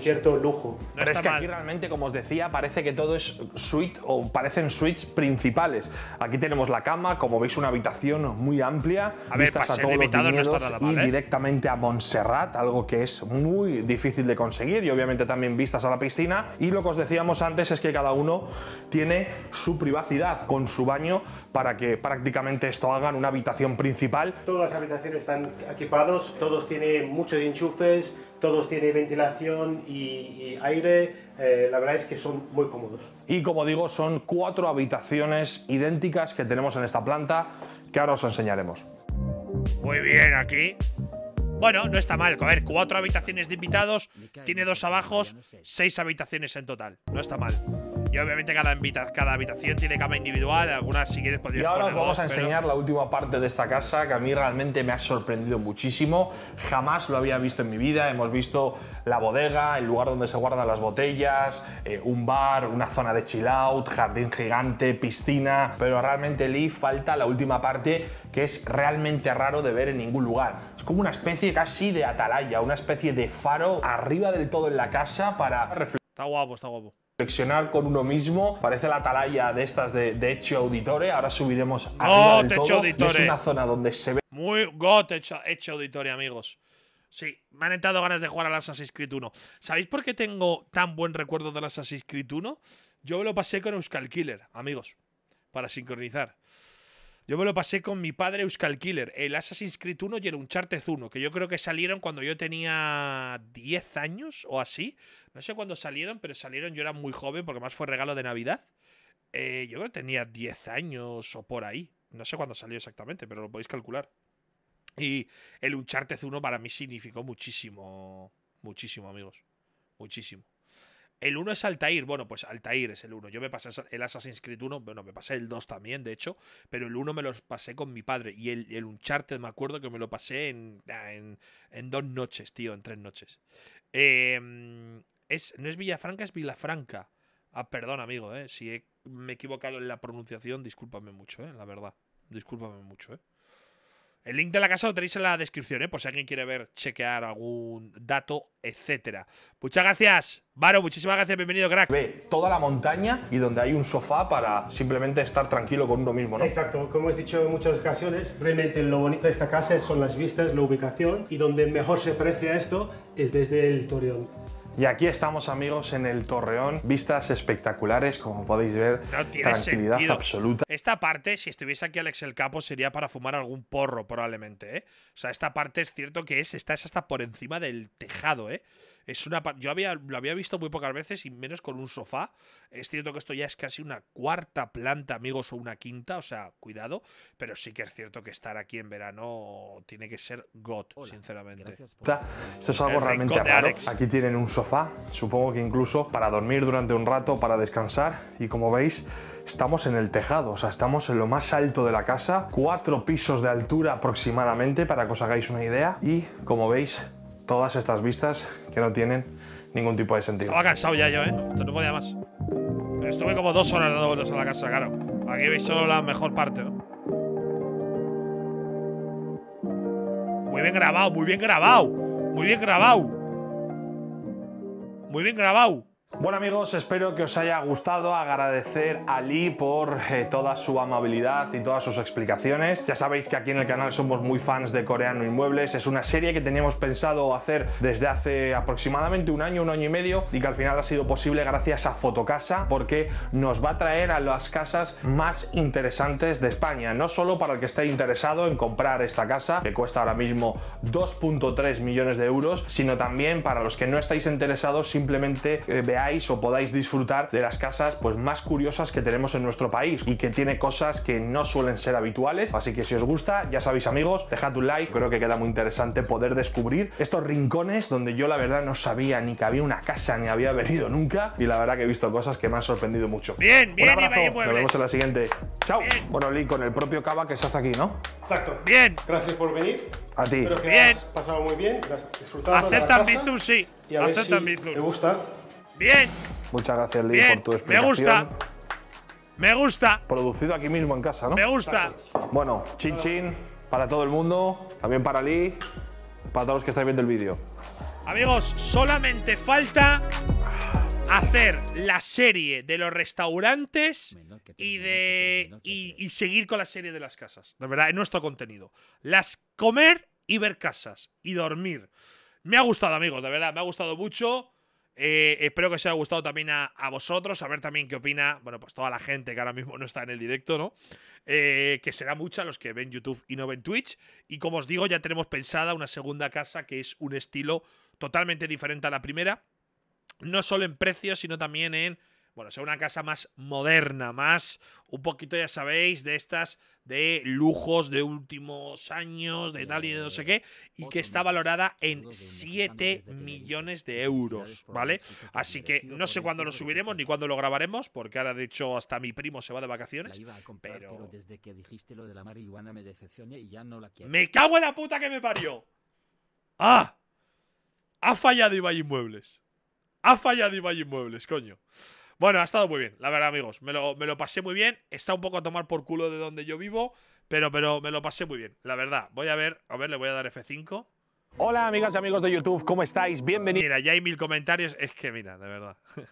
cierto lujo. Pero es que aquí realmente, como os decía, parece que todo es suite o parecen suites principales. Aquí tenemos la cama, como veis, una habitación muy amplia, vistas a todos los viñedos y ¿eh? directamente a Montserrat, algo que es muy difícil de conseguir y obviamente también vistas a la piscina. Y lo que os decíamos antes es que cada uno tiene su privacidad con su baño para que prácticamente esto hagan una habitación principal Todas las habitaciones están equipadas, todos tienen muchos enchufes, todos tienen ventilación y, aire. Eh, la verdad es que son muy cómodos. Y como digo, son cuatro habitaciones idénticas que tenemos en esta planta que ahora os enseñaremos. Muy bien, aquí bueno, no está mal. A ver, cuatro habitaciones de invitados, tiene dos abajos, seis habitaciones en total. No está mal. Y obviamente cada, habitación tiene cama individual, algunas si quieres podrías Y ahora vamos a enseñar la última parte de esta casa que a mí realmente me ha sorprendido muchísimo. Jamás lo había visto en mi vida. Hemos visto la bodega, el lugar donde se guardan las botellas, eh, un bar, una zona de chill out, jardín gigante, piscina. Pero realmente Lee falta la última parte que es realmente raro de ver en ningún lugar. Es como una especie casi de atalaya, una especie de faro arriba del todo en la casa para reflexionar. Está guapo, reflexionar con uno mismo. Parece la atalaya de estas de, Hecho Auditore. Ahora subiremos a todo. Y es una zona donde se ve. Muy got hecho, Auditore, amigos. Sí, me han entrado ganas de jugar al Assassin's Creed 1. ¿Sabéis por qué tengo tan buen recuerdo del Assassin's Creed 1? Yo me lo pasé con Euskal Killer, amigos, para sincronizar. Yo me lo pasé con mi padre Euskal Killer, el Assassin's Creed 1 y el Uncharted 1, que yo creo que salieron cuando yo tenía 10 años o así. No sé cuándo salieron, pero salieron, yo era muy joven porque más fue regalo de Navidad. Eh, yo creo que tenía 10 años o por ahí. No sé cuándo salió exactamente, pero lo podéis calcular. Y el Uncharted 1 para mí significó muchísimo, muchísimo, amigos. Muchísimo. El 1 es Altair. Bueno, pues Altair es el 1. Yo me pasé el Assassin's Creed 1, bueno, me pasé el 2 también, de hecho, pero el 1 me lo pasé con mi padre. Y el, el Uncharted me acuerdo que me lo pasé en, ah, en, dos noches, tío, en tres noches. Em, es, no es Villafranca, es Villafranca. Ah, perdón, amigo, eh, si me he equivocado en la pronunciación, discúlpame mucho, eh, la verdad. Discúlpame mucho, eh. El link de la casa lo tenéis en la descripción, ¿eh? por si alguien quiere ver, chequear algún dato, etcétera. Muchas gracias, Varo, muchísimas gracias, bienvenido, crack. Ve toda la montaña y donde hay un sofá para simplemente estar tranquilo con uno mismo, ¿no? Exacto, como he dicho en muchas ocasiones, realmente lo bonito de esta casa son las vistas, la ubicación y donde mejor se aprecia esto es desde el Torreón. Y aquí estamos amigos en el Torreón, vistas espectaculares como podéis ver, no tranquilidad absoluta. Esta parte, si estuviese aquí Alex el Capo, sería para fumar algún porro probablemente, ¿eh? O sea, esta parte es cierto que es, está es hasta por encima del tejado, ¿eh? Es una, yo había, lo había visto muy pocas veces y menos con un sofá. Es cierto que esto ya es casi una cuarta planta, amigos, o una quinta, o sea, cuidado. Pero sí que es cierto que estar aquí en verano tiene que ser got, sinceramente. Esto es algo realmente raro. Aquí tienen un sofá, supongo que incluso para dormir durante un rato, para descansar. Y como veis, estamos en el tejado, o sea, estamos en lo más alto de la casa, cuatro pisos de altura aproximadamente, para que os hagáis una idea. Y como veis, todas estas vistas que no tienen ningún tipo de sentido. Estaba cansado ya yo, ¿eh? Esto no podía más. Estuve como dos horas dando vueltas a la casa, claro. Aquí veis solo la mejor parte, ¿no? Muy bien grabado, muy bien grabado. Muy bien grabado. Muy bien grabado. Bueno amigos, espero que os haya gustado agradecer a Lee por eh, toda su amabilidad y todas sus explicaciones. Ya sabéis que aquí en el canal somos muy fans de Coreano Inmuebles, es una serie que teníamos pensado hacer desde hace aproximadamente un año, un año y medio y que al final ha sido posible gracias a Fotocasa porque nos va a traer a las casas más interesantes de España, no solo para el que esté interesado en comprar esta casa que cuesta ahora mismo 2.3 millones de euros, sino también para los que no estáis interesados simplemente eh, veáis o podáis disfrutar de las casas pues más curiosas que tenemos en nuestro país y que tiene cosas que no suelen ser habituales. Así que si os gusta, ya sabéis amigos, dejad un like, creo que queda muy interesante poder descubrir estos rincones donde yo la verdad no sabía ni que había una casa ni había venido nunca y la verdad que he visto cosas que me han sorprendido mucho. Bien, bien, un abrazo, nos vemos en la siguiente. Chao. Bueno, con el propio Cava que se hace aquí, ¿no? Exacto. Bien. Gracias por venir. A ti. bien. pasado muy bien, has disfrutado Aceptan sí. a ver te gusta Bien. Muchas gracias, Lee, por tu explicación. Me gusta. Me gusta. Producido aquí mismo en casa, ¿no? Me gusta. Bueno, chin chin para todo el mundo, también para Lee, para todos los que están viendo el vídeo. Amigos, solamente falta hacer la serie de los restaurantes y de y, seguir con la serie de las casas. De verdad, es nuestro contenido. Las comer y ver casas y dormir. Me ha gustado, amigos, de verdad, me ha gustado mucho. Eh, espero que os haya gustado también a, vosotros, a ver también qué opina, bueno, pues toda la gente que ahora mismo no está en el directo, ¿no? Eh, que será mucha los que ven YouTube y no ven Twitch. Y como os digo, ya tenemos pensada una segunda casa que es un estilo totalmente diferente a la primera, no solo en precios, sino también en bueno, sea una casa más moderna, más un poquito, ya sabéis, de estas de lujos de últimos años, de tal y de no sé qué, y que está valorada en 7 millones de euros, ¿vale? Así que no sé cuándo lo subiremos ni cuándo lo grabaremos, porque ahora de hecho hasta mi primo se va de vacaciones, pero... desde que dijiste lo de la marihuana me decepcioné y ya no la quiero. ¡Me cago en la puta que me parió! ¡Ah! Ha fallado Ibai Inmuebles. Ha fallado Ibai Inmuebles, coño. Bueno, ha estado muy bien, la verdad, amigos. Me lo, pasé muy bien. Está un poco a tomar por culo de donde yo vivo, pero, pero me lo pasé muy bien, la verdad. Voy a ver, a ver, le voy a dar F5. Hola, amigas y amigos de YouTube, ¿cómo estáis? Bienvenidos. Mira, ya hay mil comentarios. Es que, mira, de verdad.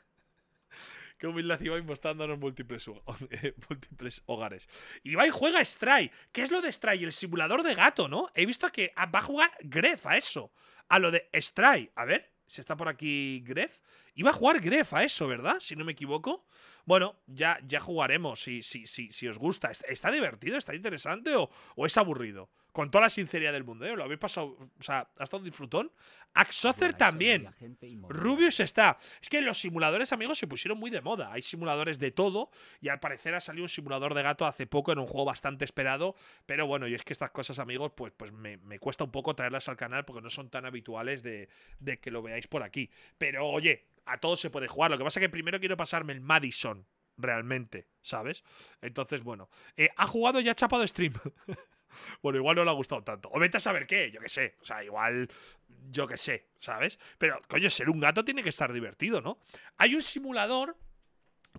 Qué humildad Ibai mostrándonos múltiples, múltiples hogares. Ibai juega Stray. ¿Qué es lo de Stray? El simulador de gato, ¿no? He visto que va a jugar Gref a eso. A lo de Stray. A ver. Si está por aquí Gref. Iba a jugar Gref a eso, ¿verdad? Si no me equivoco. Bueno, ya, ya jugaremos si, si, si, si os gusta. ¿Está divertido? ¿Está interesante? o es aburrido? con toda la sinceridad del mundo, ¿eh? Lo habéis pasado, o sea, ha estado un disfrutón. ¡Axother también. Rubius está. Es que los simuladores, amigos, se pusieron muy de moda. Hay simuladores de todo y al parecer ha salido un simulador de gato hace poco en un juego bastante esperado. Pero bueno, y es que estas cosas, amigos, pues, pues me, cuesta un poco traerlas al canal porque no son tan habituales de, que lo veáis por aquí. Pero oye, a todos se puede jugar. Lo que pasa es que primero quiero pasarme el Madison, realmente, ¿sabes? Entonces, bueno, eh, ha jugado y ha chapado stream. Bueno, igual no le ha gustado tanto. O vete a saber qué, yo qué sé. O sea, igual, yo qué sé, ¿sabes? Pero, coño, ser un gato tiene que estar divertido, ¿no? Hay un simulador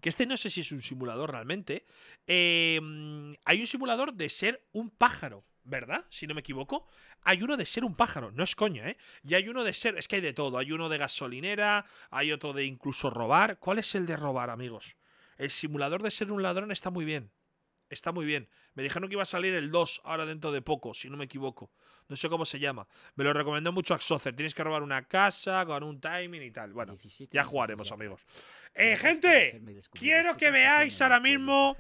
que este no sé si es un simulador realmente, em, hay un simulador de ser un pájaro, ¿verdad? Si no me equivoco, hay uno de ser un pájaro, no es coña, ¿eh? Y hay uno de ser, es que hay de todo, hay uno de gasolinera, hay otro de incluso robar. ¿Cuál es el de robar, amigos? El simulador de ser un ladrón está muy bien. Está muy bien. Me dijeron que iba a salir el 2 ahora dentro de poco, si no me equivoco. No sé cómo se llama. Me lo recomendó mucho AXOZER. Tienes que robar una casa con un timing y tal. Bueno, ya jugaremos, amigos. Eh, gente, quiero que veáis ahora mismo.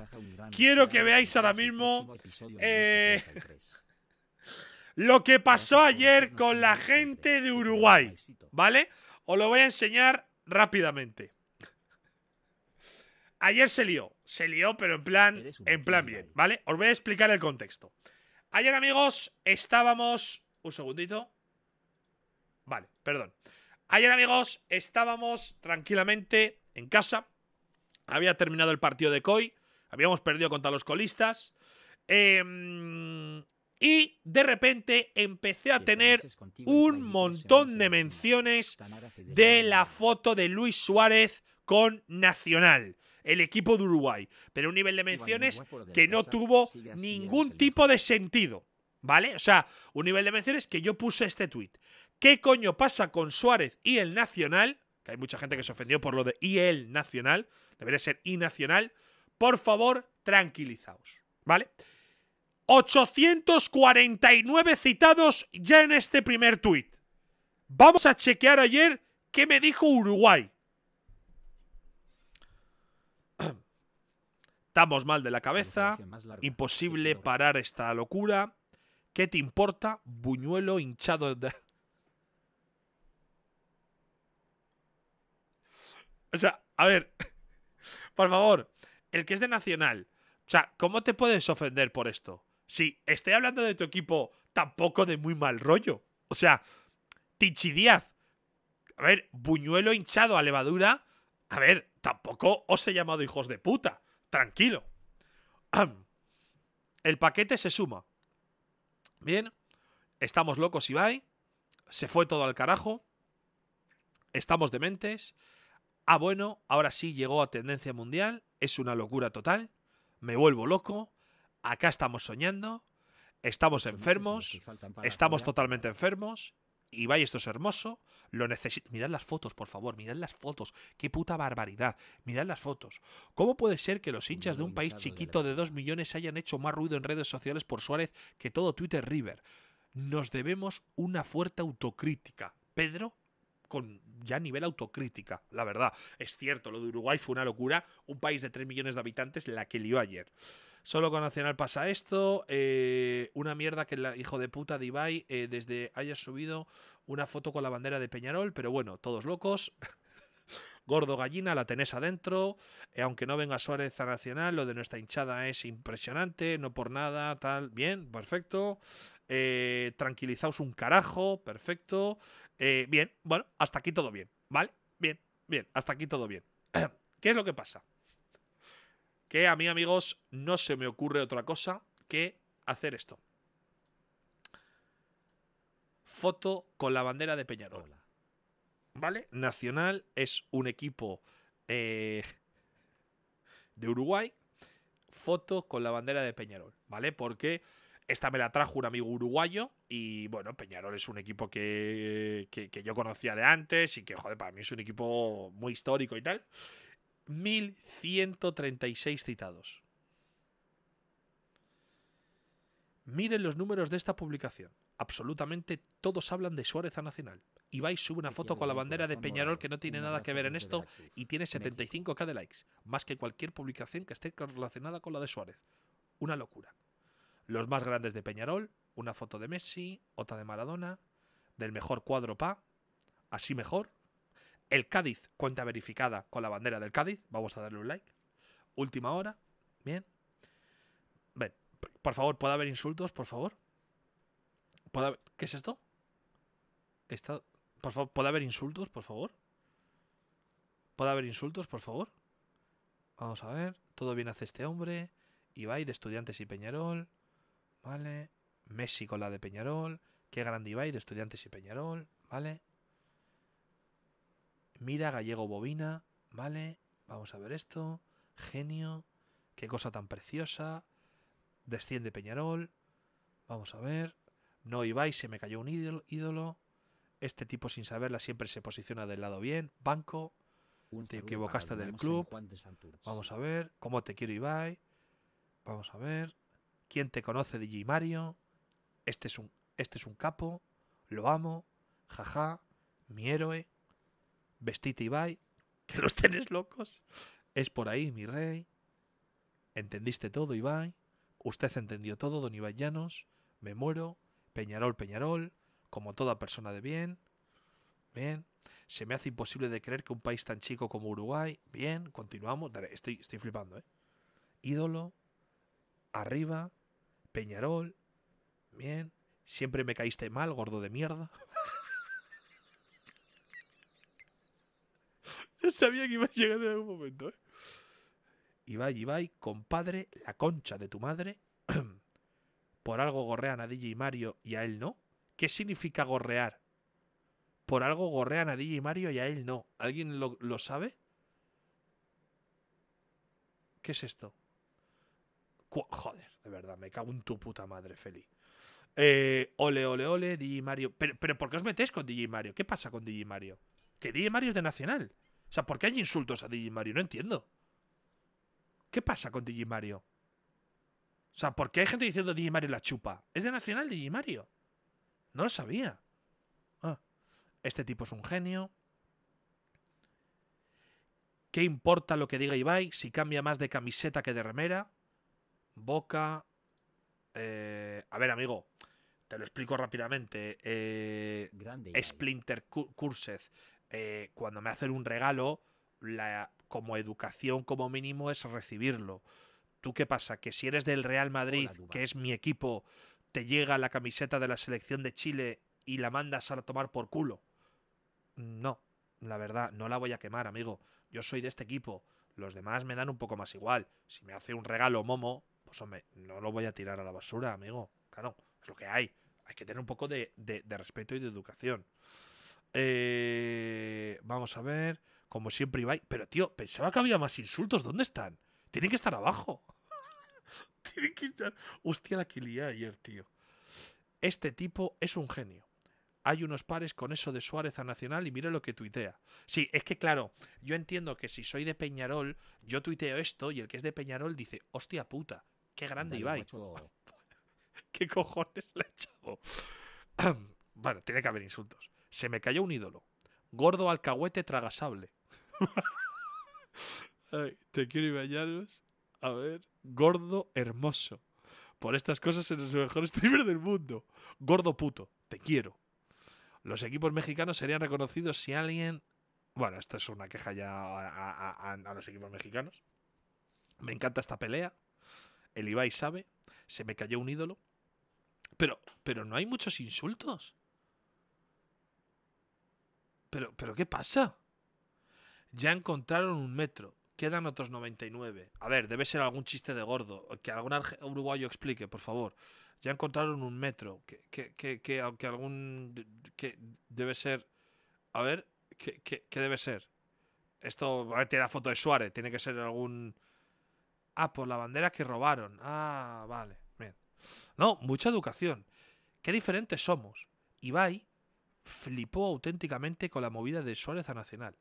Quiero que veáis ahora mismo. Eh, lo que pasó ayer con la gente de Uruguay. ¿Vale? Os lo voy a enseñar rápidamente. Ayer se lió se lió, pero en plan, en plan bien, eh. ¿vale? Os voy a explicar el contexto. Ayer, amigos, estábamos. Un segundito. Vale, perdón. Ayer, amigos, estábamos tranquilamente en casa. Había terminado el partido de COI. Habíamos perdido contra los colistas. Em, y de repente empecé a tener un montón de menciones de la foto de Luis Suárez con Nacional el equipo de Uruguay, pero un nivel de menciones que no tuvo ningún tipo de sentido. ¿Vale? O sea, un nivel de menciones que yo puse este tuit. ¿Qué coño pasa con Suárez y el Nacional? Que hay mucha gente que se ofendió por lo de y el Nacional. Debería ser y Nacional. Por favor, tranquilizaos. ¿Vale? 849 citados ya en este primer tuit. Vamos a chequear ayer qué me dijo Uruguay. Estamos mal de la cabeza. Imposible parar esta locura. ¿Qué te importa? Buñuelo hinchado O sea, a ver, por favor, el que es de Nacional, o sea, ¿cómo te puedes ofender por esto? Si estoy hablando de tu equipo tampoco de muy mal rollo. O sea, Tichi Díaz, a ver, Buñuelo hinchado a levadura, a ver, tampoco os he llamado hijos de puta. Tranquilo. El paquete se suma. Bien, estamos locos, y bye Se fue todo al carajo. Estamos dementes. Ah, bueno, ahora sí llegó a tendencia mundial. Es una locura total. Me vuelvo loco. Acá estamos soñando. Estamos enfermos. Estamos totalmente enfermos. Y vaya esto es hermoso. Lo necesito. Mirad las fotos, por favor, mirad las fotos. Qué puta barbaridad. Mirad las fotos. ¿Cómo puede ser que los hinchas de un país chiquito ¿eh? de 2 millones hayan hecho más ruido en redes sociales por Suárez que todo Twitter River? Nos debemos una fuerte autocrítica. Pedro, con ya nivel autocrítica, la verdad. Es cierto, lo de Uruguay fue una locura. Un país de 3 millones de habitantes la que lió ayer. Solo con Nacional pasa esto. Eh, una mierda que el hijo de puta de eh, desde haya subido una foto con la bandera de Peñarol, pero bueno, todos locos. Gordo Gallina, la tenés adentro. Eh, aunque no venga Suárez a Nacional, lo de nuestra hinchada es impresionante, no por nada, tal. Bien, perfecto. tranquilizaos un carajo, perfecto. bien, bueno, hasta aquí todo bien, ¿vale? Bien, bien, hasta aquí todo bien. ¿Qué es lo que pasa? que a mí, amigos, no se me ocurre otra cosa que hacer esto. Foto con la bandera de Peñarol. ¿Vale? Nacional es un equipo eh, de Uruguay. Foto con la bandera de Peñarol, ¿vale? Porque esta me la trajo un amigo uruguayo y bueno, Peñarol es un equipo que, que, que yo conocía de antes y que, joder, para mí es un equipo muy histórico y tal. 1136 citados. Miren los números de esta publicación. Absolutamente todos hablan de Suárez a Nacional. Ibai sube una foto con la bandera de Peñarol que no tiene nada que ver en esto y tiene 75k de likes, más que cualquier publicación que esté relacionada con la de Suárez. Una locura. Los más grandes de Peñarol, una foto de Messi, otra de Maradona, del mejor cuadro PA, así mejor, el Cádiz, cuenta verificada con la bandera del Cádiz. Vamos a darle un like. Última hora. Bien. Ven, por favor, ¿puede haber insultos, por favor? ¿Qué es esto? Por favor, ¿puede haber insultos, por favor? ¿Puede haber insultos, por favor? Vamos a ver. Todo bien hace este hombre. Ibai de Estudiantes y Peñarol. Vale. Messi con la de Peñarol. Qué grande Ibai de Estudiantes y Peñarol. Vale. Mira Gallego bobina, ¿vale? Vamos a ver esto. Genio, qué cosa tan preciosa. Desciende Peñarol. Vamos a ver. No y se me cayó un ídolo. Este tipo sin saberla siempre se posiciona del lado bien. Banco. te equivocaste del club. Vamos a ver. ¿Cómo te quiero Ibai? Vamos a ver. ¿Quién te conoce, DJ Mario? Este es un, este es un capo. Lo amo. Jaja. Mi héroe. Vestite y que los tenés locos. Es por ahí, mi rey. ¿Entendiste todo, Ibai? Usted entendió todo, don Ibai Llanos. Me muero. Peñarol, Peñarol. Como toda persona de bien. Bien. Se me hace imposible de creer que un país tan chico como Uruguay. Bien, continuamos. Estoy, estoy flipando, ¿eh? Ídolo. Arriba. Peñarol. Bien. Siempre me caíste mal, gordo de mierda. sabía que iba a llegar en algún momento. ¿eh? Ibai, Ibai, compadre, la concha de tu madre. Por algo gorrean a DJ Mario y a él no. ¿Qué significa gorrear? Por algo gorrean a DJ Mario y a él no. ¿Alguien lo, sabe? ¿Qué es esto? Joder, de verdad, me cago en tu puta madre, Feli. Eh, ole, ole, ole, DJ Mario. Pero, ¿por qué os metéis con DJ Mario? ¿Qué pasa con DJ Mario? Que DJ Mario es de Nacional. O sea, ¿por qué hay insultos a Mario? No entiendo. ¿Qué pasa con Mario? O sea, ¿por qué hay gente diciendo Mario la chupa? ¿Es de Nacional Mario? No lo sabía. Ah, este tipo es un genio. ¿Qué importa lo que diga Ibai si cambia más de camiseta que de remera? Boca. Eh, a ver, amigo, te lo explico rápidamente. Eh, Splinter Cursed. Eh, cuando me hacen un regalo, la, como educación como mínimo es recibirlo. ¿Tú qué pasa? Que si eres del Real Madrid, que es mi equipo, te llega la camiseta de la selección de Chile y la mandas a tomar por culo. No, la verdad, no la voy a quemar, amigo. Yo soy de este equipo. Los demás me dan un poco más igual. Si me hace un regalo Momo, pues hombre, no lo voy a tirar a la basura, amigo. Claro, es lo que hay. Hay que tener un poco de respeto y de educación. Eh, vamos a ver. Como siempre, Ibai. Pero, tío, pensaba que había más insultos. ¿Dónde están? Tienen que estar abajo. Tienen que estar. Hostia, la que ayer, tío. Este tipo es un genio. Hay unos pares con eso de Suárez a Nacional y mira lo que tuitea. Sí, es que claro, yo entiendo que si soy de Peñarol, yo tuiteo esto y el que es de Peñarol dice, hostia puta, qué grande Ibai. ¿Qué cojones le he echado? bueno, tiene que haber insultos. Se me cayó un ídolo. Gordo alcahuete tragasable. te quiero imaginar. A ver. Gordo hermoso. Por estas cosas eres el mejor streamer del mundo. Gordo puto. Te quiero. Los equipos mexicanos serían reconocidos si alguien. Bueno, esto es una queja ya a, los equipos mexicanos. Me encanta esta pelea. El Ibai sabe. Se me cayó un ídolo. Pero, pero no hay muchos insultos. ¿Pero, pero qué pasa? Ya encontraron un metro. Quedan otros 99. A ver, debe ser algún chiste de gordo. Que algún uruguayo explique, por favor. Ya encontraron un metro. Que, que, que, algún. que debe ser. A ver, ¿qué, debe ser? Esto tiene la foto de Suárez. Tiene que ser algún. Ah, por pues la bandera que robaron. Ah, vale. No, mucha educación. Qué diferentes somos. Ibai flipó auténticamente con la movida de Suárez a Nacional.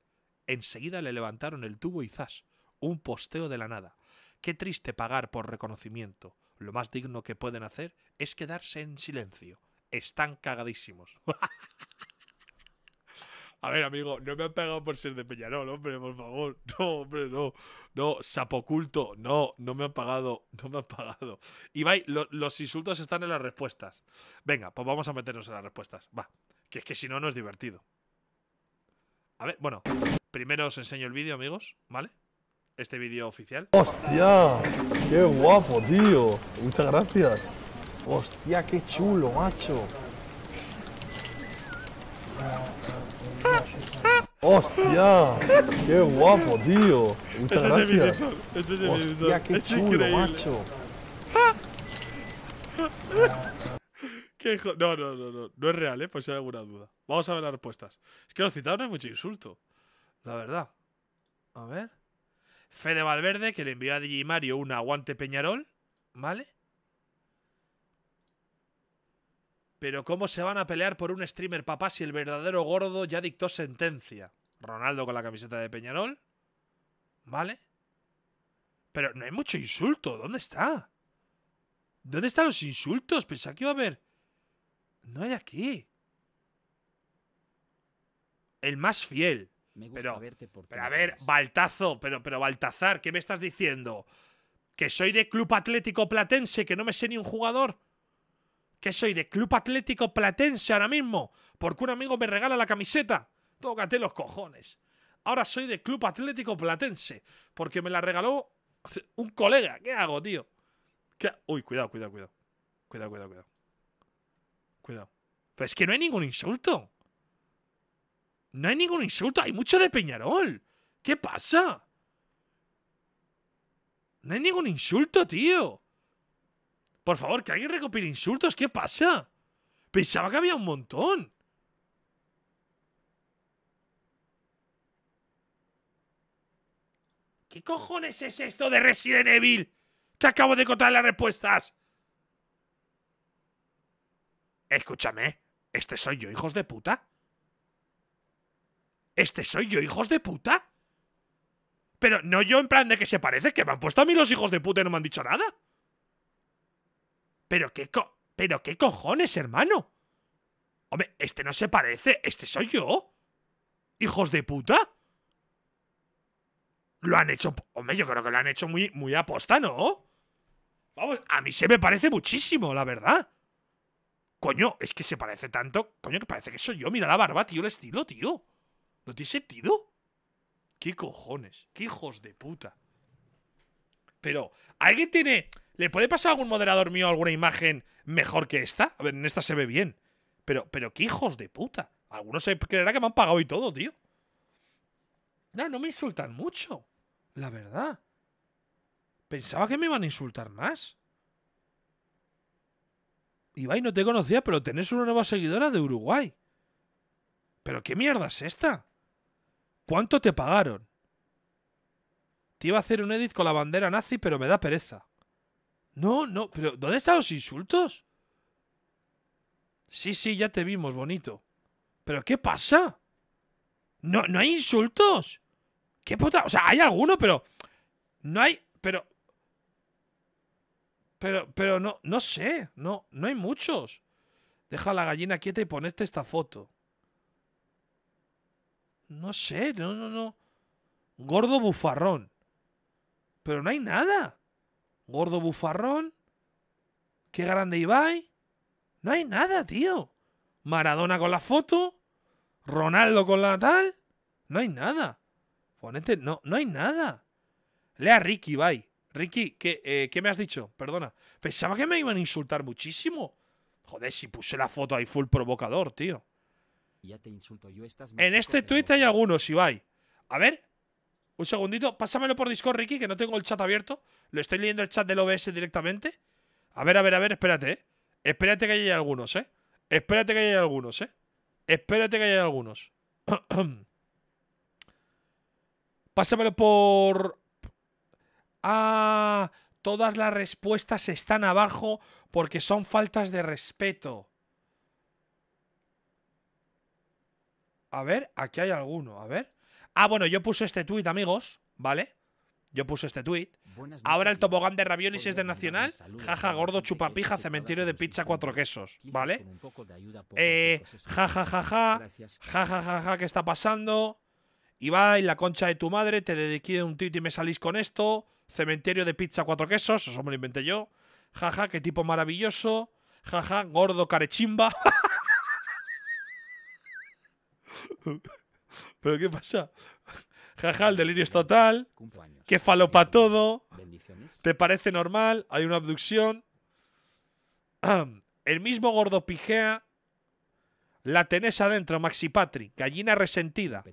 Enseguida le levantaron el tubo y zas, un posteo de la nada. Qué triste pagar por reconocimiento. Lo más digno que pueden hacer es quedarse en silencio. Están cagadísimos. A ver, amigo, no me han pagado por ser de Peñarol, hombre, por favor. No, hombre, no. No, sapoculto. No, no me han pagado. No me han pagado. Y lo, los insultos están en las respuestas. Venga, pues vamos a meternos en las respuestas. Va. Y es que si no, no es divertido. A ver, bueno. Primero os enseño el vídeo, amigos, ¿vale? Este vídeo oficial. ¡Hostia! ¡Qué guapo, tío! Muchas gracias. ¡Hostia, qué chulo, macho! ¡Hostia! ¡Qué guapo, tío! Muchas este gracias. Este es ¡Hostia, qué chulo, macho! no, no, no, no. No es real, ¿eh? Por si hay alguna duda. Vamos a ver las respuestas. Es que los citados no hay mucho insulto. La verdad. A ver. Fede Valverde, que le envió a DJ Mario un aguante Peñarol. ¿Vale? Pero ¿cómo se van a pelear por un streamer papá si el verdadero gordo ya dictó sentencia? Ronaldo con la camiseta de Peñarol. ¿Vale? Pero no hay mucho insulto. ¿Dónde está? ¿Dónde están los insultos? Pensaba que iba a haber no hay aquí. El más fiel. Me gusta pero, verte por pero a ver, Baltazo, pero, pero Baltazar, ¿qué me estás diciendo? ¿Que soy de Club Atlético Platense, que no me sé ni un jugador? ¿Que soy de Club Atlético Platense ahora mismo? Porque un amigo me regala la camiseta. Tócate los cojones. Ahora soy de Club Atlético Platense, porque me la regaló un colega. ¿Qué hago, tío? Uy, cuidado, cuidado, cuidado. Cuidado, cuidado, cuidado. Cuidado. Pero es que no hay ningún insulto. No hay ningún insulto. Hay mucho de Peñarol. ¿Qué pasa? No hay ningún insulto, tío. Por favor, que alguien recopile insultos. ¿Qué pasa? Pensaba que había un montón. ¿Qué cojones es esto de Resident Evil? Te acabo de contar las respuestas. Escúchame, ¿este soy yo, hijos de puta? ¿Este soy yo, hijos de puta? Pero no yo en plan de que se parece, que me han puesto a mí los hijos de puta y no me han dicho nada. Pero qué co pero qué cojones, hermano. Hombre, este no se parece, este soy yo. Hijos de puta. Lo han hecho, hombre, yo creo que lo han hecho muy muy aposta, ¿no? Vamos, a mí se me parece muchísimo, la verdad. Coño, es que se parece tanto. Coño, que parece que soy yo. Mira la barba, tío, el estilo, tío. ¿No tiene sentido? ¿Qué cojones? ¿Qué hijos de puta? Pero, ¿alguien tiene. ¿Le puede pasar a algún moderador mío alguna imagen mejor que esta? A ver, en esta se ve bien. Pero, pero qué hijos de puta. Algunos se creerá que me han pagado y todo, tío. No, no me insultan mucho. La verdad. Pensaba que me iban a insultar más. Ibai, no te conocía, pero tenés una nueva seguidora de Uruguay. ¿Pero qué mierda es esta? ¿Cuánto te pagaron? Te iba a hacer un edit con la bandera nazi, pero me da pereza. No, no, pero ¿dónde están los insultos? Sí, sí, ya te vimos, bonito. ¿Pero qué pasa? No, no hay insultos. ¿Qué puta? O sea, hay alguno, pero. No hay. Pero. Pero, pero no, no sé, no, no hay muchos. Deja la gallina quieta y ponete esta foto. No sé, no, no, no. Gordo bufarrón. Pero no hay nada. Gordo bufarrón. Qué grande Ibai. No hay nada, tío. Maradona con la foto. Ronaldo con la tal. No hay nada. Ponete, no, no hay nada. Lea Ricky, Ibai. Ricky, ¿qué, eh, ¿qué me has dicho? Perdona. Pensaba que me iban a insultar muchísimo. Joder, si puse la foto ahí full provocador, tío. Ya te insulto yo, estás en este tweet hay algunos, Ibai. A ver, un segundito. Pásamelo por Discord, Ricky, que no tengo el chat abierto. Lo estoy leyendo el chat del OBS directamente. A ver, a ver, a ver, espérate, eh. Espérate que haya algunos, eh. Espérate que haya algunos, eh. Espérate que haya algunos. Pásamelo por Ah, todas las respuestas están abajo porque son faltas de respeto. A ver, aquí hay alguno, a ver. Ah, bueno, yo puse este tuit, amigos, ¿vale? Yo puse este tuit. Ahora el tobogán de raviolis es de Nacional. Jaja, gordo chupapija, este cementerio de pizza cuatro quesos. ¿Vale? Eh, jaja jaja jaja ¿qué está pasando? y la concha de tu madre, te dediqué un tuit y me salís con esto. Cementerio de pizza cuatro quesos, eso me lo inventé yo. Jaja, qué tipo maravilloso. Jaja, gordo carechimba. ¿Pero qué pasa? Jaja, el delirio es total. Qué falopa todo. ¿Te parece normal? Hay una abducción. El mismo gordo pijea. La tenés adentro, Maxi Patri. Gallina resentida.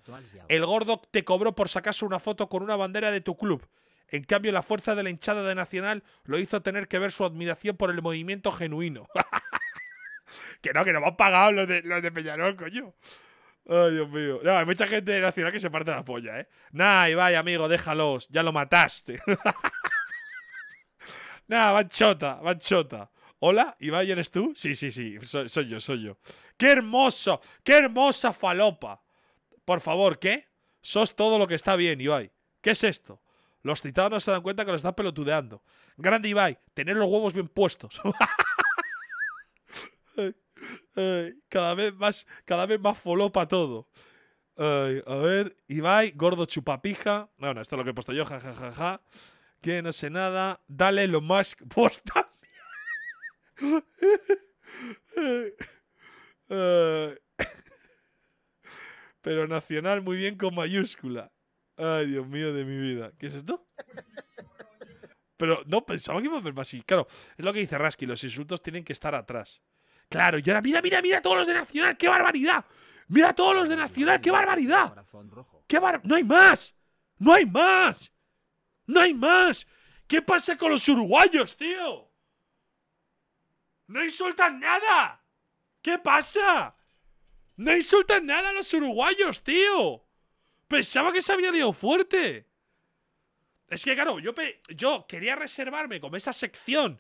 El gordo te cobró por sacarse una foto con una bandera de tu club. En cambio, la fuerza de la hinchada de Nacional lo hizo tener que ver su admiración por el movimiento genuino. que no, que nos han pagado los de, los de Peñarol, coño. Ay, Dios mío. No, hay mucha gente de Nacional que se parte la polla, ¿eh? Nah, Ibai, amigo, déjalos. Ya lo mataste. nah, manchota manchota. Hola, Ibai, ¿eres tú? Sí, sí, sí. Soy, yo, soy yo. ¡Qué hermoso! ¡Qué hermosa falopa! Por favor, ¿qué? Sos todo lo que está bien, Ibai. ¿Qué es esto? Los citados no se dan cuenta que lo están pelotudeando. Grande Ibai, tener los huevos bien puestos. cada vez más, cada vez folopa todo. a ver, Ibai, gordo chupapija. Bueno, esto es lo que he puesto yo, jajajaja. Que no sé nada. Dale lo más posta. Pues Pero nacional muy bien con mayúscula. Ay, Dios mío de mi vida. ¿Qué es esto? Pero no pensaba que iba a ver más. claro, es lo que dice Rasky: los insultos tienen que estar atrás. Claro, y ahora mira, mira, mira todos los de Nacional, qué barbaridad. Mira a todos los de Nacional, qué barbaridad. ¿Qué no hay más. No hay más. No hay más. ¿Qué pasa con los uruguayos, tío? No insultan nada. ¿Qué pasa? No insultan nada a los uruguayos, tío. Pensaba que se había liado fuerte. Es que, claro, yo, yo quería reservarme como esa sección.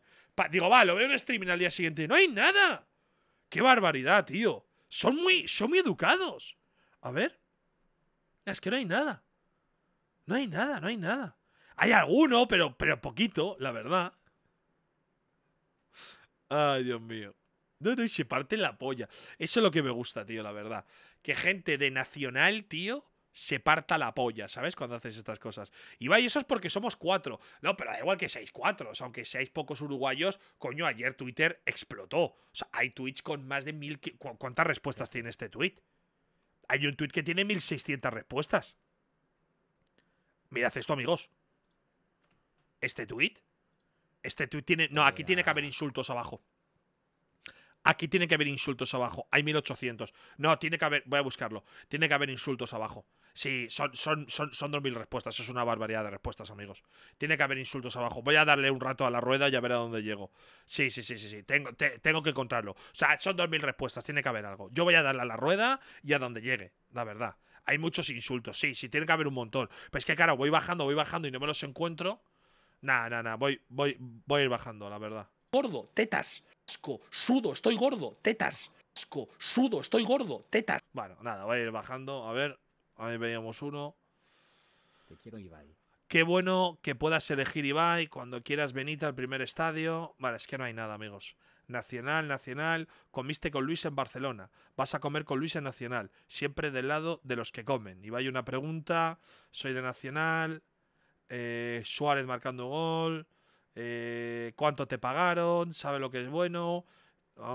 digo, va, lo veo en streaming al día siguiente. ¡No hay nada! ¡Qué barbaridad, tío! Son muy, son muy educados. A ver. Es que no hay nada. No hay nada, no hay nada. Hay alguno, pero, pero poquito, la verdad. Ay, Dios mío. No, no, y se parte la polla. Eso es lo que me gusta, tío, la verdad. Que gente de Nacional, tío, se parta la polla, ¿sabes? Cuando haces estas cosas. Y vaya eso es porque somos cuatro. No, pero da igual que seáis cuatro. aunque seáis pocos uruguayos, coño, ayer Twitter explotó. O sea, hay tweets con más de mil... ¿Cuántas respuestas tiene este tweet? Hay un tweet que tiene 1600 respuestas. Mirad esto, amigos. Este tweet. Este tweet tiene... No, aquí tiene que haber insultos abajo. Aquí tiene que haber insultos abajo. Hay 1800. No, tiene que haber... Voy a buscarlo. Tiene que haber insultos abajo. Sí, son, son, son, son 2.000 respuestas. Es una barbaridad de respuestas, amigos. Tiene que haber insultos abajo. Voy a darle un rato a la rueda y a ver a dónde llego. Sí, sí, sí, sí, sí. Tengo, tengo que encontrarlo. O sea, son 2.000 respuestas. Tiene que haber algo. Yo voy a darle a la rueda y a donde llegue, la verdad. Hay muchos insultos. Sí, sí, tiene que haber un montón. Pero es que, claro, voy bajando, voy bajando y no me los encuentro. Nada, nada, nah. Voy, voy, voy a ir bajando, la verdad. Gordo, tetas. Asco, sudo, estoy gordo, tetas. Asco, sudo, estoy gordo, tetas. Bueno, nada, voy a ir bajando. A ver. Ahí veíamos uno. Te quiero Ibai. Qué bueno que puedas elegir Ibai cuando quieras venir al primer estadio. Vale, es que no hay nada, amigos. Nacional, Nacional, comiste con Luis en Barcelona, vas a comer con Luis en Nacional, siempre del lado de los que comen. Ibai una pregunta, soy de Nacional, eh, Suárez marcando gol, eh, cuánto te pagaron, sabe lo que es bueno.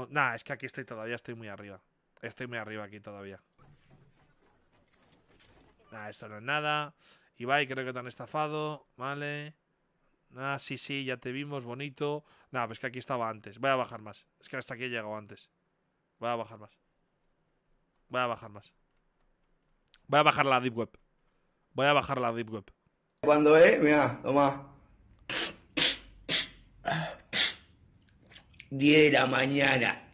Nada, es que aquí estoy todavía, estoy muy arriba. Estoy muy arriba aquí todavía. Nada, esto no es nada. Ibai, creo que te han estafado. Vale. Ah, sí, sí, ya te vimos, bonito. Nada, pues que aquí estaba antes. Voy a bajar más. Es que hasta aquí he llegado antes. Voy a bajar más. Voy a bajar más. Voy a bajar la Deep Web. Voy a bajar la Deep Web. Cuando es, eh, mira, toma. 10 de la mañana.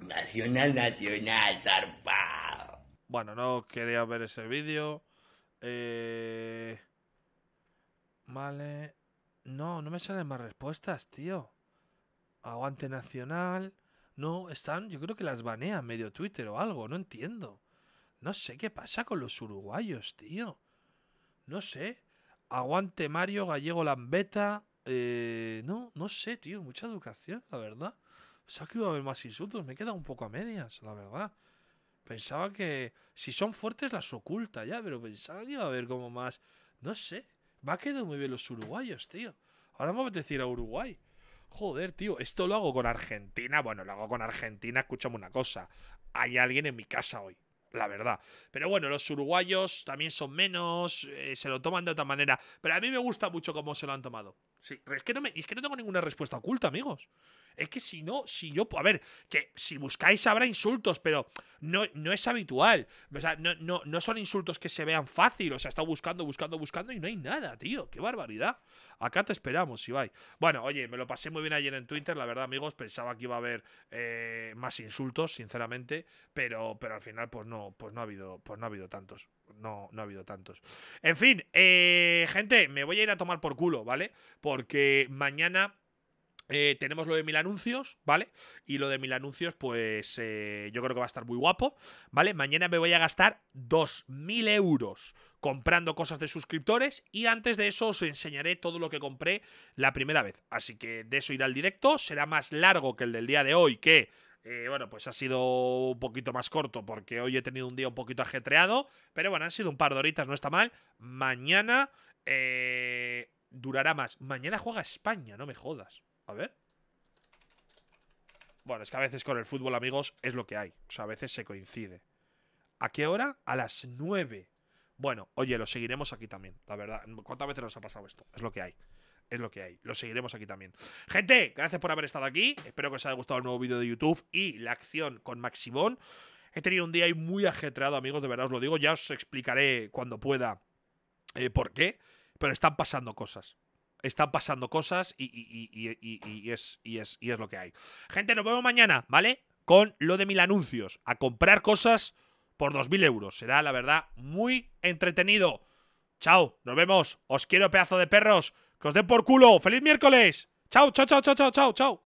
Nacional, nacional, zarpado. Bueno, no quería ver ese vídeo. Eh... Vale. No, no me salen más respuestas, tío. Aguante Nacional. No, están, yo creo que las banean medio Twitter o algo, no entiendo. No sé qué pasa con los uruguayos, tío. No sé. Aguante Mario Gallego Lambeta. Eh, no, no sé, tío. Mucha educación, la verdad. O sea que iba a haber más insultos. Me he quedado un poco a medias, la verdad. Pensaba que si son fuertes las oculta ya, pero pensaba que iba a haber como más. No sé. Va a quedado muy bien los uruguayos, tío. Ahora vamos a decir a Uruguay. Joder, tío, esto lo hago con Argentina. Bueno, lo hago con Argentina, escúchame una cosa. Hay alguien en mi casa hoy, la verdad. Pero bueno, los uruguayos también son menos, eh, se lo toman de otra manera. Pero a mí me gusta mucho cómo se lo han tomado. Sí, es que no, es que no tengo ninguna respuesta oculta, amigos. Es que si no, si yo. A ver, que si buscáis habrá insultos, pero no, no es habitual. O sea, no, son insultos que se vean fácil. O sea, he estado buscando, buscando, buscando y no hay nada, tío. Qué barbaridad. Acá te esperamos, Ibai. Bueno, oye, me lo pasé muy bien ayer en Twitter, la verdad, amigos. Pensaba que iba a haber eh, más insultos, sinceramente. Pero, pero al final, pues no, pues no ha habido, pues no ha habido tantos. No, no ha habido tantos. En fin, eh, gente, me voy a ir a tomar por culo, ¿vale? Porque mañana eh, tenemos lo de mil anuncios, ¿vale? Y lo de mil anuncios, pues eh, yo creo que va a estar muy guapo, ¿vale? Mañana me voy a gastar 2.000 euros comprando cosas de suscriptores y antes de eso os enseñaré todo lo que compré la primera vez. Así que de eso irá el directo, será más largo que el del día de hoy, que eh, bueno, pues ha sido un poquito más corto porque hoy he tenido un día un poquito ajetreado. Pero bueno, han sido un par de horitas, no está mal. Mañana durará más. Mañana juega España, no me jodas. A ver. Bueno, es que a veces con el fútbol, amigos, es lo que hay. O sea, a veces se coincide. ¿A qué hora? A las 9. Bueno, oye, lo seguiremos aquí también. La verdad, ¿cuántas veces nos ha pasado esto? Es lo que hay. Es lo que hay. Lo seguiremos aquí también. Gente, gracias por haber estado aquí. Espero que os haya gustado el nuevo vídeo de YouTube y la acción con Maximón. He tenido un día ahí muy ajetreado, amigos, de verdad os lo digo. Ya os explicaré cuando pueda eh, por qué. Pero están pasando cosas están pasando cosas y, y, y, es, y, es, y es lo que hay. Gente, nos vemos mañana, ¿vale? Con lo de mil anuncios. A comprar cosas por 2.000 euros. Será, la verdad, muy entretenido. Chao, nos vemos. Os quiero, pedazo de perros. Que os den por culo. ¡Feliz miércoles! chao, chao, chao, chao, chao, chao.